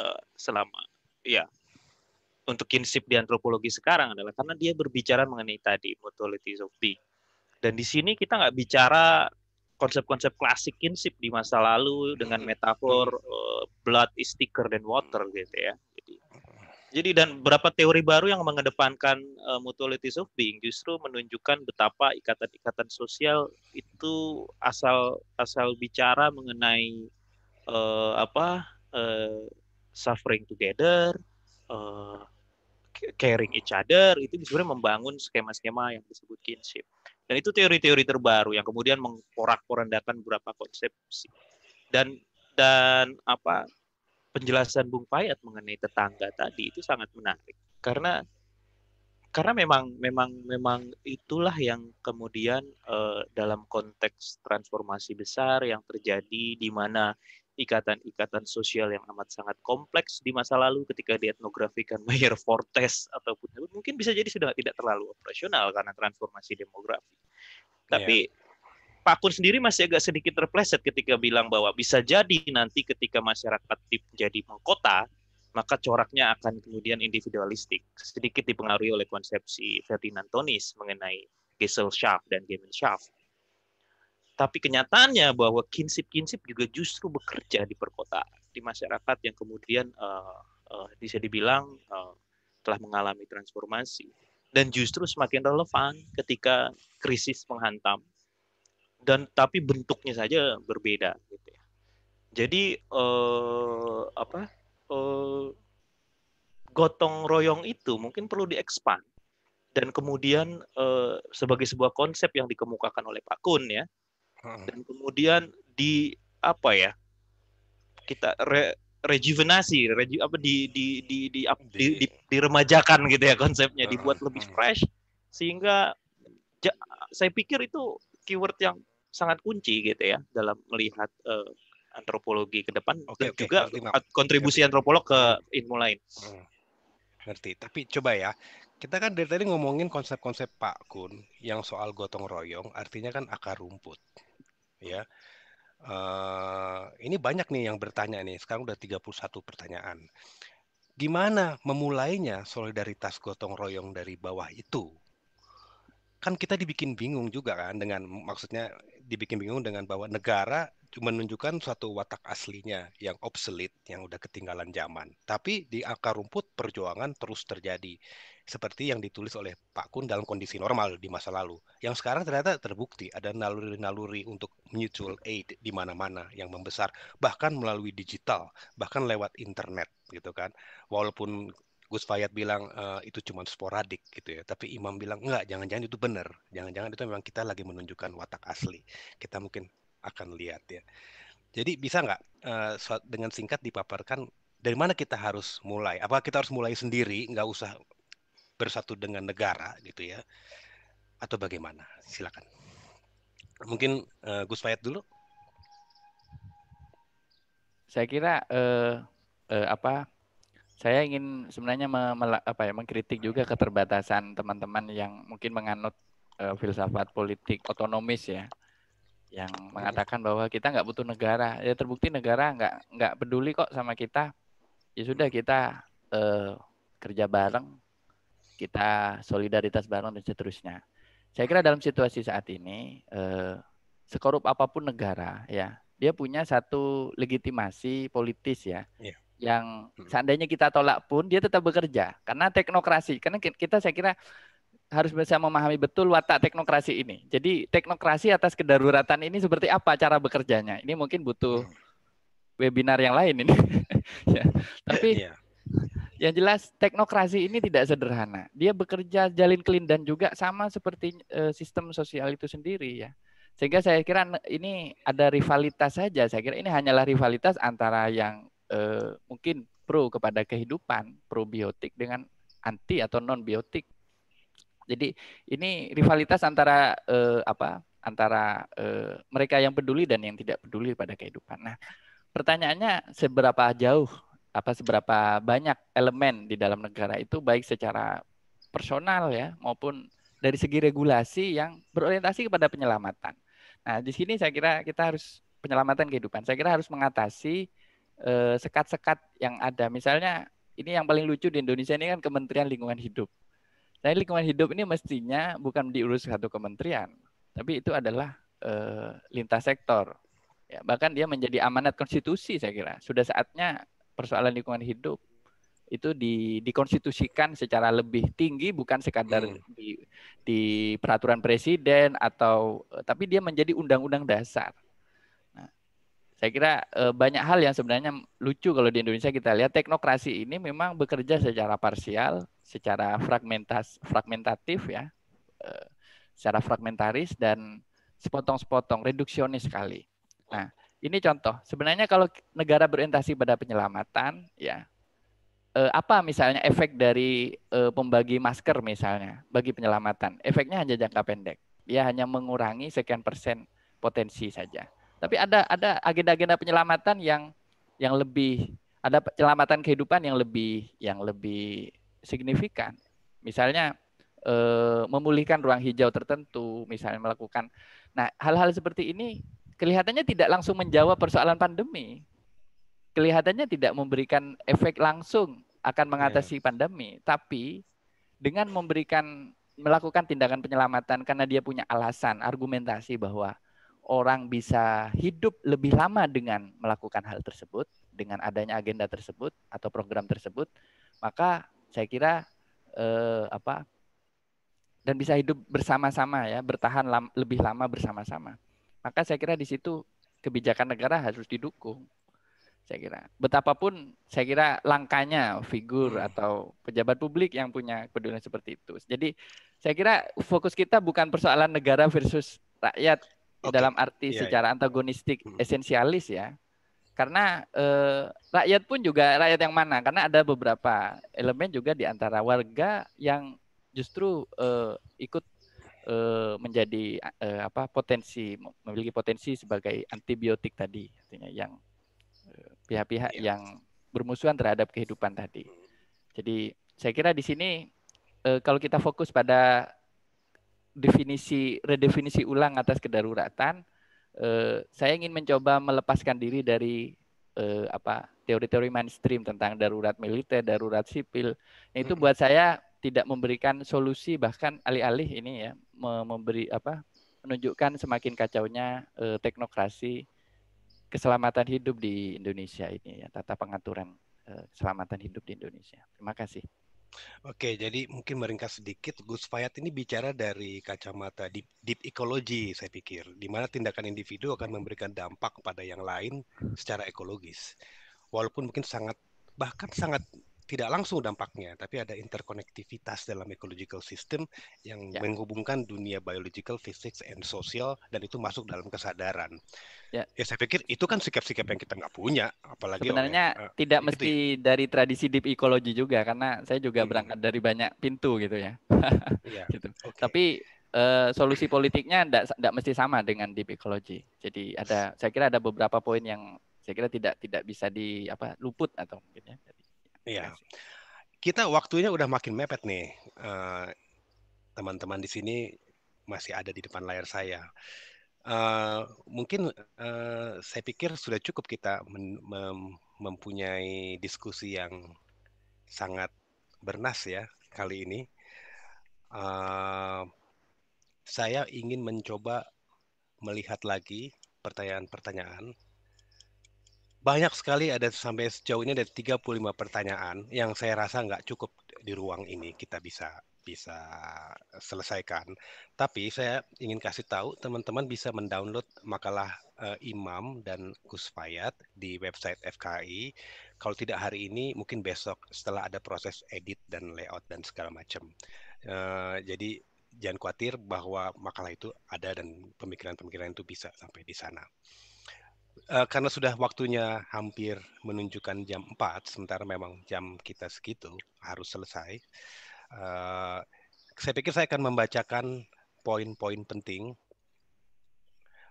uh, selama ya untuk kinsip di antropologi sekarang adalah karena dia berbicara mengenai tadi mutuality of being. Dan di sini kita nggak bicara konsep-konsep klasik kinsip di masa lalu dengan hmm. metafor uh, blood is thicker than water gitu ya. Jadi, hmm. dan berapa teori baru yang mengedepankan uh, eh, mutualities of being justru menunjukkan betapa ikatan-ikatan sosial itu asal asal bicara mengenai uh, apa uh, suffering together, uh, caring each other itu sebenarnya membangun skema-skema yang disebut kinship. Dan itu teori-teori terbaru yang kemudian mengporak-porandakan beberapa konsepsi. Dan dan apa penjelasan Bung Payat mengenai tetangga tadi itu sangat menarik karena karena memang memang memang itulah yang kemudian eh, dalam konteks transformasi besar yang terjadi di mana ikatan-ikatan sosial yang amat sangat kompleks di masa lalu ketika dietnografikan <laughs> Mayer Fortes ataupun mungkin bisa jadi sudah tidak terlalu operasional karena transformasi demografi. Tapi yeah. Pak Kun sendiri masih agak sedikit terpleset ketika bilang bahwa bisa jadi nanti ketika masyarakat menjadi mengkota, maka coraknya akan kemudian individualistik, sedikit dipengaruhi oleh konsepsi Ferdinand Tonis mengenai Gesellschaft dan Gemeinschaft tapi kenyataannya bahwa kinsip-kinsip juga justru bekerja di perkotaan, di masyarakat yang kemudian uh, uh, bisa dibilang uh, telah mengalami transformasi dan justru semakin relevan ketika krisis menghantam dan tapi bentuknya saja berbeda gitu ya. Jadi uh, apa uh, gotong royong itu mungkin perlu diekspand dan kemudian uh, sebagai sebuah konsep yang dikemukakan oleh Pak Kun ya Hmm. dan kemudian di apa ya kita re, rejuvenasi reju, apa di di di di, di, di, di remajakan gitu ya konsepnya hmm, dibuat lebih hmm. fresh sehingga ja, saya pikir itu keyword yang sangat kunci gitu ya dalam melihat uh, antropologi ke depan okay, dan okay, juga ngerti, kontribusi ngerti. antropolog ke ilmu lain. Hmm, ngerti. Tapi coba ya, kita kan dari tadi ngomongin konsep-konsep Pak Kun yang soal gotong royong, artinya kan akar rumput ya. Uh, ini banyak nih yang bertanya nih. Sekarang udah 31 pertanyaan. Gimana memulainya solidaritas gotong royong dari bawah itu? Kan kita dibikin bingung juga kan dengan maksudnya dibikin bingung dengan bahwa negara menunjukkan suatu watak aslinya yang obsolete, yang udah ketinggalan zaman. Tapi di akar rumput perjuangan terus terjadi. Seperti yang ditulis oleh Pak Kun dalam kondisi normal di masa lalu. Yang sekarang ternyata terbukti ada naluri-naluri untuk mutual aid di mana-mana yang membesar. Bahkan melalui digital, bahkan lewat internet gitu kan. Walaupun Gus Fayat bilang e, itu cuma sporadik gitu ya, tapi Imam bilang enggak, jangan-jangan itu benar, jangan-jangan itu memang kita lagi menunjukkan watak asli. Kita mungkin akan lihat ya. Jadi bisa nggak uh, dengan singkat dipaparkan dari mana kita harus mulai? Apa kita harus mulai sendiri, nggak usah bersatu dengan negara gitu ya? Atau bagaimana? Silakan. Mungkin uh, Gus Fayat dulu. Saya kira uh, uh, apa saya ingin sebenarnya apa ya mengkritik juga keterbatasan teman-teman yang mungkin menganut uh, filsafat politik otonomis ya yang iya. mengatakan bahwa kita nggak butuh negara ya terbukti negara nggak nggak peduli kok sama kita ya sudah kita uh, kerja bareng kita solidaritas bareng dan seterusnya saya kira dalam situasi saat ini uh, sekorup apapun negara ya dia punya satu legitimasi politis ya yeah yang hmm. seandainya kita tolak pun dia tetap bekerja karena teknokrasi karena kita saya kira harus bisa memahami betul watak teknokrasi ini. Jadi teknokrasi atas kedaruratan ini seperti apa cara bekerjanya? Ini mungkin butuh hmm. webinar yang lain ini. <laughs> ya. Tapi iya. yang jelas teknokrasi ini tidak sederhana. Dia bekerja jalin dan juga sama seperti uh, sistem sosial itu sendiri ya. Sehingga saya kira ini ada rivalitas saja. Saya kira ini hanyalah rivalitas antara yang eh, mungkin pro kepada kehidupan probiotik dengan anti atau non biotik. Jadi ini rivalitas antara eh, apa? antara eh, mereka yang peduli dan yang tidak peduli pada kehidupan. Nah, pertanyaannya seberapa jauh apa seberapa banyak elemen di dalam negara itu baik secara personal ya maupun dari segi regulasi yang berorientasi kepada penyelamatan. Nah, di sini saya kira kita harus penyelamatan kehidupan. Saya kira harus mengatasi Eh, sekat-sekat yang ada. Misalnya ini yang paling lucu di Indonesia ini kan Kementerian Lingkungan Hidup. Nah, lingkungan hidup ini mestinya bukan diurus satu kementerian, tapi itu adalah eh, lintas sektor. Ya, bahkan dia menjadi amanat konstitusi saya kira. Sudah saatnya persoalan lingkungan hidup itu di, dikonstitusikan secara lebih tinggi bukan sekadar hmm. di, di peraturan presiden atau eh, tapi dia menjadi undang-undang dasar saya kira eh, banyak hal yang sebenarnya lucu kalau di Indonesia kita lihat teknokrasi ini memang bekerja secara parsial, secara fragmentas, fragmentatif ya, eh, secara fragmentaris dan sepotong-sepotong, reduksionis sekali. Nah, ini contoh. Sebenarnya kalau negara berorientasi pada penyelamatan, ya eh, apa misalnya efek dari eh, pembagi masker misalnya bagi penyelamatan? Efeknya hanya jangka pendek. Dia hanya mengurangi sekian persen potensi saja. Tapi ada ada agenda-agenda penyelamatan yang yang lebih ada penyelamatan kehidupan yang lebih yang lebih signifikan. Misalnya eh, memulihkan ruang hijau tertentu, misalnya melakukan. Nah, hal-hal seperti ini kelihatannya tidak langsung menjawab persoalan pandemi. Kelihatannya tidak memberikan efek langsung akan mengatasi yes. pandemi, tapi dengan memberikan melakukan tindakan penyelamatan karena dia punya alasan, argumentasi bahwa orang bisa hidup lebih lama dengan melakukan hal tersebut, dengan adanya agenda tersebut atau program tersebut, maka saya kira eh, apa dan bisa hidup bersama-sama ya, bertahan lam, lebih lama bersama-sama. Maka saya kira di situ kebijakan negara harus didukung. Saya kira betapapun saya kira langkahnya figur atau pejabat publik yang punya kepedulian seperti itu. Jadi saya kira fokus kita bukan persoalan negara versus rakyat okay. dalam arti yeah, iya. secara yeah. antagonistik hmm. esensialis ya karena eh, rakyat pun juga rakyat yang mana karena ada beberapa elemen juga di antara warga yang justru eh, ikut eh, menjadi eh, apa potensi memiliki potensi sebagai antibiotik tadi artinya yang eh, pihak-pihak eh, iya. yeah. yang bermusuhan terhadap kehidupan tadi jadi saya kira di sini eh, kalau kita fokus pada definisi redefinisi ulang atas kedaruratan, eh, saya ingin mencoba melepaskan diri dari eh, apa teori-teori mainstream tentang darurat militer, darurat sipil. Nah, itu buat saya tidak memberikan solusi bahkan alih-alih ini ya memberi apa menunjukkan semakin kacaunya eh, teknokrasi keselamatan hidup di Indonesia ini ya tata pengaturan eh, keselamatan hidup di Indonesia. Terima kasih. Oke, jadi mungkin meringkas sedikit, Gus Fayat ini bicara dari kacamata deep, deep ecology, saya pikir, di mana tindakan individu akan memberikan dampak pada yang lain secara ekologis. Walaupun mungkin sangat, bahkan sangat tidak langsung dampaknya, tapi ada interkonektivitas dalam ecological system yang yeah. menghubungkan dunia biological, physics, and social, dan itu masuk dalam kesadaran. Yeah. Ya saya pikir itu kan sikap-sikap yang kita nggak punya, apalagi sebenarnya oleh, uh, tidak gitu mesti ya. dari tradisi deep ecology juga, karena saya juga hmm. berangkat dari banyak pintu gitu ya. <laughs> yeah. gitu. Okay. Tapi Uh, solusi politiknya tidak mesti sama dengan deep ecology. Jadi ada, saya kira ada beberapa poin yang saya kira tidak tidak bisa di apa luput atau mungkin ya. Jadi, Iya. iya kita waktunya udah makin mepet nih. teman eh, teman-teman di sini masih ada di depan layar saya. Uh, mungkin uh, saya pikir sudah cukup kita mem- mempunyai diskusi yang sangat bernas ya kali ini. Uh, saya ingin mencoba melihat lagi pertanyaan-pertanyaan banyak sekali ada sampai sejauh ini ada 35 pertanyaan yang saya rasa nggak cukup di ruang ini kita bisa bisa selesaikan. Tapi saya ingin kasih tahu teman-teman bisa mendownload makalah uh, Imam dan Gus Fayat di website FKI. Kalau tidak hari ini mungkin besok setelah ada proses edit dan layout dan segala macam. Uh, jadi jangan khawatir bahwa makalah itu ada dan pemikiran-pemikiran itu bisa sampai di sana. Eh, karena sudah waktunya hampir menunjukkan jam 4, sementara memang jam kita segitu harus selesai. Uh, saya pikir saya akan membacakan poin-poin penting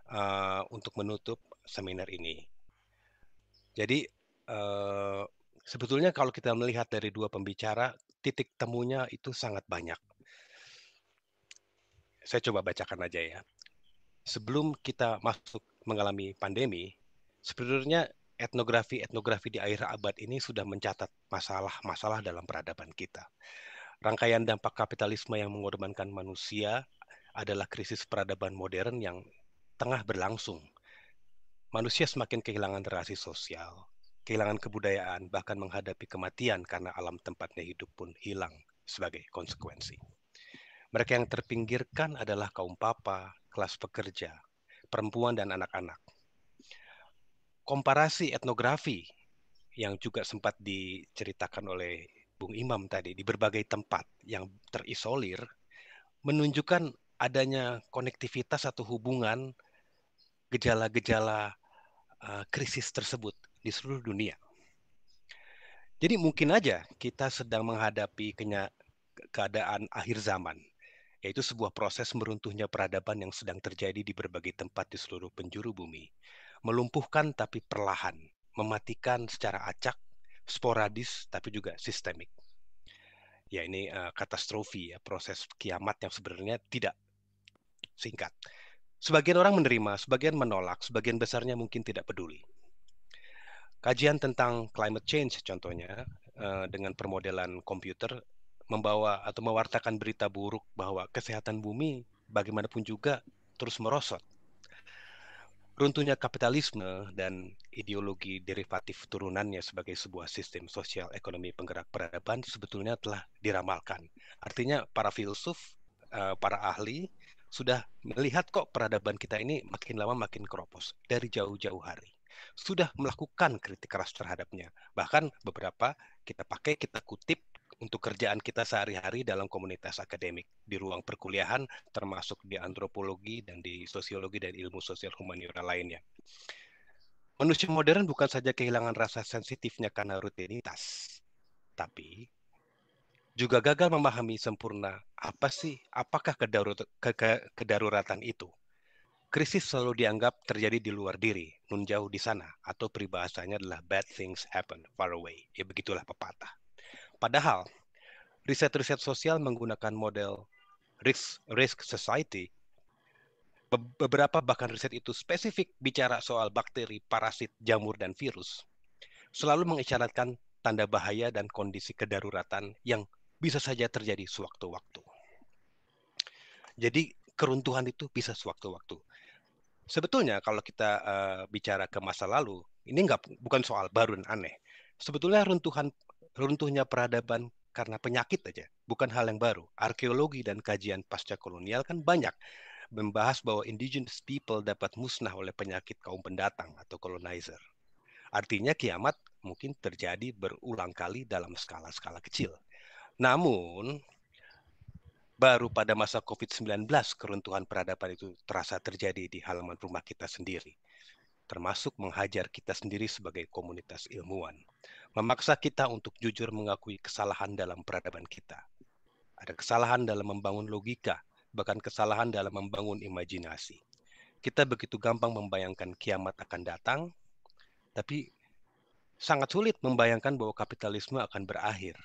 uh, untuk menutup seminar ini. Jadi uh, sebetulnya kalau kita melihat dari dua pembicara, titik temunya itu sangat banyak. Saya coba bacakan aja ya. Sebelum kita masuk mengalami pandemi, sebenarnya etnografi-etnografi di akhir abad ini sudah mencatat masalah-masalah dalam peradaban kita. Rangkaian dampak kapitalisme yang mengorbankan manusia adalah krisis peradaban modern yang tengah berlangsung. Manusia semakin kehilangan relasi sosial, kehilangan kebudayaan, bahkan menghadapi kematian karena alam tempatnya hidup pun hilang sebagai konsekuensi. Mereka yang terpinggirkan adalah kaum papa, kelas pekerja, perempuan dan anak-anak. Komparasi etnografi yang juga sempat diceritakan oleh Bung Imam tadi di berbagai tempat yang terisolir menunjukkan adanya konektivitas atau hubungan gejala-gejala uh, krisis tersebut di seluruh dunia. Jadi mungkin aja kita sedang menghadapi kenya keadaan akhir zaman yaitu sebuah proses meruntuhnya peradaban yang sedang terjadi di berbagai tempat di seluruh penjuru bumi. Melumpuhkan tapi perlahan, mematikan secara acak, sporadis tapi juga sistemik. Ya ini uh, katastrofi ya, proses kiamat yang sebenarnya tidak singkat. Sebagian orang menerima, sebagian menolak, sebagian besarnya mungkin tidak peduli. Kajian tentang climate change contohnya eh, dengan permodelan komputer membawa atau mewartakan berita buruk bahwa kesehatan bumi bagaimanapun juga terus merosot. Runtuhnya kapitalisme dan ideologi derivatif turunannya sebagai sebuah sistem sosial ekonomi penggerak peradaban sebetulnya telah diramalkan. Artinya para filsuf, eh, para ahli sudah melihat kok peradaban kita ini makin lama makin keropos dari jauh-jauh hari sudah melakukan kritik keras terhadapnya. Bahkan beberapa kita pakai, kita kutip untuk kerjaan kita sehari-hari dalam komunitas akademik di ruang perkuliahan termasuk di antropologi dan di sosiologi dan ilmu sosial humaniora lainnya. Manusia modern bukan saja kehilangan rasa sensitifnya karena rutinitas, tapi juga gagal memahami sempurna apa sih apakah ke, ke, kedaruratan itu. Krisis selalu dianggap terjadi di luar diri, nun jauh di sana, atau peribahasanya adalah bad things happen far away. Ya begitulah pepatah. Padahal riset-riset sosial menggunakan model risk risk society beberapa bahkan riset itu spesifik bicara soal bakteri, parasit, jamur dan virus selalu mengisyaratkan tanda bahaya dan kondisi kedaruratan yang bisa saja terjadi sewaktu-waktu. Jadi keruntuhan itu bisa sewaktu-waktu. Sebetulnya kalau kita uh, bicara ke masa lalu, ini nggak bukan soal baru dan aneh. Sebetulnya runtuhan runtuhnya peradaban karena penyakit aja, bukan hal yang baru. Arkeologi dan kajian pasca kolonial kan banyak membahas bahwa indigenous people dapat musnah oleh penyakit kaum pendatang atau colonizer. Artinya kiamat mungkin terjadi berulang kali dalam skala-skala kecil. Namun, baru pada masa COVID-19 keruntuhan peradaban itu terasa terjadi di halaman rumah kita sendiri, termasuk menghajar kita sendiri sebagai komunitas ilmuwan memaksa kita untuk jujur mengakui kesalahan dalam peradaban kita. Ada kesalahan dalam membangun logika, bahkan kesalahan dalam membangun imajinasi. Kita begitu gampang membayangkan kiamat akan datang, tapi sangat sulit membayangkan bahwa kapitalisme akan berakhir.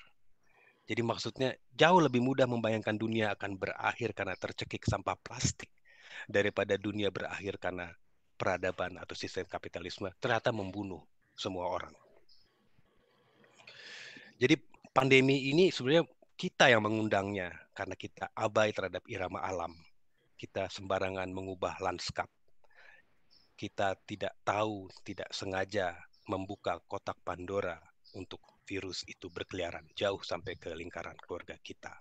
Jadi maksudnya jauh lebih mudah membayangkan dunia akan berakhir karena tercekik sampah plastik daripada dunia berakhir karena peradaban atau sistem kapitalisme ternyata membunuh semua orang. Jadi pandemi ini sebenarnya kita yang mengundangnya karena kita abai terhadap irama alam. Kita sembarangan mengubah lanskap. Kita tidak tahu, tidak sengaja membuka kotak Pandora untuk virus itu berkeliaran jauh sampai ke lingkaran keluarga kita.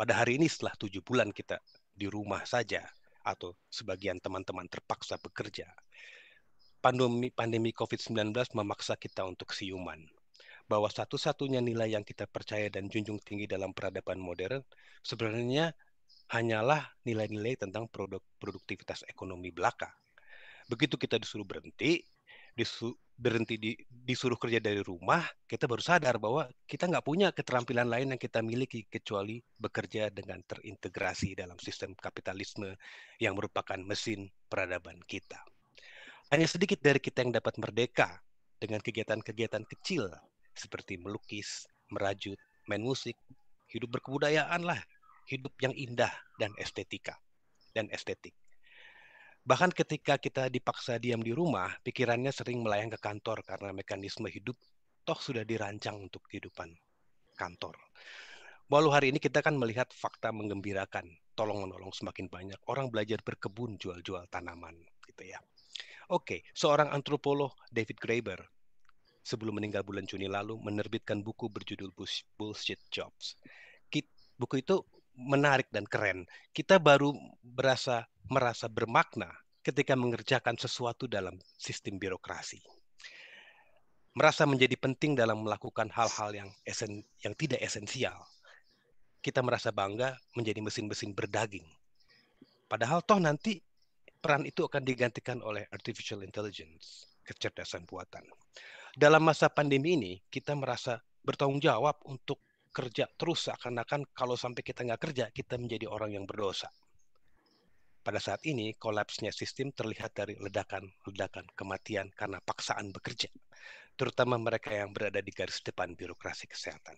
Pada hari ini setelah tujuh bulan kita di rumah saja atau sebagian teman-teman terpaksa bekerja, pandemi pandemi COVID-19 memaksa kita untuk siuman, bahwa satu-satunya nilai yang kita percaya dan junjung tinggi dalam peradaban modern sebenarnya hanyalah nilai-nilai tentang produk produktivitas ekonomi belaka. Begitu kita disuruh berhenti, disu berhenti di, disuruh kerja dari rumah, kita baru sadar bahwa kita nggak punya keterampilan lain yang kita miliki kecuali bekerja dengan terintegrasi dalam sistem kapitalisme yang merupakan mesin peradaban kita. Hanya sedikit dari kita yang dapat merdeka dengan kegiatan-kegiatan kecil seperti melukis, merajut, main musik, hidup berkebudayaan lah, hidup yang indah dan estetika dan estetik. Bahkan ketika kita dipaksa diam di rumah, pikirannya sering melayang ke kantor karena mekanisme hidup toh sudah dirancang untuk kehidupan kantor. Walau hari ini kita kan melihat fakta menggembirakan, tolong menolong semakin banyak orang belajar berkebun jual-jual tanaman gitu ya. Oke, seorang antropolog David Graeber sebelum meninggal bulan Juni lalu menerbitkan buku berjudul Bullshit Jobs. Buku itu menarik dan keren. Kita baru berasa merasa bermakna ketika mengerjakan sesuatu dalam sistem birokrasi. Merasa menjadi penting dalam melakukan hal-hal yang esen, yang tidak esensial. Kita merasa bangga menjadi mesin-mesin berdaging. Padahal toh nanti peran itu akan digantikan oleh artificial intelligence, kecerdasan buatan dalam masa pandemi ini kita merasa bertanggung jawab untuk kerja terus seakan-akan kalau sampai kita nggak kerja kita menjadi orang yang berdosa. Pada saat ini kolapsnya sistem terlihat dari ledakan-ledakan kematian karena paksaan bekerja, terutama mereka yang berada di garis depan birokrasi kesehatan.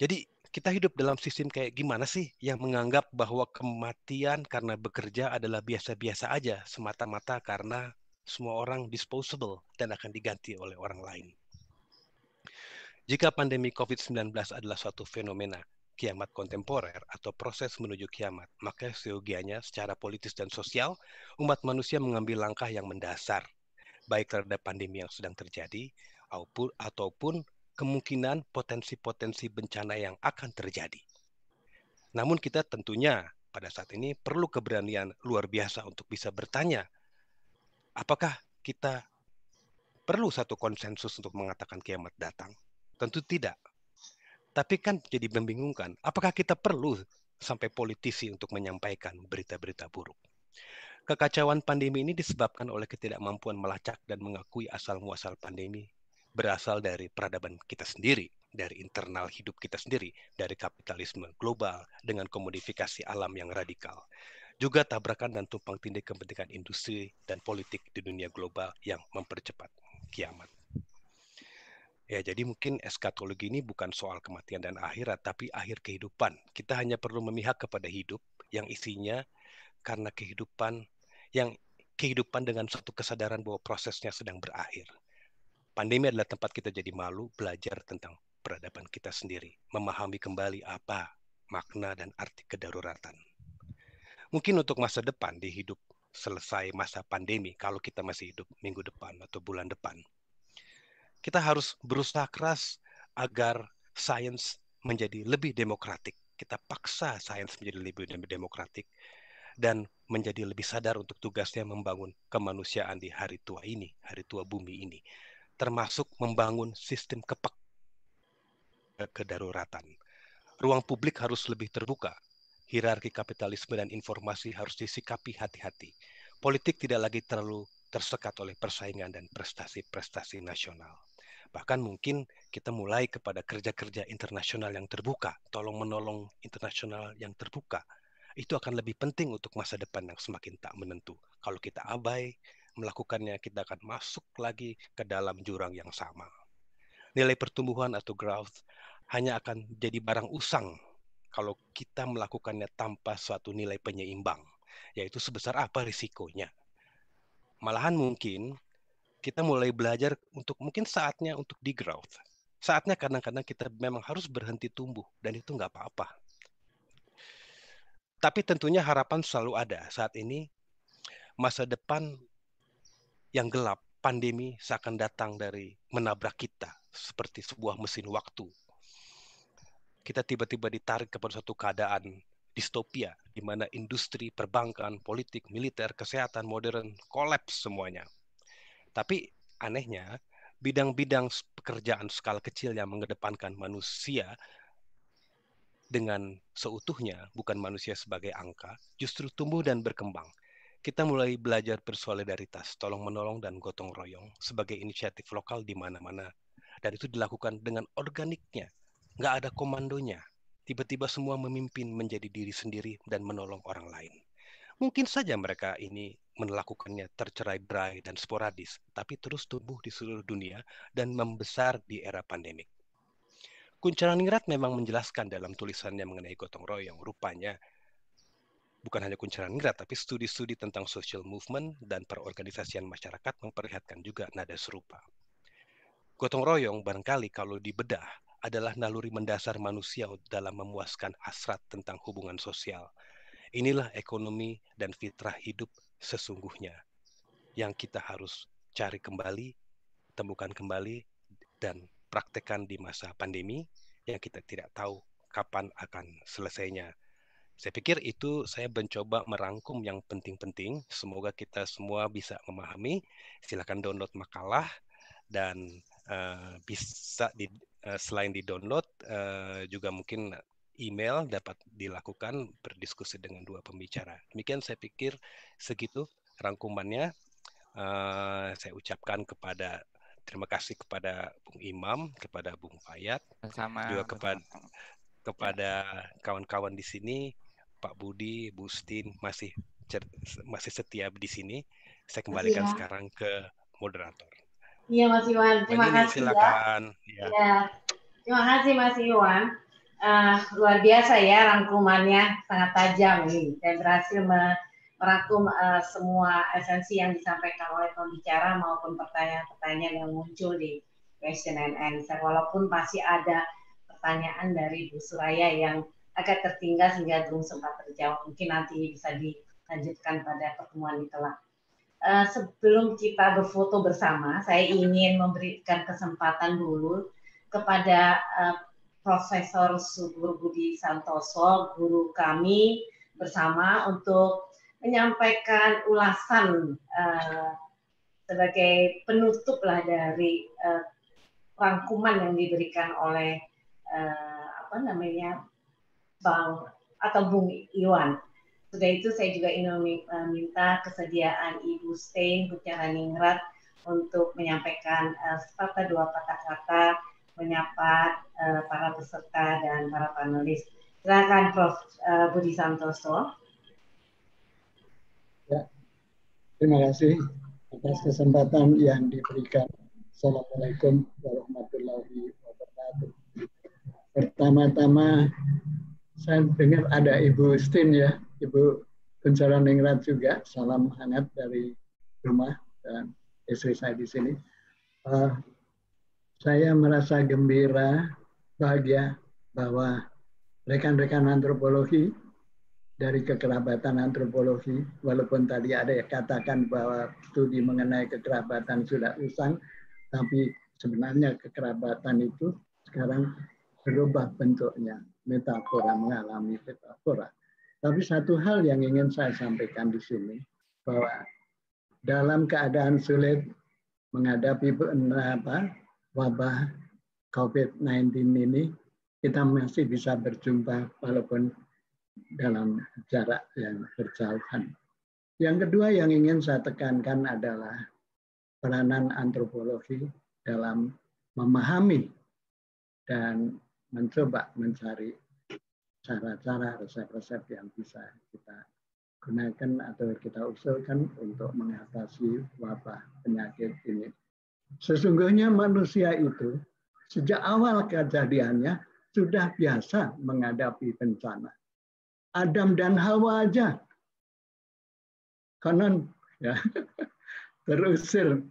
Jadi kita hidup dalam sistem kayak gimana sih yang menganggap bahwa kematian karena bekerja adalah biasa-biasa aja semata-mata karena semua orang disposable dan akan diganti oleh orang lain. Jika pandemi COVID-19 adalah suatu fenomena kiamat kontemporer atau proses menuju kiamat, maka seyogianya secara politis dan sosial, umat manusia mengambil langkah yang mendasar, baik terhadap pandemi yang sedang terjadi, ataupun, ataupun kemungkinan potensi-potensi bencana yang akan terjadi. Namun kita tentunya pada saat ini perlu keberanian luar biasa untuk bisa bertanya apakah kita perlu satu konsensus untuk mengatakan kiamat datang? Tentu tidak. Tapi kan jadi membingungkan, apakah kita perlu sampai politisi untuk menyampaikan berita-berita buruk? Kekacauan pandemi ini disebabkan oleh ketidakmampuan melacak dan mengakui asal-muasal pandemi berasal dari peradaban kita sendiri, dari internal hidup kita sendiri, dari kapitalisme global dengan komodifikasi alam yang radikal juga tabrakan dan tumpang tindih kepentingan industri dan politik di dunia global yang mempercepat kiamat. Ya, jadi mungkin eskatologi ini bukan soal kematian dan akhirat, tapi akhir kehidupan. Kita hanya perlu memihak kepada hidup yang isinya karena kehidupan yang kehidupan dengan satu kesadaran bahwa prosesnya sedang berakhir. Pandemi adalah tempat kita jadi malu belajar tentang peradaban kita sendiri, memahami kembali apa makna dan arti kedaruratan mungkin untuk masa depan di hidup selesai masa pandemi kalau kita masih hidup minggu depan atau bulan depan. Kita harus berusaha keras agar sains menjadi lebih demokratik. Kita paksa sains menjadi lebih demokratik dan menjadi lebih sadar untuk tugasnya membangun kemanusiaan di hari tua ini, hari tua bumi ini, termasuk membangun sistem kepak kedaruratan. Ruang publik harus lebih terbuka Hirarki kapitalisme dan informasi harus disikapi hati-hati. Politik tidak lagi terlalu tersekat oleh persaingan dan prestasi-prestasi nasional. Bahkan mungkin kita mulai kepada kerja-kerja internasional yang terbuka, tolong menolong internasional yang terbuka. Itu akan lebih penting untuk masa depan yang semakin tak menentu. Kalau kita abai melakukannya, kita akan masuk lagi ke dalam jurang yang sama. Nilai pertumbuhan atau growth hanya akan jadi barang usang kalau kita melakukannya tanpa suatu nilai penyeimbang, yaitu sebesar apa risikonya. Malahan mungkin kita mulai belajar untuk mungkin saatnya untuk degrowth. Saatnya kadang-kadang kita memang harus berhenti tumbuh dan itu nggak apa-apa. Tapi tentunya harapan selalu ada. Saat ini masa depan yang gelap pandemi seakan datang dari menabrak kita seperti sebuah mesin waktu kita tiba-tiba ditarik kepada suatu keadaan distopia di mana industri perbankan, politik, militer, kesehatan modern kolaps semuanya. Tapi anehnya bidang-bidang pekerjaan skala kecil yang mengedepankan manusia dengan seutuhnya, bukan manusia sebagai angka, justru tumbuh dan berkembang. Kita mulai belajar bersolidaritas, tolong menolong dan gotong royong sebagai inisiatif lokal di mana-mana. Dan itu dilakukan dengan organiknya, nggak ada komandonya. Tiba-tiba semua memimpin menjadi diri sendiri dan menolong orang lain. Mungkin saja mereka ini melakukannya tercerai-berai dan sporadis, tapi terus tumbuh di seluruh dunia dan membesar di era pandemik. Ningrat memang menjelaskan dalam tulisannya mengenai gotong royong, rupanya bukan hanya Ningrat, tapi studi-studi tentang social movement dan perorganisasian masyarakat memperlihatkan juga nada serupa. Gotong royong barangkali kalau dibedah adalah naluri mendasar manusia dalam memuaskan hasrat tentang hubungan sosial. Inilah ekonomi dan fitrah hidup sesungguhnya yang kita harus cari kembali, temukan kembali, dan praktekkan di masa pandemi yang kita tidak tahu kapan akan selesainya. Saya pikir itu saya mencoba merangkum yang penting-penting. Semoga kita semua bisa memahami. Silakan download makalah dan uh, bisa di, Eh, selain di download eh, juga mungkin email dapat dilakukan berdiskusi dengan dua pembicara. Demikian saya pikir segitu rangkumannya. Eh, saya ucapkan kepada terima kasih kepada Bung Imam, kepada Bung Fayat, Sama. juga kepada ya. kepada kawan-kawan di sini, Pak Budi, Bu Stin masih masih setia di sini. Saya kembalikan ya. sekarang ke moderator. Iya Mas Iwan, terima kasih ya. silakan. ya. ya. Terima kasih Mas Iwan. Uh, luar biasa ya rangkumannya sangat tajam ini dan berhasil merangkum uh, semua esensi yang disampaikan oleh pembicara maupun pertanyaan-pertanyaan yang muncul di question and answer. Walaupun pasti ada pertanyaan dari Bu Suraya yang agak tertinggal sehingga belum sempat terjawab. Mungkin nanti bisa dilanjutkan pada pertemuan itu lah. Eh, sebelum kita berfoto bersama, saya ingin memberikan kesempatan dulu kepada uh, Profesor Subur Budi Santoso, guru kami bersama untuk menyampaikan ulasan uh, sebagai penutup lah dari uh, rangkuman yang diberikan oleh uh, apa namanya Bang atau Bung Iwan. Sudah itu saya juga ingin meminta eh, kesediaan Ibu Stein Bucara Ningrat untuk menyampaikan uh, sepatah dua patah kata menyapa eh, para peserta dan para panelis. Silakan Prof. Budi Santoso. Ya, terima kasih atas kesempatan yang diberikan. Assalamualaikum warahmatullahi wabarakatuh. Pertama-tama saya dengar ada Ibu Stin ya. Ibu Kuncara Ningrat juga. Salam hangat dari rumah dan istri saya di sini. Uh, saya merasa gembira, bahagia bahwa rekan-rekan antropologi dari kekerabatan antropologi, walaupun tadi ada yang katakan bahwa studi mengenai kekerabatan sudah usang, tapi sebenarnya kekerabatan itu sekarang berubah bentuknya, metafora mengalami metafora. Tapi satu hal yang ingin saya sampaikan di sini bahwa dalam keadaan sulit menghadapi apa, wabah COVID-19 ini, kita masih bisa berjumpa walaupun dalam jarak yang berjauhan. Yang kedua yang ingin saya tekankan adalah peranan antropologi dalam memahami dan mencoba mencari cara-cara resep-resep yang bisa kita gunakan atau kita usulkan untuk mengatasi wabah penyakit ini. Sesungguhnya manusia itu sejak awal kejadiannya sudah biasa menghadapi bencana. Adam dan Hawa aja konon ya <laughs> terusir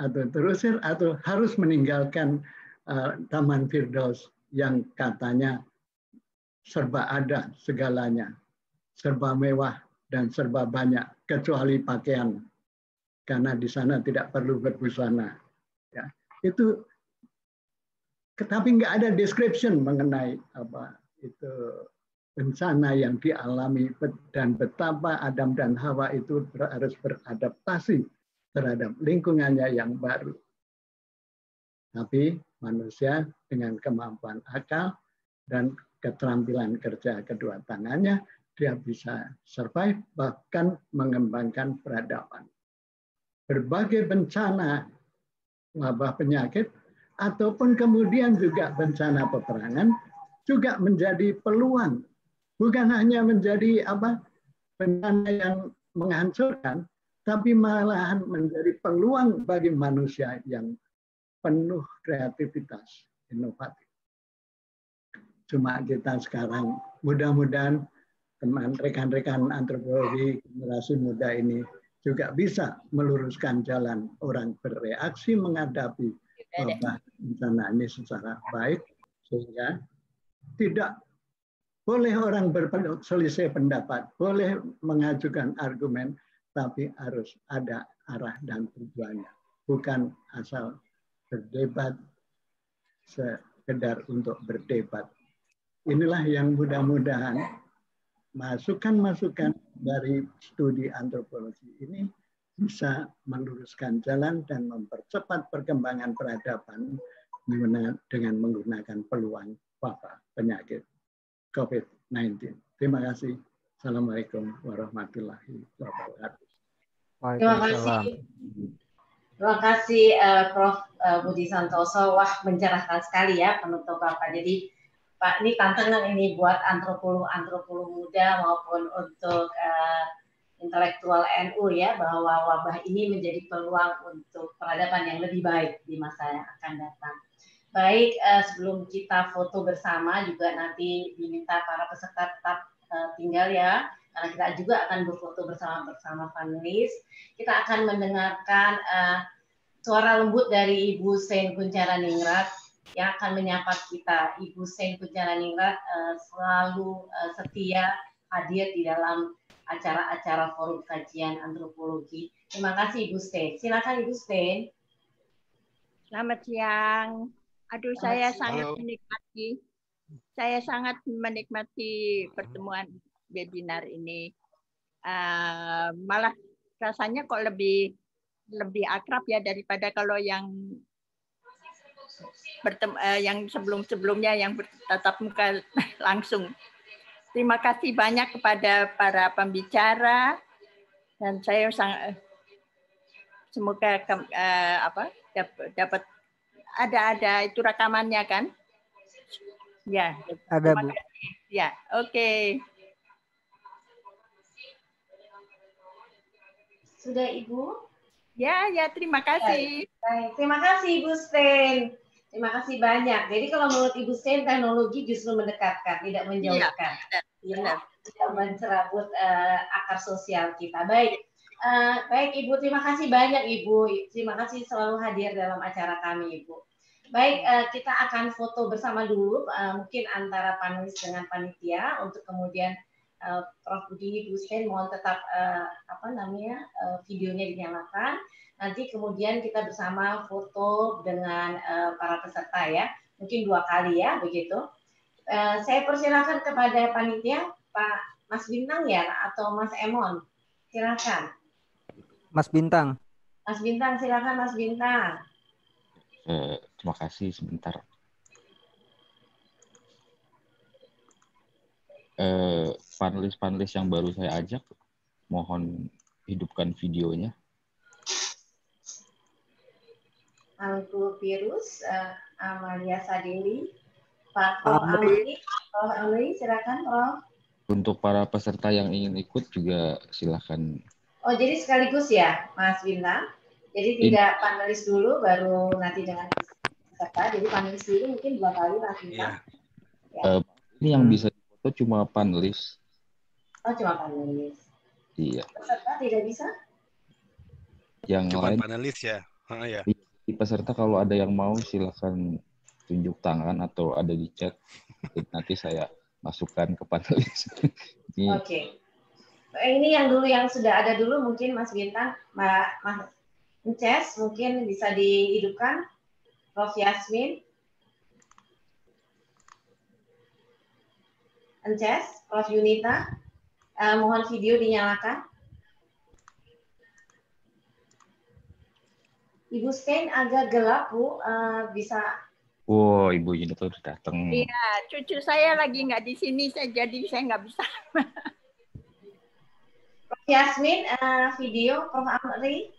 atau terusir atau harus meninggalkan uh, Taman Firdaus yang katanya serba ada segalanya, serba mewah dan serba banyak kecuali pakaian karena di sana tidak perlu berbusana. Ya, itu tetapi nggak ada description mengenai apa itu bencana yang dialami dan betapa Adam dan Hawa itu harus beradaptasi terhadap lingkungannya yang baru. Tapi manusia dengan kemampuan akal dan keterampilan kerja kedua tangannya, dia bisa survive bahkan mengembangkan peradaban. Berbagai bencana wabah penyakit ataupun kemudian juga bencana peperangan juga menjadi peluang bukan hanya menjadi apa bencana yang menghancurkan tapi malahan menjadi peluang bagi manusia yang penuh kreativitas inovatif cuma kita sekarang. Mudah-mudahan teman rekan-rekan antropologi generasi muda ini juga bisa meluruskan jalan orang bereaksi menghadapi wabah bencana ini secara baik sehingga tidak boleh orang berselisih pendapat, boleh mengajukan argumen, tapi harus ada arah dan tujuannya. Bukan asal berdebat sekedar untuk berdebat inilah yang mudah-mudahan masukan-masukan dari studi antropologi ini bisa meluruskan jalan dan mempercepat perkembangan peradaban dengan menggunakan peluang wabah penyakit COVID-19. Terima kasih. Assalamualaikum warahmatullahi wabarakatuh. Terima kasih. Terima kasih uh, Prof. Eh, Budi Santoso. Wah, mencerahkan sekali ya penutup Bapak. Jadi Pak, ini tantangan ini buat antropolog-antropolog muda maupun untuk uh, intelektual NU ya bahwa wabah ini menjadi peluang untuk peradaban yang lebih baik di masa yang akan datang. Baik, uh, sebelum kita foto bersama juga nanti diminta para peserta tetap uh, tinggal ya karena kita juga akan berfoto bersama bersama panelis. Kita akan mendengarkan uh, suara lembut dari Ibu Sen Kuncara Ningrat yang akan menyapa kita. Ibu Sen Kujalaningrat uh, eh, selalu eh, setia hadir di dalam acara-acara forum kajian antropologi. Terima kasih Ibu Sen. Silakan Ibu Sen. Selamat siang. Aduh, Selamat saya siang. sangat menikmati. Saya sangat menikmati pertemuan webinar ini. Uh, malah rasanya kok lebih lebih akrab ya daripada kalau yang bertem uh, yang sebelum-sebelumnya yang bertatap muka <laughs> langsung. Terima kasih banyak kepada para pembicara dan saya sangat eh, semoga ke, uh, eh, apa dapat ada ada itu rekamannya kan? Ya. Ada Bu. Ya, oke. Okay. Sudah Ibu? Ya, ya, terima kasih. Baik, baik. terima kasih Ibu Sten. Terima kasih banyak. Jadi kalau menurut Ibu Sen, teknologi justru mendekatkan, tidak menjauhkan. Ya, Benar. Tidak mencerabut uh, akar sosial kita. Baik. Uh, baik Ibu, terima kasih banyak Ibu. Terima kasih selalu hadir dalam acara kami Ibu. Baik, uh, kita akan foto bersama dulu uh, mungkin antara panelis dengan panitia untuk kemudian Eh, Prof Budi Sen mohon tetap uh, apa namanya uh, videonya dinyalakan. Nanti kemudian kita bersama foto dengan uh, para peserta ya, mungkin dua kali ya begitu. Uh, saya persilakan kepada panitia Pak Mas Bintang ya atau Mas Emon, silakan. Mas Bintang. Mas Bintang, silakan Mas Bintang. Eh, terima kasih sebentar. panelis-panelis eh, yang baru saya ajak, mohon hidupkan videonya. Aku Virus, uh, eh, Amalia Sadili, Pak Prof. Pak Prof. Amri, silakan Prof. Untuk para peserta yang ingin ikut juga silakan. Oh, jadi sekaligus ya, Mas Bintang? Jadi tidak panelis dulu, baru nanti dengan peserta. Jadi panelis dulu mungkin dua kali lagi Bintang. Iya. Ya. Ya. Uh, ini yang hmm. bisa atau cuma panelis? Oh, cuma panelis. Iya. Peserta tidak bisa? Yang cuma lain, panelis ya. Oh, iya. Di, peserta kalau ada yang mau silahkan tunjuk tangan atau ada di chat. Nanti saya masukkan ke panelis. <laughs> Oke. Okay. Ini yang dulu yang sudah ada dulu mungkin Mas Bintang, Mbak Mas Ces mungkin bisa dihidupkan. Prof Yasmin. Ences, Prof. Yunita, eh, mohon video dinyalakan. Ibu Stein agak gelap, Bu. Uh, bisa Wow, Ibu Yunita sudah datang. Iya, cucu saya lagi nggak di sini, saya jadi saya nggak bisa. <laughs> Prof. Yasmin, uh, video Prof. Amri.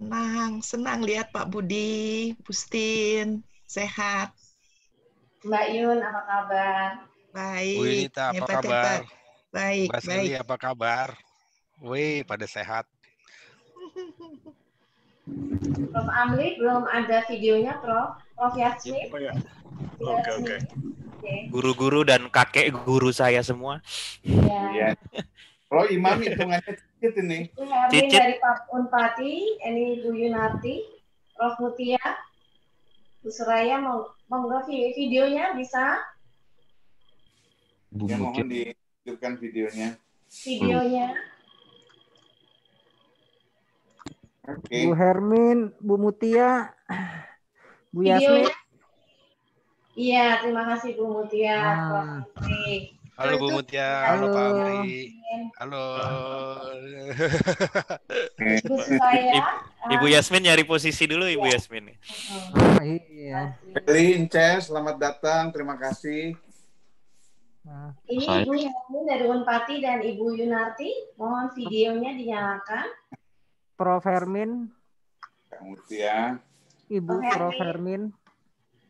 Senang, senang lihat Pak Budi, Bustin, sehat. Mbak Yun, apa kabar? Baik. Bu Yunita, apa hebat, kabar? Hebat. Baik, Mbak baik. Sally, apa kabar? Wih, pada sehat. Prof Amli, belum ada videonya, Prof. Prof ya, Yasmin. Ya, ya. Oke, oke. Guru-guru dan kakek guru saya semua. Iya. Yeah. oh, imam hitungannya cicit ini. Iya, cicit. dari Pak Unpati, ini Bu Yunati, Prof Mutia, Bu Suraya, monggo videonya bisa. Bu ya, mohon dihidupkan videonya. Videonya. Okay. Bu Hermin, Bu Mutia, Bu Yasmin. Iya, terima kasih Bu Mutia. Ah. Halo Bu Mutia, halo, halo Pak Amri. Halo. Ibu Ibu ah. Yasmin nyari posisi dulu Ibu iya. Yasmin. Oh, iya. selamat datang. Terima kasih. Nah. ini saya. Ibu Helmi dari Unpati dan Ibu Yunarti. Mohon videonya dinyalakan. Prof. Hermin. Ya. Ibu Prof. Prof. Hermin.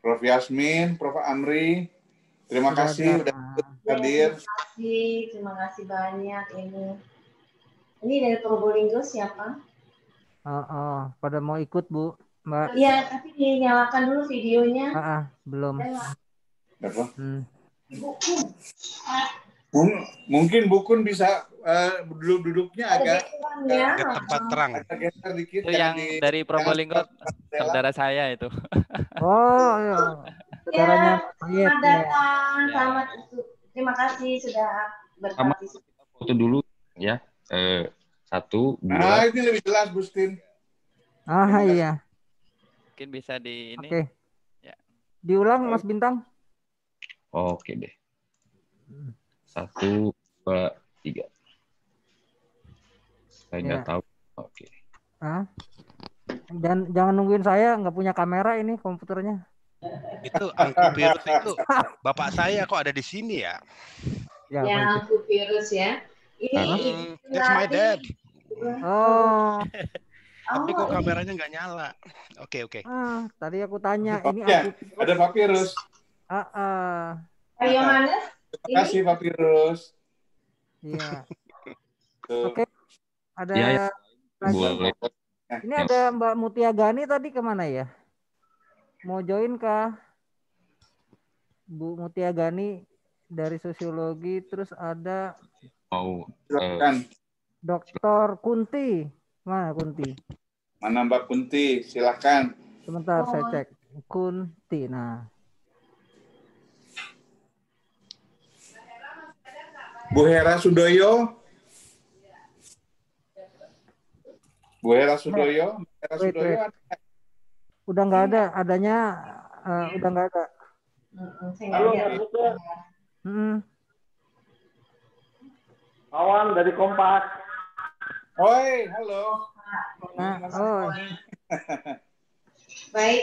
Prof. Yasmin, Prof. Amri. Terima sudah kasih sudah hadir. Terima kasih, terima kasih banyak ini. Ini dari Probolinggo siapa? Oh, uh, pada mau ikut Bu, Mbak. Iya, tapi dinyalakan dulu videonya. Uh, uh, belum. Iya. Hmm. Mungkin Bukun bisa uh, duduk-duduknya agak, ke eh, tempat terang. Itu yang di, dari Probolinggo, saudara saya itu. Oh, iya. Ya, Saudaranya ya, Selamat iya. datang, ya. selamat. Terima kasih sudah berpartisipasi. Foto dulu ya. Eh, satu, dua. Ah, ini lebih jelas, Bustin. Ah, iya. Mungkin bisa di ini. Okay. Ya. Diulang, Mas Bintang. Oke deh. Hmm. Satu, dua, tiga. Saya nggak ya. tahu. Oke. Hah? Dan jangan nungguin saya nggak punya kamera ini komputernya. Itu angku virus itu bapak saya kok ada di sini ya. Ya, ya angku virus ya. Ini, hmm, that's my dad. Oh. <laughs> Tapi kok oh. kameranya nggak nyala. Oke okay, oke. Okay. Ah, tadi aku tanya ini aku... ada virus. Ah, ah. Terima kasih Pak Virus. Iya. Oke. Okay. Ada ya, ya. Boleh. Ini ada Mbak Mutiagani tadi kemana ya? Mau join kah? Bu Mutiagani dari sosiologi, terus ada mau oh, uh, eh, Dokter Kunti. Mana Kunti? Mana Mbak Kunti? Silahkan. Sebentar oh. saya cek. Kunti. Nah. Bu Hera Sudoyo. Bu Hera Sudoyo. Hera Sudoyo. Udah nggak ada, adanya uh, udah nggak ada. Halo, hmm. Awan dari Kompas. Oi, halo. Nah, oh. <laughs> Baik.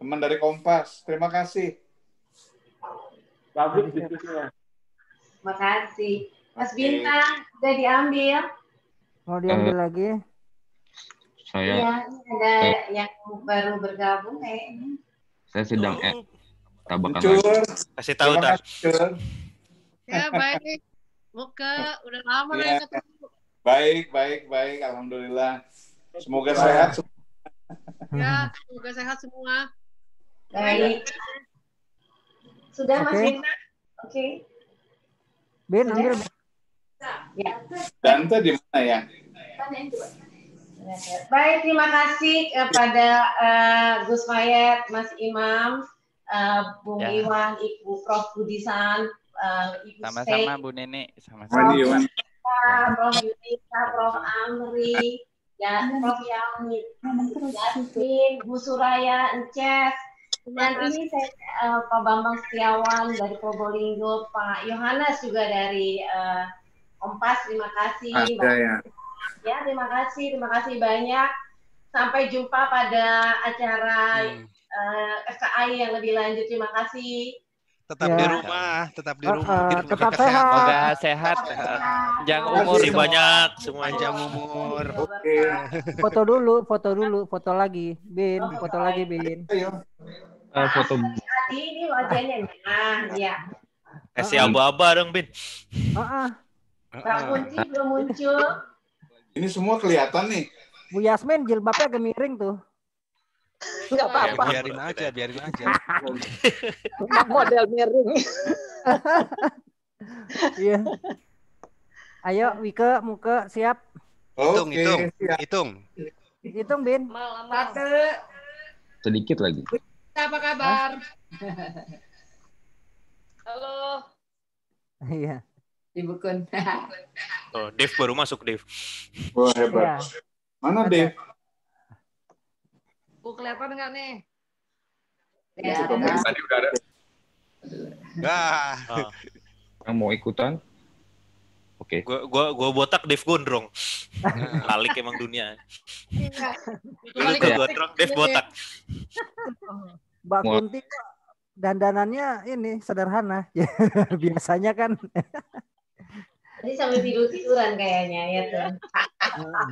Teman dari Kompas, terima kasih. Bagus gitu. diskusinya. Makasih. Mas Bintang, okay. udah diambil. Mau diambil uh, lagi? Saya. Ya, ada saya, yang baru bergabung kayaknya. Saya sedang eh, tabakan lagi. Kasih tahu, Tar. Ya, baik. Buka, udah lama ya. Yeah. ketemu. Baik, baik, baik. Alhamdulillah. Semoga sehat. Ya, semoga sehat semua. Baik. Sudah okay. Mas Rina? Oke. Okay. Bin, ambil. Ya. Dante di mana ya? Baik, terima kasih kepada uh, Gus Mayat, Mas Imam, uh, Bung ya. Iwan, Ibu Prof Budisan, uh, eh, Ibu Sama-sama Bu Nenek, sama-sama. Prof. Prof. Yunita, Prof. Amri, ya, Prof. Yamit, Yasmin, Bu Suraya, Ences, dan ini saya, uh, Pak Bambang Setiawan dari Probolinggo, Pak Yohanes juga dari uh, Kompas, terima kasih. Ada, ya. ya, terima kasih, terima kasih banyak. Sampai jumpa pada acara hmm. uh, yang lebih lanjut. Terima kasih. Tetap ya. di rumah, tetap di ah, rumah. Uh, uh, tetap sehat. Semoga sehat. sehat. Jangan umur. Masih, banyak semua jam umur. Oke. Foto dulu, foto dulu, foto lagi. Bin, oh, foto lagi Bin. Ayo uh, foto tadi ah, ah, ini wajahnya nah ya kasih aba-aba ah, iya. eh, dong bin ah, ah. kunci belum muncul ini semua kelihatan nih Bu Yasmin jilbabnya gemiring tuh Enggak apa-apa. Ya, biarin aja, biarin aja. model miring. <laughs> Iya. Ayo, Wika, Muka, siap. Hitung, okay. hitung, hitung. Hitung, Bin. Satu. Sedikit lagi apa kabar? Halo. Iya. Ibu Kun. oh, Dev baru masuk, Dev. Wah, hebat. Ya. Mana Dev? Bu kelihatan nggak nih? Ya. Tadi udah ada. Nah. Yang mau ikutan? Oke. Okay. Gua gua gua botak Dev gondrong. Lalik emang dunia. Iya. Dulu gua truk Dev botak. Iya. Mbak Mua. Kunti dandanannya ini sederhana. <laughs> Biasanya kan. Jadi sampai tidur tiduran kayaknya ya tuh. Iya.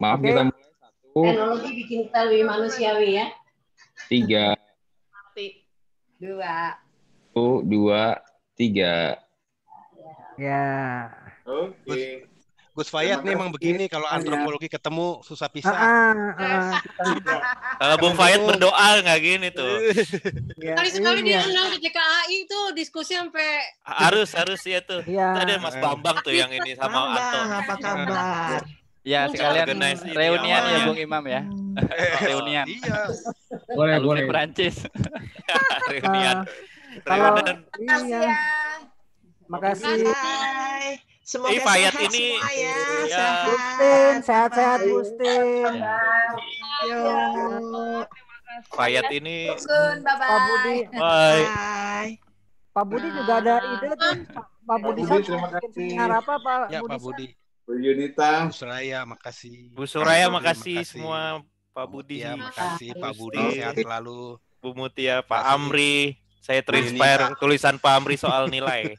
Maaf okay. kita mulai satu. Teknologi bikin kita lebih manusiawi ya. Tiga. Dua. Satu, dua, tiga. Ya. Oke. Okay. Gus Fayat nih emang begini kalau antropologi ketemu susah pisah. Ah, ah, ah. Kalau Bung Fayat berdoa nggak gini tuh. <laughs> Ya, Kali sekali dia undang iya. ke JKAI tuh diskusi sampai harus harus ya tuh. Ya. Tadi Mas Bambang tuh yang ini sama Anto. Apa kabar? Ya sekalian reunian ya Bung Imam ya. Eh, reunian. Iya. Boleh boleh. Perancis. <laughs> reunian. Reunian. kasih. Iya. Makasih. Bye. Semoga eh, sehat ini, semua ya. ya. sehat-sehat Bustin. Fayat ini. Pak Budi. Bye. bye. Pak Budi juga ada ide kan? Pak Budi, Pak Budi terima kasih. apa Pak ya, Budi? Pak Budi. Bu Yunita. Bu Suraya, makasih. Bu Suraya, makasih, makasih. semua. Pak Budi. Ya, makasih Pak Budi, sehat selalu. Bu Mutia, Pak Amri. Saya terinspire tulisan Pak Amri soal nilai.